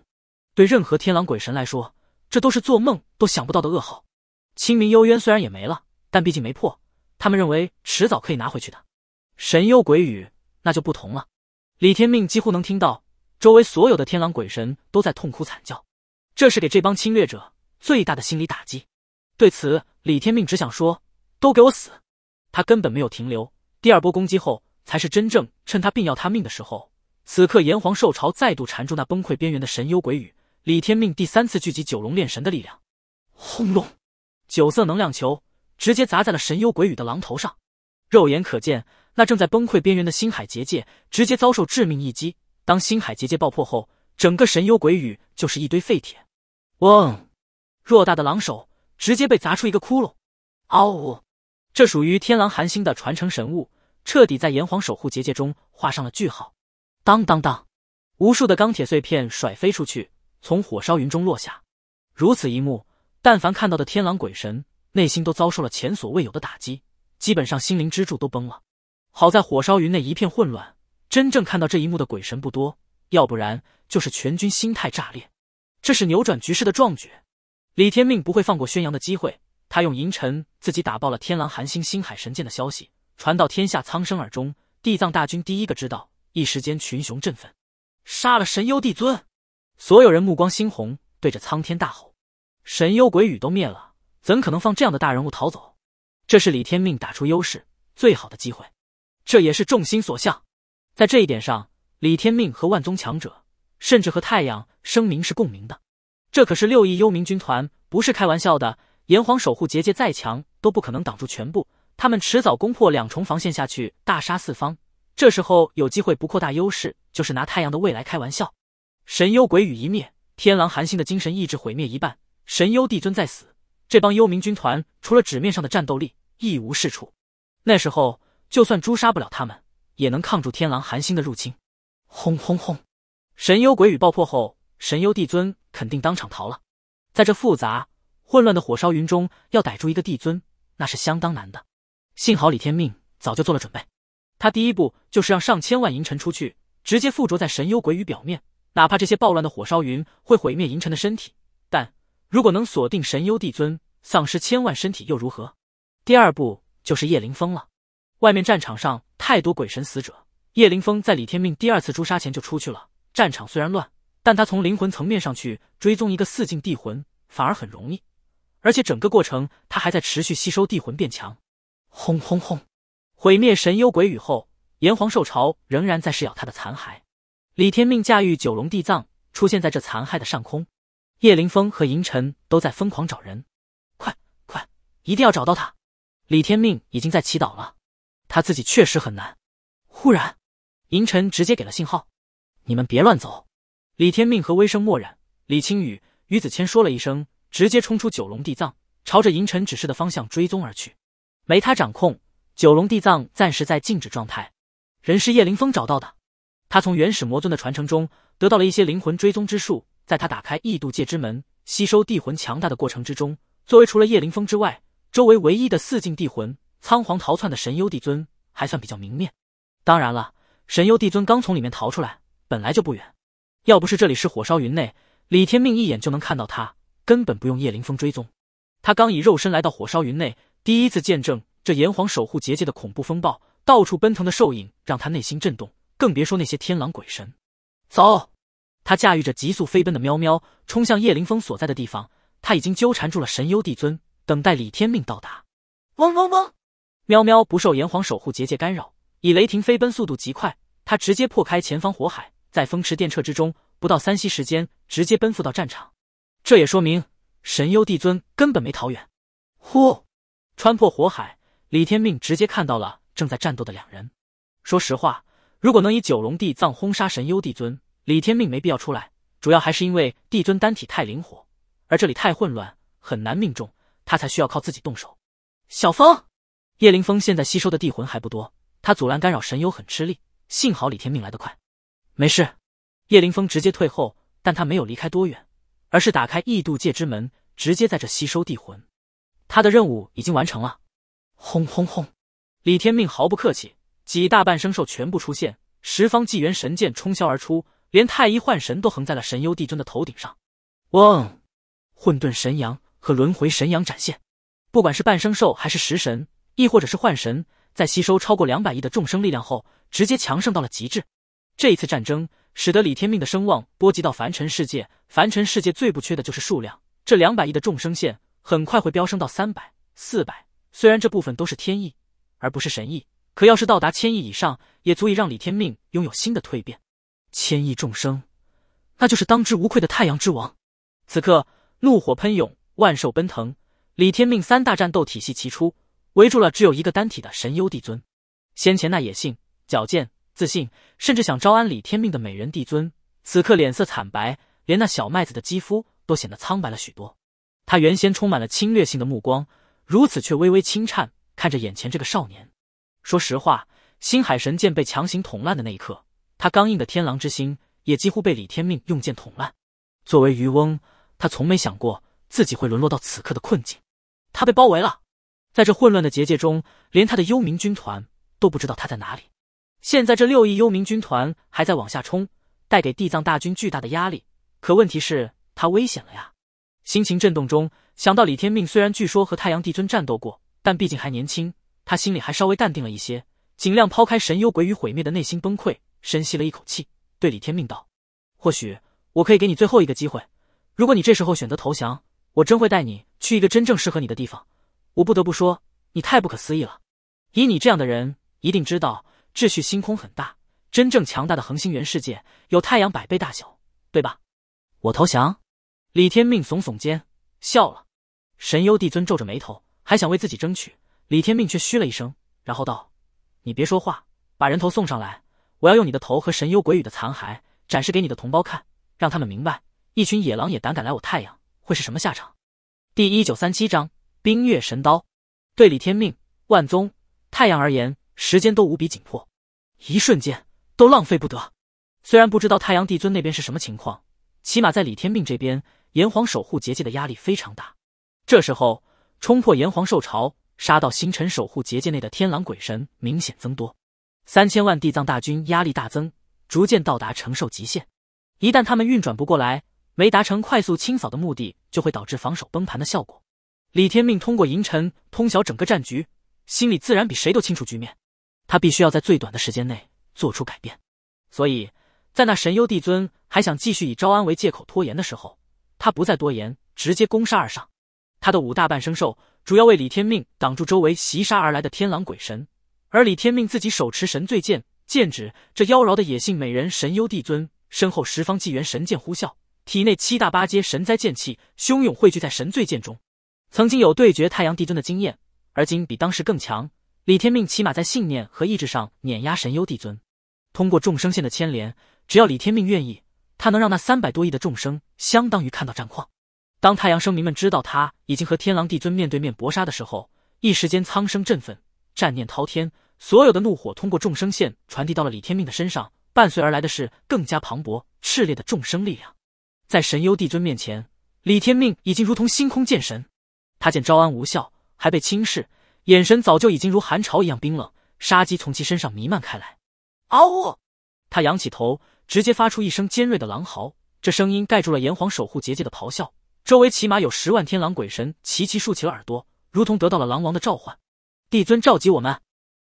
对任何天狼鬼神来说，这都是做梦都想不到的噩耗。清明幽渊虽然也没了，但毕竟没破，他们认为迟早可以拿回去的。神幽鬼羽那就不同了。李天命几乎能听到周围所有的天狼鬼神都在痛哭惨叫，这是给这帮侵略者最大的心理打击。对此，李天命只想说：都给我死！他根本没有停留。第二波攻击后，才是真正趁他病要他命的时候。此刻炎黄兽潮再度缠住那崩溃边缘的神幽鬼羽，李天命第三次聚集九龙炼神的力量，轰隆，九色能量球直接砸在了神幽鬼羽的狼头上，肉眼可见。那正在崩溃边缘的星海结界直接遭受致命一击。当星海结界爆破后，整个神幽鬼宇就是一堆废铁。嗡！偌大的狼首直接被砸出一个窟窿。嗷呜！这属于天狼寒星的传承神物，彻底在炎黄守护结界中画上了句号。当当当！无数的钢铁碎片甩飞出去，从火烧云中落下。如此一幕，但凡看到的天狼鬼神，内心都遭受了前所未有的打击，基本上心灵支柱都崩了。好在火烧云内一片混乱，真正看到这一幕的鬼神不多，要不然就是全军心态炸裂。这是扭转局势的壮举，李天命不会放过宣扬的机会。他用银尘自己打爆了天狼寒星星海神剑的消息传到天下苍生耳中，地藏大军第一个知道，一时间群雄振奋，杀了神幽帝尊，所有人目光猩红，对着苍天大吼：神幽鬼雨都灭了，怎可能放这样的大人物逃走？这是李天命打出优势最好的机会。这也是众心所向，在这一点上，李天命和万宗强者，甚至和太阳声明是共鸣的。这可是六亿幽冥军团，不是开玩笑的。炎黄守护结界再强，都不可能挡住全部。他们迟早攻破两重防线下去，大杀四方。这时候有机会不扩大优势，就是拿太阳的未来开玩笑。神幽鬼羽一灭，天狼寒星的精神意志毁灭一半，神幽帝尊在死，这帮幽冥军团除了纸面上的战斗力，一无是处。那时候。就算诛杀不了他们，也能抗住天狼寒星的入侵。轰轰轰！神幽鬼雨爆破后，神幽帝尊肯定当场逃了。在这复杂混乱的火烧云中，要逮住一个帝尊，那是相当难的。幸好李天命早就做了准备，他第一步就是让上千万银尘出去，直接附着在神幽鬼雨表面。哪怕这些暴乱的火烧云会毁灭银尘的身体，但如果能锁定神幽帝尊，丧失千万身体又如何？第二步就是叶凌风了。外面战场上太多鬼神死者，叶凌峰在李天命第二次诛杀前就出去了。战场虽然乱，但他从灵魂层面上去追踪一个四境地魂反而很容易，而且整个过程他还在持续吸收地魂变强。轰轰轰！毁灭神幽鬼雨后，炎黄兽潮仍然在噬咬他的残骸。李天命驾驭九龙地藏出现在这残骸的上空，叶凌峰和银尘都在疯狂找人，快快，一定要找到他！李天命已经在祈祷了。他自己确实很难。忽然，银尘直接给了信号：“你们别乱走！”李天命和微声默然，李青雨、于子谦说了一声，直接冲出九龙地藏，朝着银尘指示的方向追踪而去。没他掌控，九龙地藏暂时在静止状态。人是叶凌风找到的，他从原始魔尊的传承中得到了一些灵魂追踪之术。在他打开异度界之门，吸收地魂强大的过程之中，作为除了叶凌风之外，周围唯一的四境地魂。仓皇逃窜的神幽帝尊还算比较明面，当然了，神幽帝尊刚从里面逃出来，本来就不远。要不是这里是火烧云内，李天命一眼就能看到他，根本不用叶凌风追踪。他刚以肉身来到火烧云内，第一次见证这炎黄守护结界的恐怖风暴，到处奔腾的兽影让他内心震动，更别说那些天狼鬼神。走！他驾驭着急速飞奔的喵喵，冲向叶凌风所在的地方。他已经纠缠住了神幽帝尊，等待李天命到达。嗡嗡嗡。喵喵不受炎黄守护结界干扰，以雷霆飞奔速度极快，它直接破开前方火海，在风驰电掣之中，不到三息时间，直接奔赴到战场。这也说明神幽帝尊根本没逃远。呼，穿破火海，李天命直接看到了正在战斗的两人。说实话，如果能以九龙地藏轰杀神幽帝尊，李天命没必要出来，主要还是因为帝尊单体太灵活，而这里太混乱，很难命中，他才需要靠自己动手。小风。叶凌峰现在吸收的地魂还不多，他阻拦干扰神游很吃力。幸好李天命来得快，没事。叶凌峰直接退后，但他没有离开多远，而是打开异度界之门，直接在这吸收地魂。他的任务已经完成了。轰轰轰！李天命毫不客气，几大半生兽全部出现，十方纪元神剑冲霄而出，连太一幻神都横在了神幽帝尊的头顶上。嗡！混沌神阳和轮回神阳展现，不管是半生兽还是食神。亦或者是幻神，在吸收超过两百亿的众生力量后，直接强盛到了极致。这一次战争，使得李天命的声望波及到凡尘世界。凡尘世界最不缺的就是数量，这两百亿的众生线，很快会飙升到三百、四百。虽然这部分都是天意，而不是神意，可要是到达千亿以上，也足以让李天命拥有新的蜕变。千亿众生，那就是当之无愧的太阳之王。此刻，怒火喷涌，万兽奔腾，李天命三大战斗体系齐出。围住了只有一个单体的神幽帝尊，先前那野性、矫健、自信，甚至想招安李天命的美人帝尊，此刻脸色惨白，连那小麦子的肌肤都显得苍白了许多。他原先充满了侵略性的目光，如此却微微轻颤，看着眼前这个少年。说实话，星海神剑被强行捅烂的那一刻，他刚硬的天狼之心也几乎被李天命用剑捅烂。作为渔翁，他从没想过自己会沦落到此刻的困境。他被包围了。在这混乱的结界中，连他的幽冥军团都不知道他在哪里。现在这六亿幽冥军团还在往下冲，带给地藏大军巨大的压力。可问题是，他危险了呀！心情震动中，想到李天命虽然据说和太阳帝尊战斗过，但毕竟还年轻，他心里还稍微淡定了一些，尽量抛开神、幽、鬼与毁灭的内心崩溃，深吸了一口气，对李天命道：“或许我可以给你最后一个机会，如果你这时候选择投降，我真会带你去一个真正适合你的地方。”我不得不说，你太不可思议了。以你这样的人，一定知道秩序星空很大，真正强大的恒星原世界有太阳百倍大小，对吧？我投降。李天命耸耸肩，笑了。神幽帝尊皱着眉头，还想为自己争取，李天命却嘘了一声，然后道：“你别说话，把人头送上来，我要用你的头和神幽鬼语的残骸展示给你的同胞看，让他们明白，一群野狼也胆敢来我太阳，会是什么下场。”第一九三七章。冰月神刀，对李天命、万宗、太阳而言，时间都无比紧迫，一瞬间都浪费不得。虽然不知道太阳帝尊那边是什么情况，起码在李天命这边，炎黄守护结界的压力非常大。这时候，冲破炎黄兽潮，杀到星辰守护结界内的天狼鬼神明显增多，三千万地藏大军压力大增，逐渐到达承受极限。一旦他们运转不过来，没达成快速清扫的目的，就会导致防守崩盘的效果。李天命通过银尘通晓整个战局，心里自然比谁都清楚局面。他必须要在最短的时间内做出改变，所以，在那神幽帝尊还想继续以招安为借口拖延的时候，他不再多言，直接攻杀而上。他的五大半生兽主要为李天命挡住周围袭杀而来的天狼鬼神，而李天命自己手持神罪剑，剑指这妖娆的野性美人神幽帝尊，身后十方纪元神剑呼啸，体内七大八阶神灾剑气汹涌汇聚在神罪剑中。曾经有对决太阳帝尊的经验，而今比当时更强。李天命起码在信念和意志上碾压神幽帝尊。通过众生线的牵连，只要李天命愿意，他能让那三百多亿的众生相当于看到战况。当太阳生民们知道他已经和天狼帝尊面对面搏杀的时候，一时间苍生振奋，战念滔天，所有的怒火通过众生线传递到了李天命的身上，伴随而来的是更加磅礴炽烈的众生力量。在神幽帝尊面前，李天命已经如同星空剑神。他见招安无效，还被轻视，眼神早就已经如寒潮一样冰冷，杀机从其身上弥漫开来。嗷！呜！他仰起头，直接发出一声尖锐的狼嚎，这声音盖住了炎黄守护结界的咆哮。周围起码有十万天狼鬼神齐齐竖起了耳朵，如同得到了狼王的召唤。帝尊召集我们，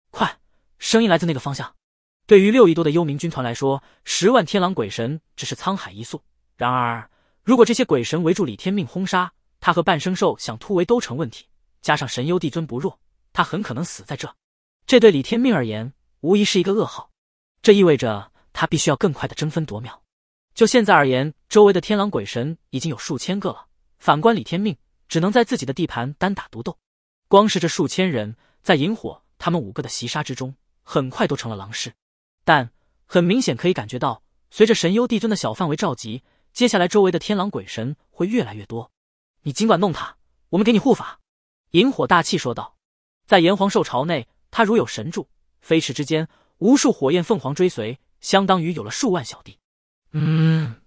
快！声音来自那个方向。对于六亿多的幽冥军团来说，十万天狼鬼神只是沧海一粟。然而，如果这些鬼神围住李天命轰杀。他和半生兽想突围都成问题，加上神幽帝尊不弱，他很可能死在这。这对李天命而言无疑是一个噩耗，这意味着他必须要更快的争分夺秒。就现在而言，周围的天狼鬼神已经有数千个了，反观李天命只能在自己的地盘单打独斗。光是这数千人在萤火他们五个的袭杀之中，很快都成了狼尸。但很明显可以感觉到，随着神幽帝尊的小范围召集，接下来周围的天狼鬼神会越来越多。你尽管弄他，我们给你护法。”萤火大气说道。在炎黄兽巢内，他如有神助，飞驰之间，无数火焰凤凰追随，相当于有了数万小弟。嗯，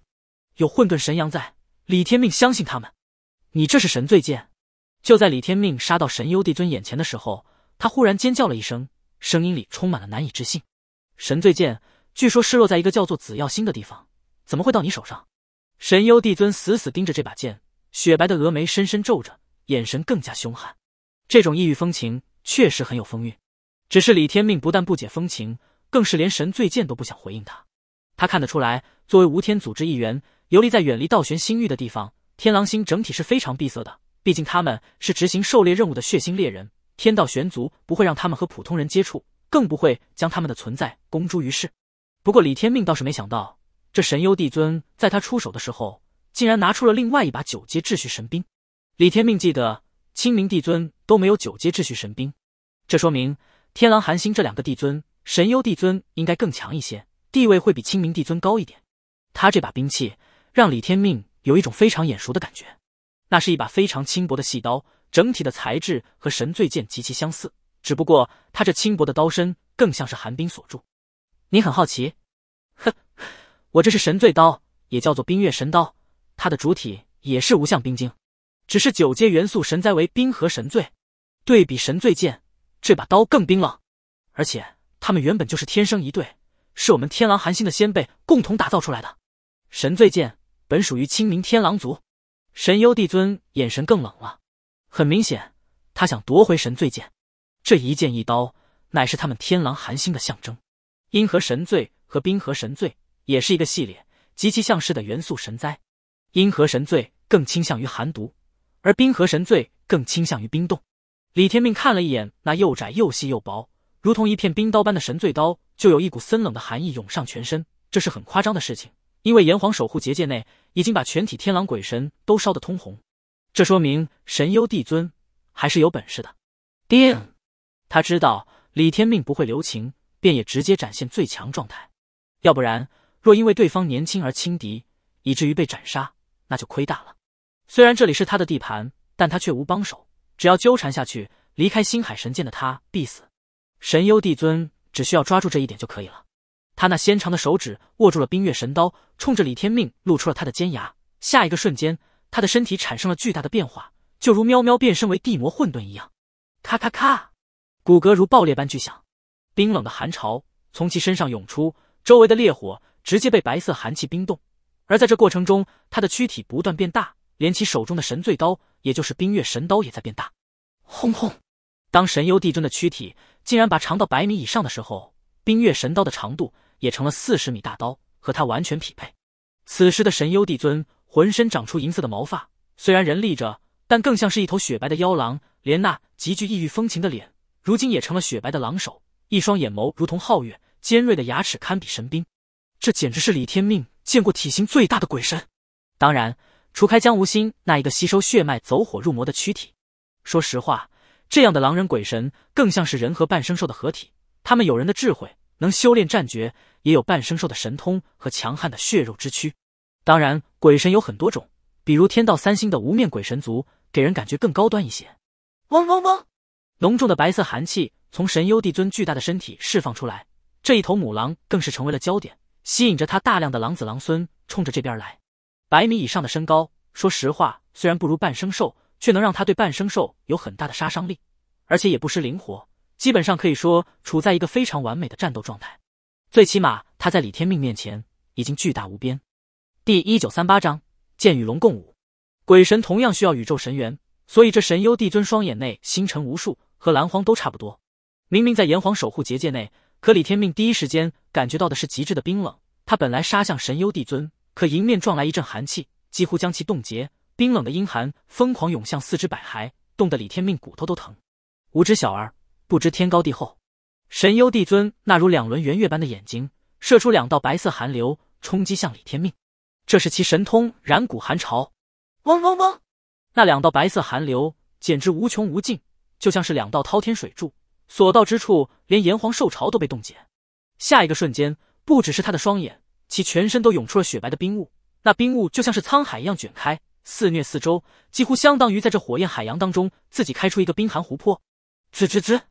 有混沌神阳在，李天命相信他们。你这是神罪剑？就在李天命杀到神幽帝尊眼前的时候，他忽然尖叫了一声，声音里充满了难以置信。神罪剑据说失落在一个叫做紫耀星的地方，怎么会到你手上？神幽帝尊死死盯着这把剑。雪白的峨眉深深皱着，眼神更加凶悍。这种异域风情确实很有风韵，只是李天命不但不解风情，更是连神醉剑都不想回应他。他看得出来，作为无天组织一员，游离在远离道玄星域的地方，天狼星整体是非常闭塞的。毕竟他们是执行狩猎任务的血腥猎人，天道玄族不会让他们和普通人接触，更不会将他们的存在公诸于世。不过李天命倒是没想到，这神幽帝尊在他出手的时候。竟然拿出了另外一把九阶秩序神兵，李天命记得清明帝尊都没有九阶秩序神兵，这说明天狼寒星这两个帝尊，神幽帝尊应该更强一些，地位会比清明帝尊高一点。他这把兵器让李天命有一种非常眼熟的感觉，那是一把非常轻薄的细刀，整体的材质和神醉剑极其相似，只不过他这轻薄的刀身更像是寒冰所铸。你很好奇？呵，我这是神醉刀，也叫做冰月神刀。它的主体也是无相冰晶，只是九阶元素神灾为冰河神罪。对比神罪剑，这把刀更冰冷，而且他们原本就是天生一对，是我们天狼寒星的先辈共同打造出来的。神罪剑本属于清明天狼族。神幽帝尊眼神更冷了，很明显，他想夺回神罪剑。这一剑一刀，乃是他们天狼寒星的象征。阴河神罪和冰河神罪也是一个系列，极其相似的元素神灾。阴河神醉更倾向于寒毒，而冰河神醉更倾向于冰冻。李天命看了一眼那又窄又细又薄，如同一片冰刀般的神醉刀，就有一股森冷的寒意涌上全身。这是很夸张的事情，因为炎黄守护结界内已经把全体天狼鬼神都烧得通红，这说明神幽帝尊还是有本事的。定，他知道李天命不会留情，便也直接展现最强状态。要不然，若因为对方年轻而轻敌，以至于被斩杀。那就亏大了。虽然这里是他的地盘，但他却无帮手。只要纠缠下去，离开星海神剑的他必死。神幽帝尊只需要抓住这一点就可以了。他那纤长的手指握住了冰月神刀，冲着李天命露出了他的尖牙。下一个瞬间，他的身体产生了巨大的变化，就如喵喵变身为地魔混沌一样。咔咔咔，骨骼如爆裂般巨响，冰冷的寒潮从其身上涌出，周围的烈火直接被白色寒气冰冻。而在这过程中，他的躯体不断变大，连其手中的神醉刀，也就是冰月神刀，也在变大。轰轰！当神幽帝尊的躯体竟然把长到百米以上的时候，冰月神刀的长度也成了四十米大刀，和他完全匹配。此时的神幽帝尊浑身长出银色的毛发，虽然人立着，但更像是一头雪白的妖狼，连那极具异域风情的脸，如今也成了雪白的狼首，一双眼眸如同皓月，尖锐的牙齿堪比神兵。这简直是李天命见过体型最大的鬼神，当然除开江无心那一个吸收血脉走火入魔的躯体。说实话，这样的狼人鬼神更像是人和半生兽的合体，他们有人的智慧，能修炼战诀，也有半生兽的神通和强悍的血肉之躯。当然，鬼神有很多种，比如天道三星的无面鬼神族，给人感觉更高端一些。嗡嗡嗡，浓重的白色寒气从神幽帝尊巨大的身体释放出来，这一头母狼更是成为了焦点。吸引着他大量的狼子狼孙冲着这边来，百米以上的身高，说实话虽然不如半生兽，却能让他对半生兽有很大的杀伤力，而且也不失灵活，基本上可以说处在一个非常完美的战斗状态。最起码他在李天命面前已经巨大无边。第一九三八章：剑与龙共舞。鬼神同样需要宇宙神元，所以这神幽帝尊双眼内星辰无数，和蓝荒都差不多。明明在炎黄守护结界内。可李天命第一时间感觉到的是极致的冰冷。他本来杀向神幽帝尊，可迎面撞来一阵寒气，几乎将其冻结。冰冷的阴寒疯狂涌向四肢百骸，冻得李天命骨头都疼。无知小儿，不知天高地厚！神幽帝尊那如两轮圆月般的眼睛，射出两道白色寒流，冲击向李天命。这是其神通染骨寒潮。嗡嗡嗡！那两道白色寒流简直无穷无尽，就像是两道滔天水柱。所到之处，连炎黄兽潮都被冻结。下一个瞬间，不只是他的双眼，其全身都涌出了雪白的冰雾。那冰雾就像是沧海一样卷开，肆虐四周，几乎相当于在这火焰海洋当中自己开出一个冰寒湖泊。滋滋滋，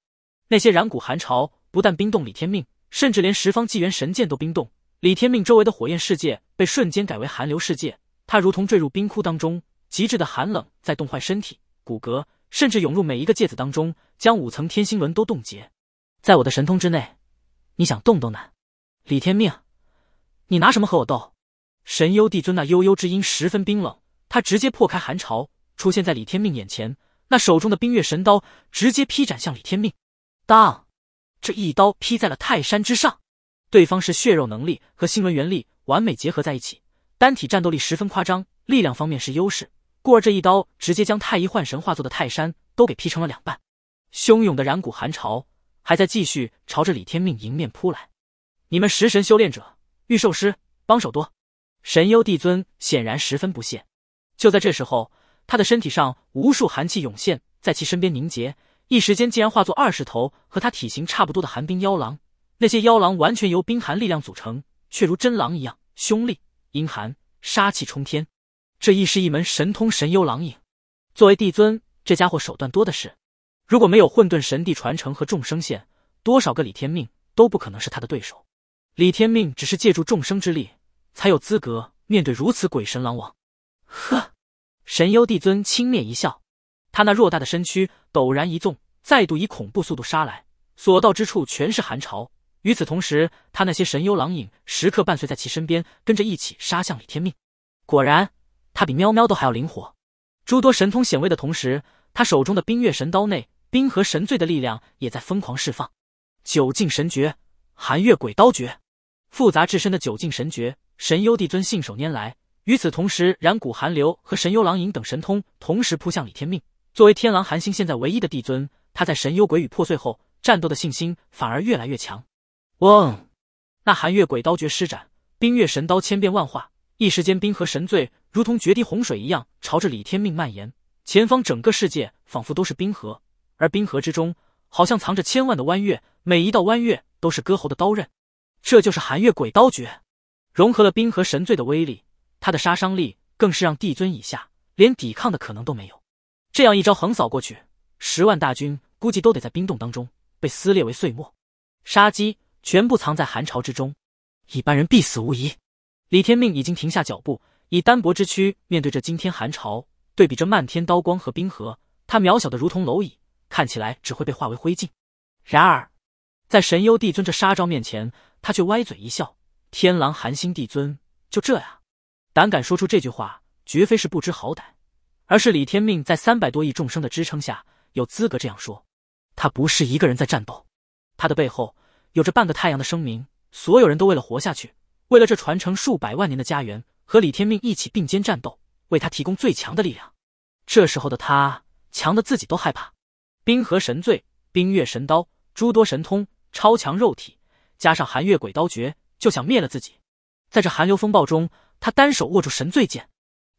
那些染骨寒潮不但冰冻李天命，甚至连十方纪元神剑都冰冻李天命周围的火焰世界，被瞬间改为寒流世界。他如同坠入冰窟当中，极致的寒冷在冻坏身体骨骼。甚至涌入每一个戒子当中，将五层天星轮都冻结。在我的神通之内，你想动都难。李天命，你拿什么和我斗？神幽帝尊那悠悠之音十分冰冷，他直接破开寒潮，出现在李天命眼前。那手中的冰月神刀直接劈斩向李天命。当，这一刀劈在了泰山之上。对方是血肉能力和星轮元力完美结合在一起，单体战斗力十分夸张，力量方面是优势。故而这一刀直接将太医幻神化作的泰山都给劈成了两半，汹涌的染骨寒潮还在继续朝着李天命迎面扑来。你们食神修炼者、御兽师帮手多，神幽帝尊显然十分不屑。就在这时候，他的身体上无数寒气涌现，在其身边凝结，一时间竟然化作二十头和他体型差不多的寒冰妖狼。那些妖狼完全由冰寒力量组成，却如真狼一样凶厉、阴寒、杀气冲天。这亦是一门神通，神幽狼影。作为帝尊，这家伙手段多的是。如果没有混沌神帝传承和众生线，多少个李天命都不可能是他的对手。李天命只是借助众生之力，才有资格面对如此鬼神狼王。呵！神幽帝尊轻蔑一笑，他那偌大的身躯陡然一纵，再度以恐怖速度杀来，所到之处全是寒潮。与此同时，他那些神幽狼影时刻伴随在其身边，跟着一起杀向李天命。果然。他比喵喵都还要灵活，诸多神通显微的同时，他手中的冰月神刀内冰河神罪的力量也在疯狂释放。九境神诀寒月鬼刀诀，复杂至深的九境神诀，神幽帝尊信手拈来。与此同时，染骨寒流和神幽狼影等神通同时扑向李天命。作为天狼寒星现在唯一的帝尊，他在神幽鬼羽破碎后，战斗的信心反而越来越强。嗡，那寒月鬼刀诀施展，冰月神刀千变万化，一时间冰河神罪。如同决堤洪水一样朝着李天命蔓延，前方整个世界仿佛都是冰河，而冰河之中好像藏着千万的弯月，每一道弯月都是割喉的刀刃。这就是寒月鬼刀绝，融合了冰河神罪的威力，它的杀伤力更是让帝尊以下连抵抗的可能都没有。这样一招横扫过去，十万大军估计都得在冰冻当中被撕裂为碎末，杀机全部藏在寒潮之中，一般人必死无疑。李天命已经停下脚步。以单薄之躯面对这惊天寒潮，对比这漫天刀光和冰河，他渺小的如同蝼蚁，看起来只会被化为灰烬。然而，在神幽帝尊这杀招面前，他却歪嘴一笑：“天狼寒心帝尊，就这呀？”胆敢说出这句话，绝非是不知好歹，而是李天命在三百多亿众生的支撑下有资格这样说。他不是一个人在战斗，他的背后有着半个太阳的生灵。所有人都为了活下去，为了这传承数百万年的家园。和李天命一起并肩战斗，为他提供最强的力量。这时候的他，强的自己都害怕。冰河神醉、冰月神刀，诸多神通，超强肉体，加上寒月鬼刀诀，就想灭了自己。在这寒流风暴中，他单手握住神醉剑，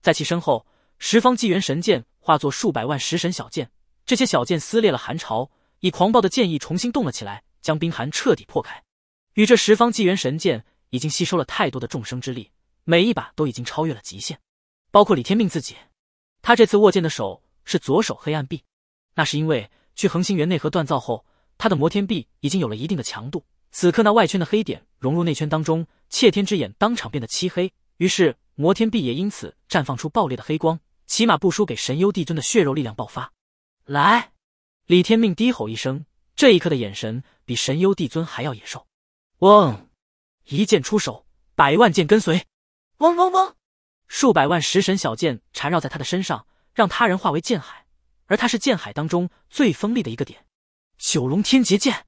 在其身后，十方纪元神剑化作数百万食神小剑，这些小剑撕裂了寒潮，以狂暴的剑意重新动了起来，将冰寒彻底破开。与这十方纪元神剑已经吸收了太多的众生之力。每一把都已经超越了极限，包括李天命自己。他这次握剑的手是左手黑暗臂，那是因为去恒星园内核锻造后，他的摩天臂已经有了一定的强度。此刻那外圈的黑点融入内圈当中，窃天之眼当场变得漆黑，于是摩天臂也因此绽放出爆裂的黑光，起码不输给神幽帝尊的血肉力量爆发。来，李天命低吼一声，这一刻的眼神比神幽帝尊还要野兽。嗡，一剑出手，百万剑跟随。嗡嗡嗡！数百万食神小剑缠绕在他的身上，让他人化为剑海，而他是剑海当中最锋利的一个点。九龙天劫剑，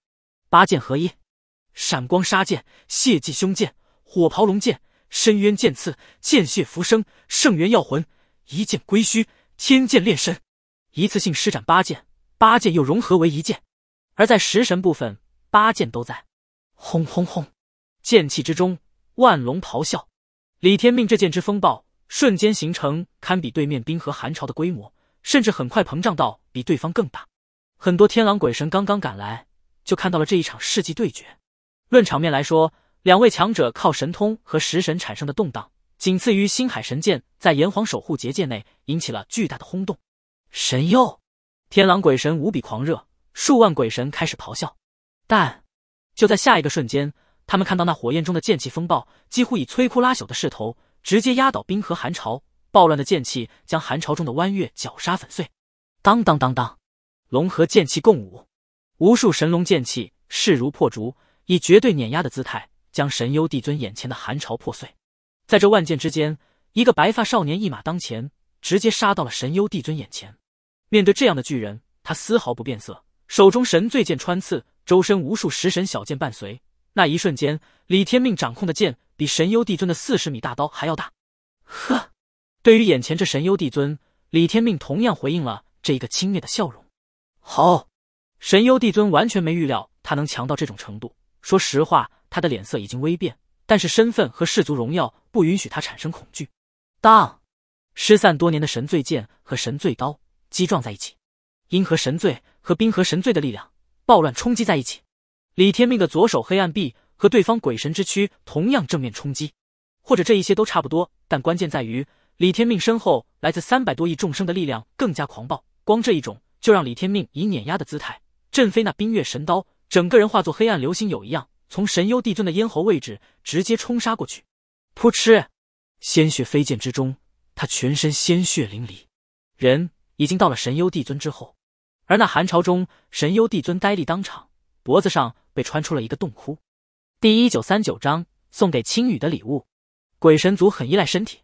八剑合一，闪光杀剑、血祭凶剑、火袍龙剑、深渊剑刺、剑血浮生、圣元药魂，一剑归虚，天剑炼身。一次性施展八剑，八剑又融合为一剑，而在食神部分，八剑都在。轰轰轰！剑气之中，万龙咆哮。李天命这剑之风暴瞬间形成，堪比对面冰河寒潮的规模，甚至很快膨胀到比对方更大。很多天狼鬼神刚刚赶来，就看到了这一场世纪对决。论场面来说，两位强者靠神通和食神产生的动荡，仅次于星海神剑在炎黄守护结界内引起了巨大的轰动。神佑，天狼鬼神无比狂热，数万鬼神开始咆哮。但就在下一个瞬间。他们看到那火焰中的剑气风暴，几乎以摧枯拉朽的势头，直接压倒冰河寒潮。暴乱的剑气将寒潮中的弯月绞杀粉碎。当当当当，龙和剑气共舞，无数神龙剑气势如破竹，以绝对碾压的姿态将神幽帝尊眼前的寒潮破碎。在这万剑之间，一个白发少年一马当前，直接杀到了神幽帝尊眼前。面对这样的巨人，他丝毫不变色，手中神醉剑穿刺，周身无数食神小剑伴随。那一瞬间，李天命掌控的剑比神幽帝尊的四十米大刀还要大。呵，对于眼前这神幽帝尊，李天命同样回应了这一个轻蔑的笑容。好，神幽帝尊完全没预料他能强到这种程度。说实话，他的脸色已经微变，但是身份和氏族荣耀不允许他产生恐惧。当失散多年的神罪剑和神罪刀击撞在一起，阴河神罪和冰河神罪的力量暴乱冲击在一起。李天命的左手黑暗臂和对方鬼神之躯同样正面冲击，或者这一些都差不多，但关键在于李天命身后来自三百多亿众生的力量更加狂暴，光这一种就让李天命以碾压的姿态震飞那冰月神刀，整个人化作黑暗流星，有一样从神幽帝尊的咽喉位置直接冲杀过去。噗嗤，鲜血飞溅之中，他全身鲜血淋漓，人已经到了神幽帝尊之后，而那寒潮中，神幽帝尊呆立当场，脖子上。被穿出了一个洞窟。第一九三九章：送给青羽的礼物。鬼神族很依赖身体。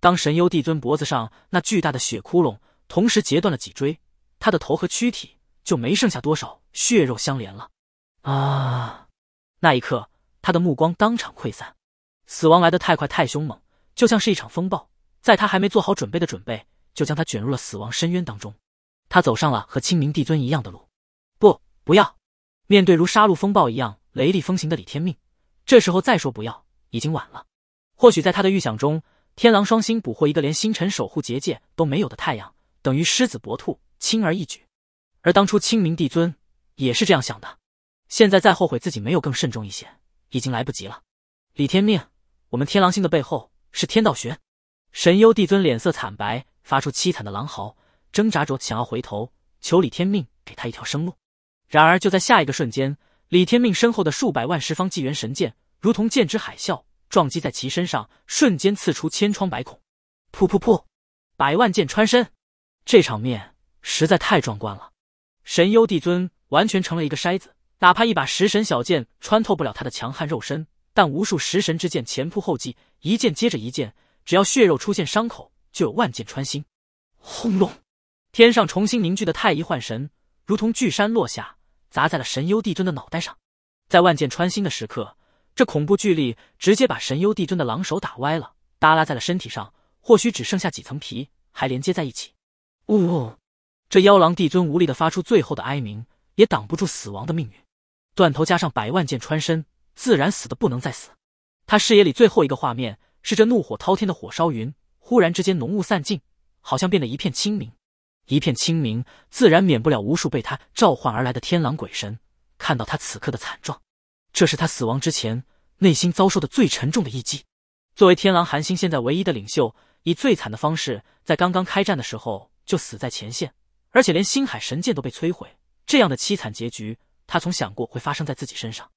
当神幽帝尊脖子上那巨大的血窟窿同时截断了脊椎，他的头和躯体就没剩下多少血肉相连了。啊！那一刻，他的目光当场溃散。死亡来得太快太凶猛，就像是一场风暴，在他还没做好准备的准备，就将他卷入了死亡深渊当中。他走上了和清明帝尊一样的路。不，不要。面对如杀戮风暴一样雷厉风行的李天命，这时候再说不要已经晚了。或许在他的预想中，天狼双星捕获一个连星辰守护结界都没有的太阳，等于狮子搏兔，轻而易举。而当初清明帝尊也是这样想的。现在再后悔自己没有更慎重一些，已经来不及了。李天命，我们天狼星的背后是天道玄，神幽帝尊脸色惨白，发出凄惨的狼嚎，挣扎着想要回头，求李天命给他一条生路。然而就在下一个瞬间，李天命身后的数百万十方纪元神剑，如同剑之海啸，撞击在其身上，瞬间刺出千疮百孔。噗噗噗，百万剑穿身，这场面实在太壮观了。神幽帝尊完全成了一个筛子，哪怕一把食神小剑穿透不了他的强悍肉身，但无数食神之剑前仆后继，一剑接着一剑，只要血肉出现伤口，就有万箭穿心。轰隆，天上重新凝聚的太乙幻神，如同巨山落下。砸在了神幽帝尊的脑袋上，在万箭穿心的时刻，这恐怖巨力直接把神幽帝尊的狼手打歪了，耷拉在了身体上，或许只剩下几层皮还连接在一起。呜，这妖狼帝尊无力的发出最后的哀鸣，也挡不住死亡的命运。断头加上百万箭穿身，自然死的不能再死。他视野里最后一个画面是这怒火滔天的火烧云，忽然之间浓雾散尽，好像变得一片清明。一片清明，自然免不了无数被他召唤而来的天狼鬼神看到他此刻的惨状。这是他死亡之前内心遭受的最沉重的一击。作为天狼寒星现在唯一的领袖，以最惨的方式在刚刚开战的时候就死在前线，而且连星海神剑都被摧毁，这样的凄惨结局，他从想过会发生在自己身上。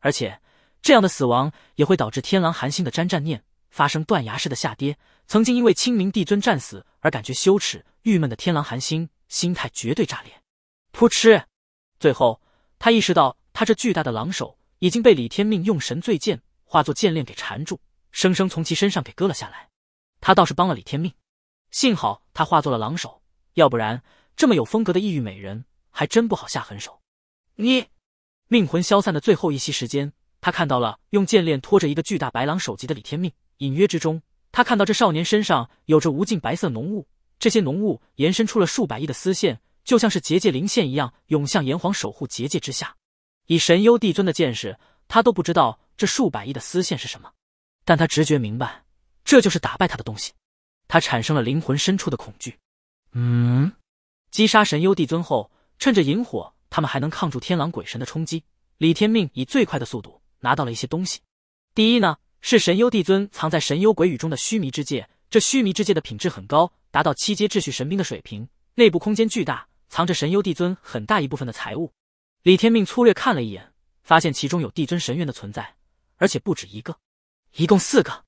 而且，这样的死亡也会导致天狼寒星的沾战念发生断崖式的下跌。曾经因为清明帝尊战死而感觉羞耻、郁闷的天狼寒星，心态绝对炸裂。噗嗤！最后，他意识到他这巨大的狼手已经被李天命用神罪剑化作剑链给缠住，生生从其身上给割了下来。他倒是帮了李天命，幸好他化作了狼手，要不然这么有风格的异域美人还真不好下狠手。你命魂消散的最后一息时间，他看到了用剑链拖着一个巨大白狼首级的李天命，隐约之中。他看到这少年身上有着无尽白色浓雾，这些浓雾延伸出了数百亿的丝线，就像是结界灵线一样，涌向炎黄守护结界之下。以神幽帝尊的见识，他都不知道这数百亿的丝线是什么，但他直觉明白，这就是打败他的东西。他产生了灵魂深处的恐惧。嗯，击杀神幽帝尊后，趁着引火他们还能抗住天狼鬼神的冲击，李天命以最快的速度拿到了一些东西。第一呢？是神幽帝尊藏在神幽鬼语中的须弥之界。这须弥之界的品质很高，达到七阶秩序神兵的水平，内部空间巨大，藏着神幽帝尊很大一部分的财物。李天命粗略看了一眼，发现其中有帝尊神元的存在，而且不止一个，一共四个。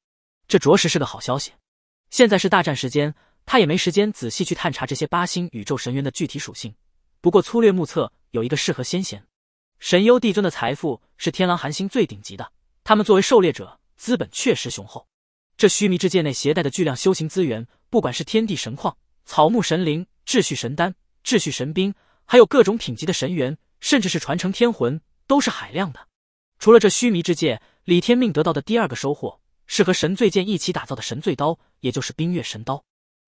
这着实是个好消息。现在是大战时间，他也没时间仔细去探查这些八星宇宙神元的具体属性。不过粗略目测，有一个适合先贤。神幽帝尊的财富是天狼寒星最顶级的，他们作为狩猎者。资本确实雄厚，这须弥之界内携带的巨量修行资源，不管是天地神矿、草木神灵、秩序神丹、秩序神兵，还有各种品级的神元，甚至是传承天魂，都是海量的。除了这须弥之界，李天命得到的第二个收获是和神醉剑一起打造的神醉刀，也就是冰月神刀。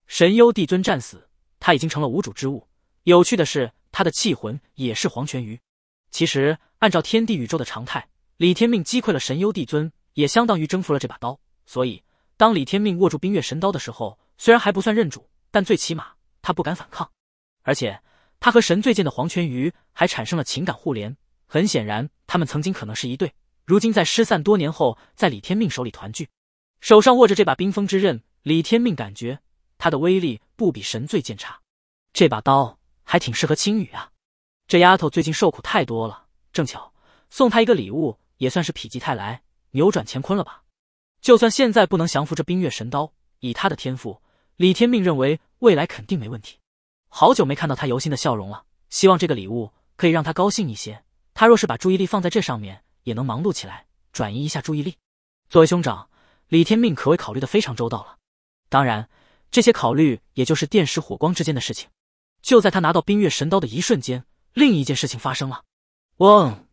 神幽帝尊战死，他已经成了无主之物。有趣的是，他的器魂也是黄泉鱼。其实，按照天地宇宙的常态，李天命击溃了神幽帝尊。也相当于征服了这把刀，所以当李天命握住冰月神刀的时候，虽然还不算认主，但最起码他不敢反抗。而且他和神最剑的黄泉鱼还产生了情感互联。很显然，他们曾经可能是一对，如今在失散多年后，在李天命手里团聚。手上握着这把冰封之刃，李天命感觉它的威力不比神最剑差。这把刀还挺适合青羽啊，这丫头最近受苦太多了，正巧送她一个礼物，也算是否极泰来。扭转乾坤了吧？就算现在不能降服这冰月神刀，以他的天赋，李天命认为未来肯定没问题。好久没看到他游心的笑容了，希望这个礼物可以让他高兴一些。他若是把注意力放在这上面，也能忙碌起来，转移一下注意力。作为兄长，李天命可谓考虑的非常周到了。当然，这些考虑也就是电石火光之间的事情。就在他拿到冰月神刀的一瞬间，另一件事情发生了。嗡！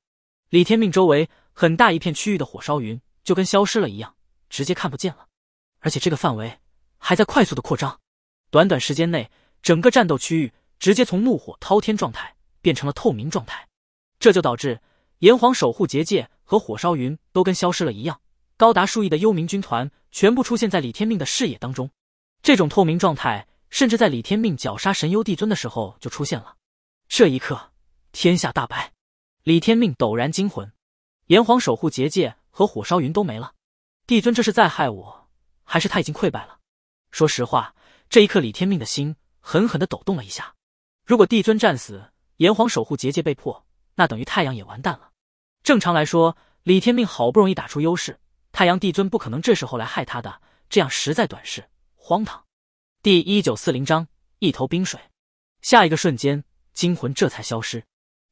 李天命周围。很大一片区域的火烧云就跟消失了一样，直接看不见了，而且这个范围还在快速的扩张。短短时间内，整个战斗区域直接从怒火滔天状态变成了透明状态，这就导致炎黄守护结界和火烧云都跟消失了一样。高达数亿的幽冥军团全部出现在李天命的视野当中。这种透明状态甚至在李天命绞杀神幽帝尊的时候就出现了。这一刻，天下大白，李天命陡然惊魂。炎黄守护结界和火烧云都没了，帝尊这是在害我，还是他已经溃败了？说实话，这一刻李天命的心狠狠的抖动了一下。如果帝尊战死，炎黄守护结界被破，那等于太阳也完蛋了。正常来说，李天命好不容易打出优势，太阳帝尊不可能这时候来害他的，这样实在短视、荒唐。第一九四零章一头冰水。下一个瞬间，惊魂这才消失。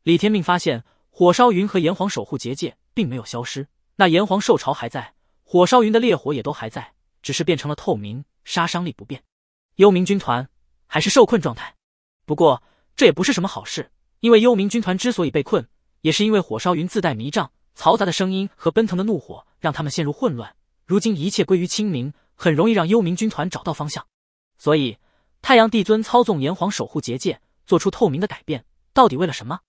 李天命发现，火烧云和炎黄守护结界。并没有消失，那炎黄兽潮还在，火烧云的烈火也都还在，只是变成了透明，杀伤力不变。幽冥军团还是受困状态，不过这也不是什么好事，因为幽冥军团之所以被困，也是因为火烧云自带迷障，嘈杂的声音和奔腾的怒火让他们陷入混乱。如今一切归于清明，很容易让幽冥军团找到方向。所以，太阳帝尊操纵炎黄守护结界做出透明的改变，到底为了什么？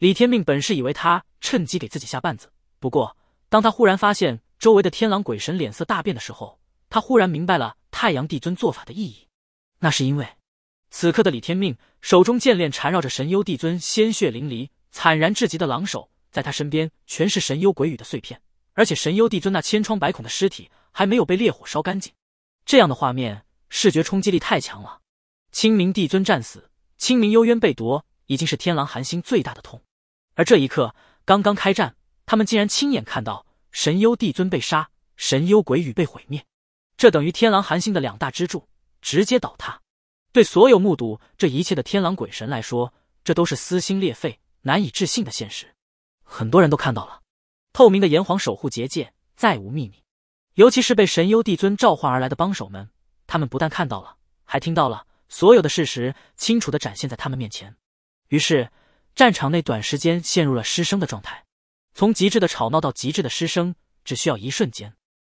李天命本是以为他趁机给自己下绊子。不过，当他忽然发现周围的天狼鬼神脸色大变的时候，他忽然明白了太阳帝尊做法的意义。那是因为，此刻的李天命手中剑链缠绕着神幽帝尊鲜血淋漓、惨然至极的狼首，在他身边全是神幽鬼羽的碎片，而且神幽帝尊那千疮百孔的尸体还没有被烈火烧干净。这样的画面，视觉冲击力太强了。清明帝尊战死，清明幽渊被夺，已经是天狼寒心最大的痛。而这一刻，刚刚开战。他们竟然亲眼看到神幽帝尊被杀，神幽鬼羽被毁灭，这等于天狼寒星的两大支柱直接倒塌。对所有目睹这一切的天狼鬼神来说，这都是撕心裂肺、难以置信的现实。很多人都看到了，透明的炎黄守护结界再无秘密。尤其是被神幽帝尊召唤而来的帮手们，他们不但看到了，还听到了，所有的事实清楚的展现在他们面前。于是，战场内短时间陷入了失声的状态。从极致的吵闹到极致的失声，只需要一瞬间。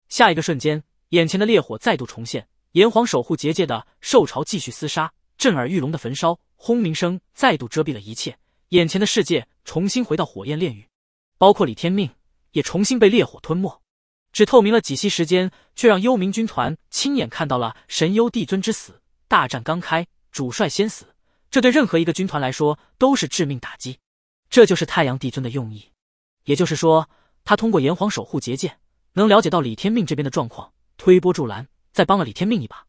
下一个瞬间，眼前的烈火再度重现，炎黄守护结界的兽潮继续厮杀，震耳欲聋的焚烧轰鸣声再度遮蔽了一切，眼前的世界重新回到火焰炼狱，包括李天命也重新被烈火吞没。只透明了几息时间，却让幽冥军团亲眼看到了神幽帝尊之死。大战刚开，主帅先死，这对任何一个军团来说都是致命打击。这就是太阳帝尊的用意。也就是说，他通过炎黄守护结界，能了解到李天命这边的状况，推波助澜，再帮了李天命一把。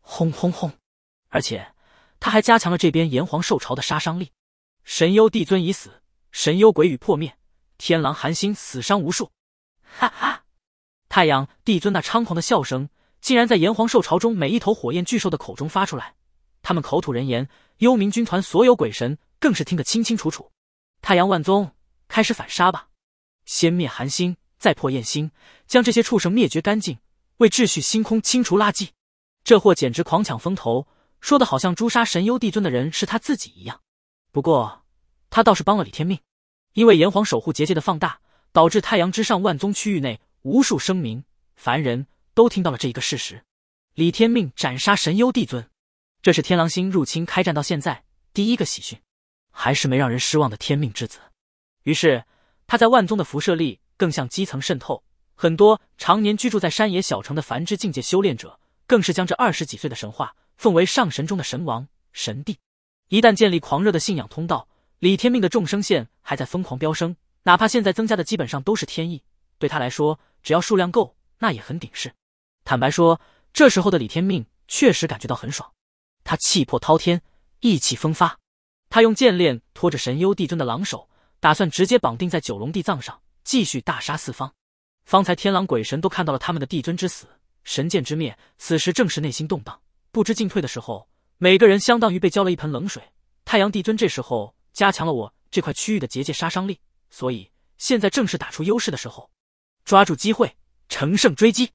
轰轰轰！而且他还加强了这边炎黄兽潮的杀伤力。神幽帝尊已死，神幽鬼雨破灭，天狼寒星死伤无数。哈哈！太阳帝尊那猖狂的笑声，竟然在炎黄兽潮中每一头火焰巨兽的口中发出来。他们口吐人言，幽冥军团所有鬼神更是听得清清楚楚。太阳万宗，开始反杀吧！先灭寒星，再破焰星，将这些畜生灭绝干净，为秩序星空清除垃圾。这货简直狂抢风头，说的好像诛杀神幽帝尊的人是他自己一样。不过，他倒是帮了李天命，因为炎黄守护结界的放大，导致太阳之上万宗区域内无数生灵，凡人都听到了这一个事实：李天命斩杀神幽帝尊。这是天狼星入侵开战到现在第一个喜讯，还是没让人失望的天命之子。于是。他在万宗的辐射力更向基层渗透，很多常年居住在山野小城的凡之境界修炼者，更是将这二十几岁的神话奉为上神中的神王、神帝。一旦建立狂热的信仰通道，李天命的众生线还在疯狂飙升，哪怕现在增加的基本上都是天意，对他来说，只要数量够，那也很顶事。坦白说，这时候的李天命确实感觉到很爽，他气魄滔天，意气风发，他用剑链拖着神幽帝尊的狼手，打算直接绑定在九龙地藏上，继续大杀四方。方才天狼鬼神都看到了他们的帝尊之死、神剑之灭，此时正是内心动荡、不知进退的时候。每个人相当于被浇了一盆冷水。太阳帝尊这时候加强了我这块区域的结界杀伤力，所以现在正是打出优势的时候，抓住机会，乘胜追击，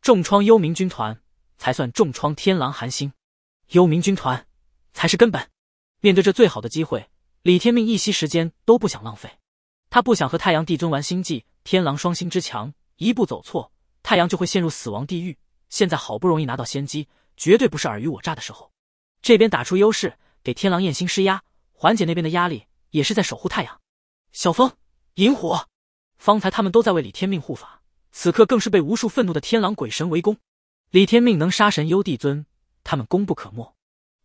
重创幽冥军团，才算重创天狼寒星。幽冥军团才是根本。面对这最好的机会。李天命一息时间都不想浪费，他不想和太阳帝尊玩心计。天狼双星之强，一步走错，太阳就会陷入死亡地狱。现在好不容易拿到先机，绝对不是尔虞我诈的时候。这边打出优势，给天狼焰星施压，缓解那边的压力，也是在守护太阳。小风，引火。方才他们都在为李天命护法，此刻更是被无数愤怒的天狼鬼神围攻。李天命能杀神幽帝尊，他们功不可没。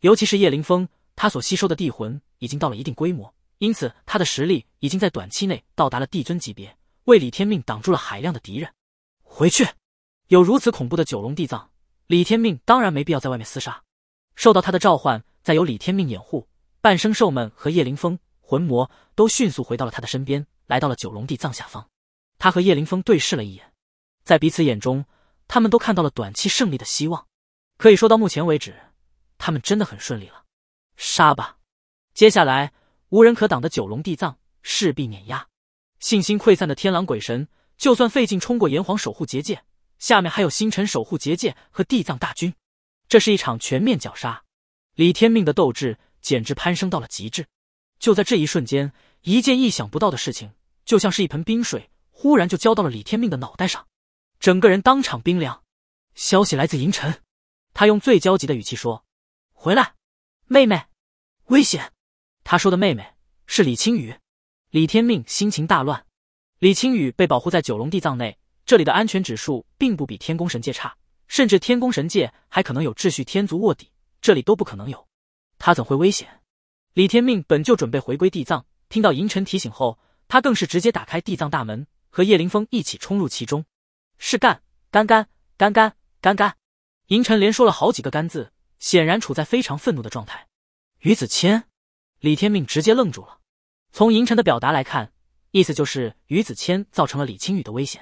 尤其是叶凌风，他所吸收的帝魂。已经到了一定规模，因此他的实力已经在短期内到达了帝尊级别，为李天命挡住了海量的敌人。回去，有如此恐怖的九龙地藏，李天命当然没必要在外面厮杀。受到他的召唤，再由李天命掩护，半生兽们和叶凌风、魂魔都迅速回到了他的身边，来到了九龙地藏下方。他和叶凌风对视了一眼，在彼此眼中，他们都看到了短期胜利的希望。可以说，到目前为止，他们真的很顺利了。杀吧！接下来无人可挡的九龙地藏势必碾压，信心溃散的天狼鬼神，就算费劲冲过炎黄守护结界，下面还有星辰守护结界和地藏大军，这是一场全面绞杀。李天命的斗志简直攀升到了极致。就在这一瞬间，一件意想不到的事情，就像是一盆冰水，忽然就浇到了李天命的脑袋上，整个人当场冰凉。消息来自银尘，他用最焦急的语气说：“回来，妹妹，危险。”他说的妹妹是李青宇，李天命心情大乱。李青宇被保护在九龙地藏内，这里的安全指数并不比天宫神界差，甚至天宫神界还可能有秩序天族卧底，这里都不可能有。他怎会危险？李天命本就准备回归地藏，听到银尘提醒后，他更是直接打开地藏大门，和叶凌峰一起冲入其中。是干干干干干干干！银尘连说了好几个干字，显然处在非常愤怒的状态。于子谦。李天命直接愣住了，从银尘的表达来看，意思就是于子谦造成了李青雨的危险。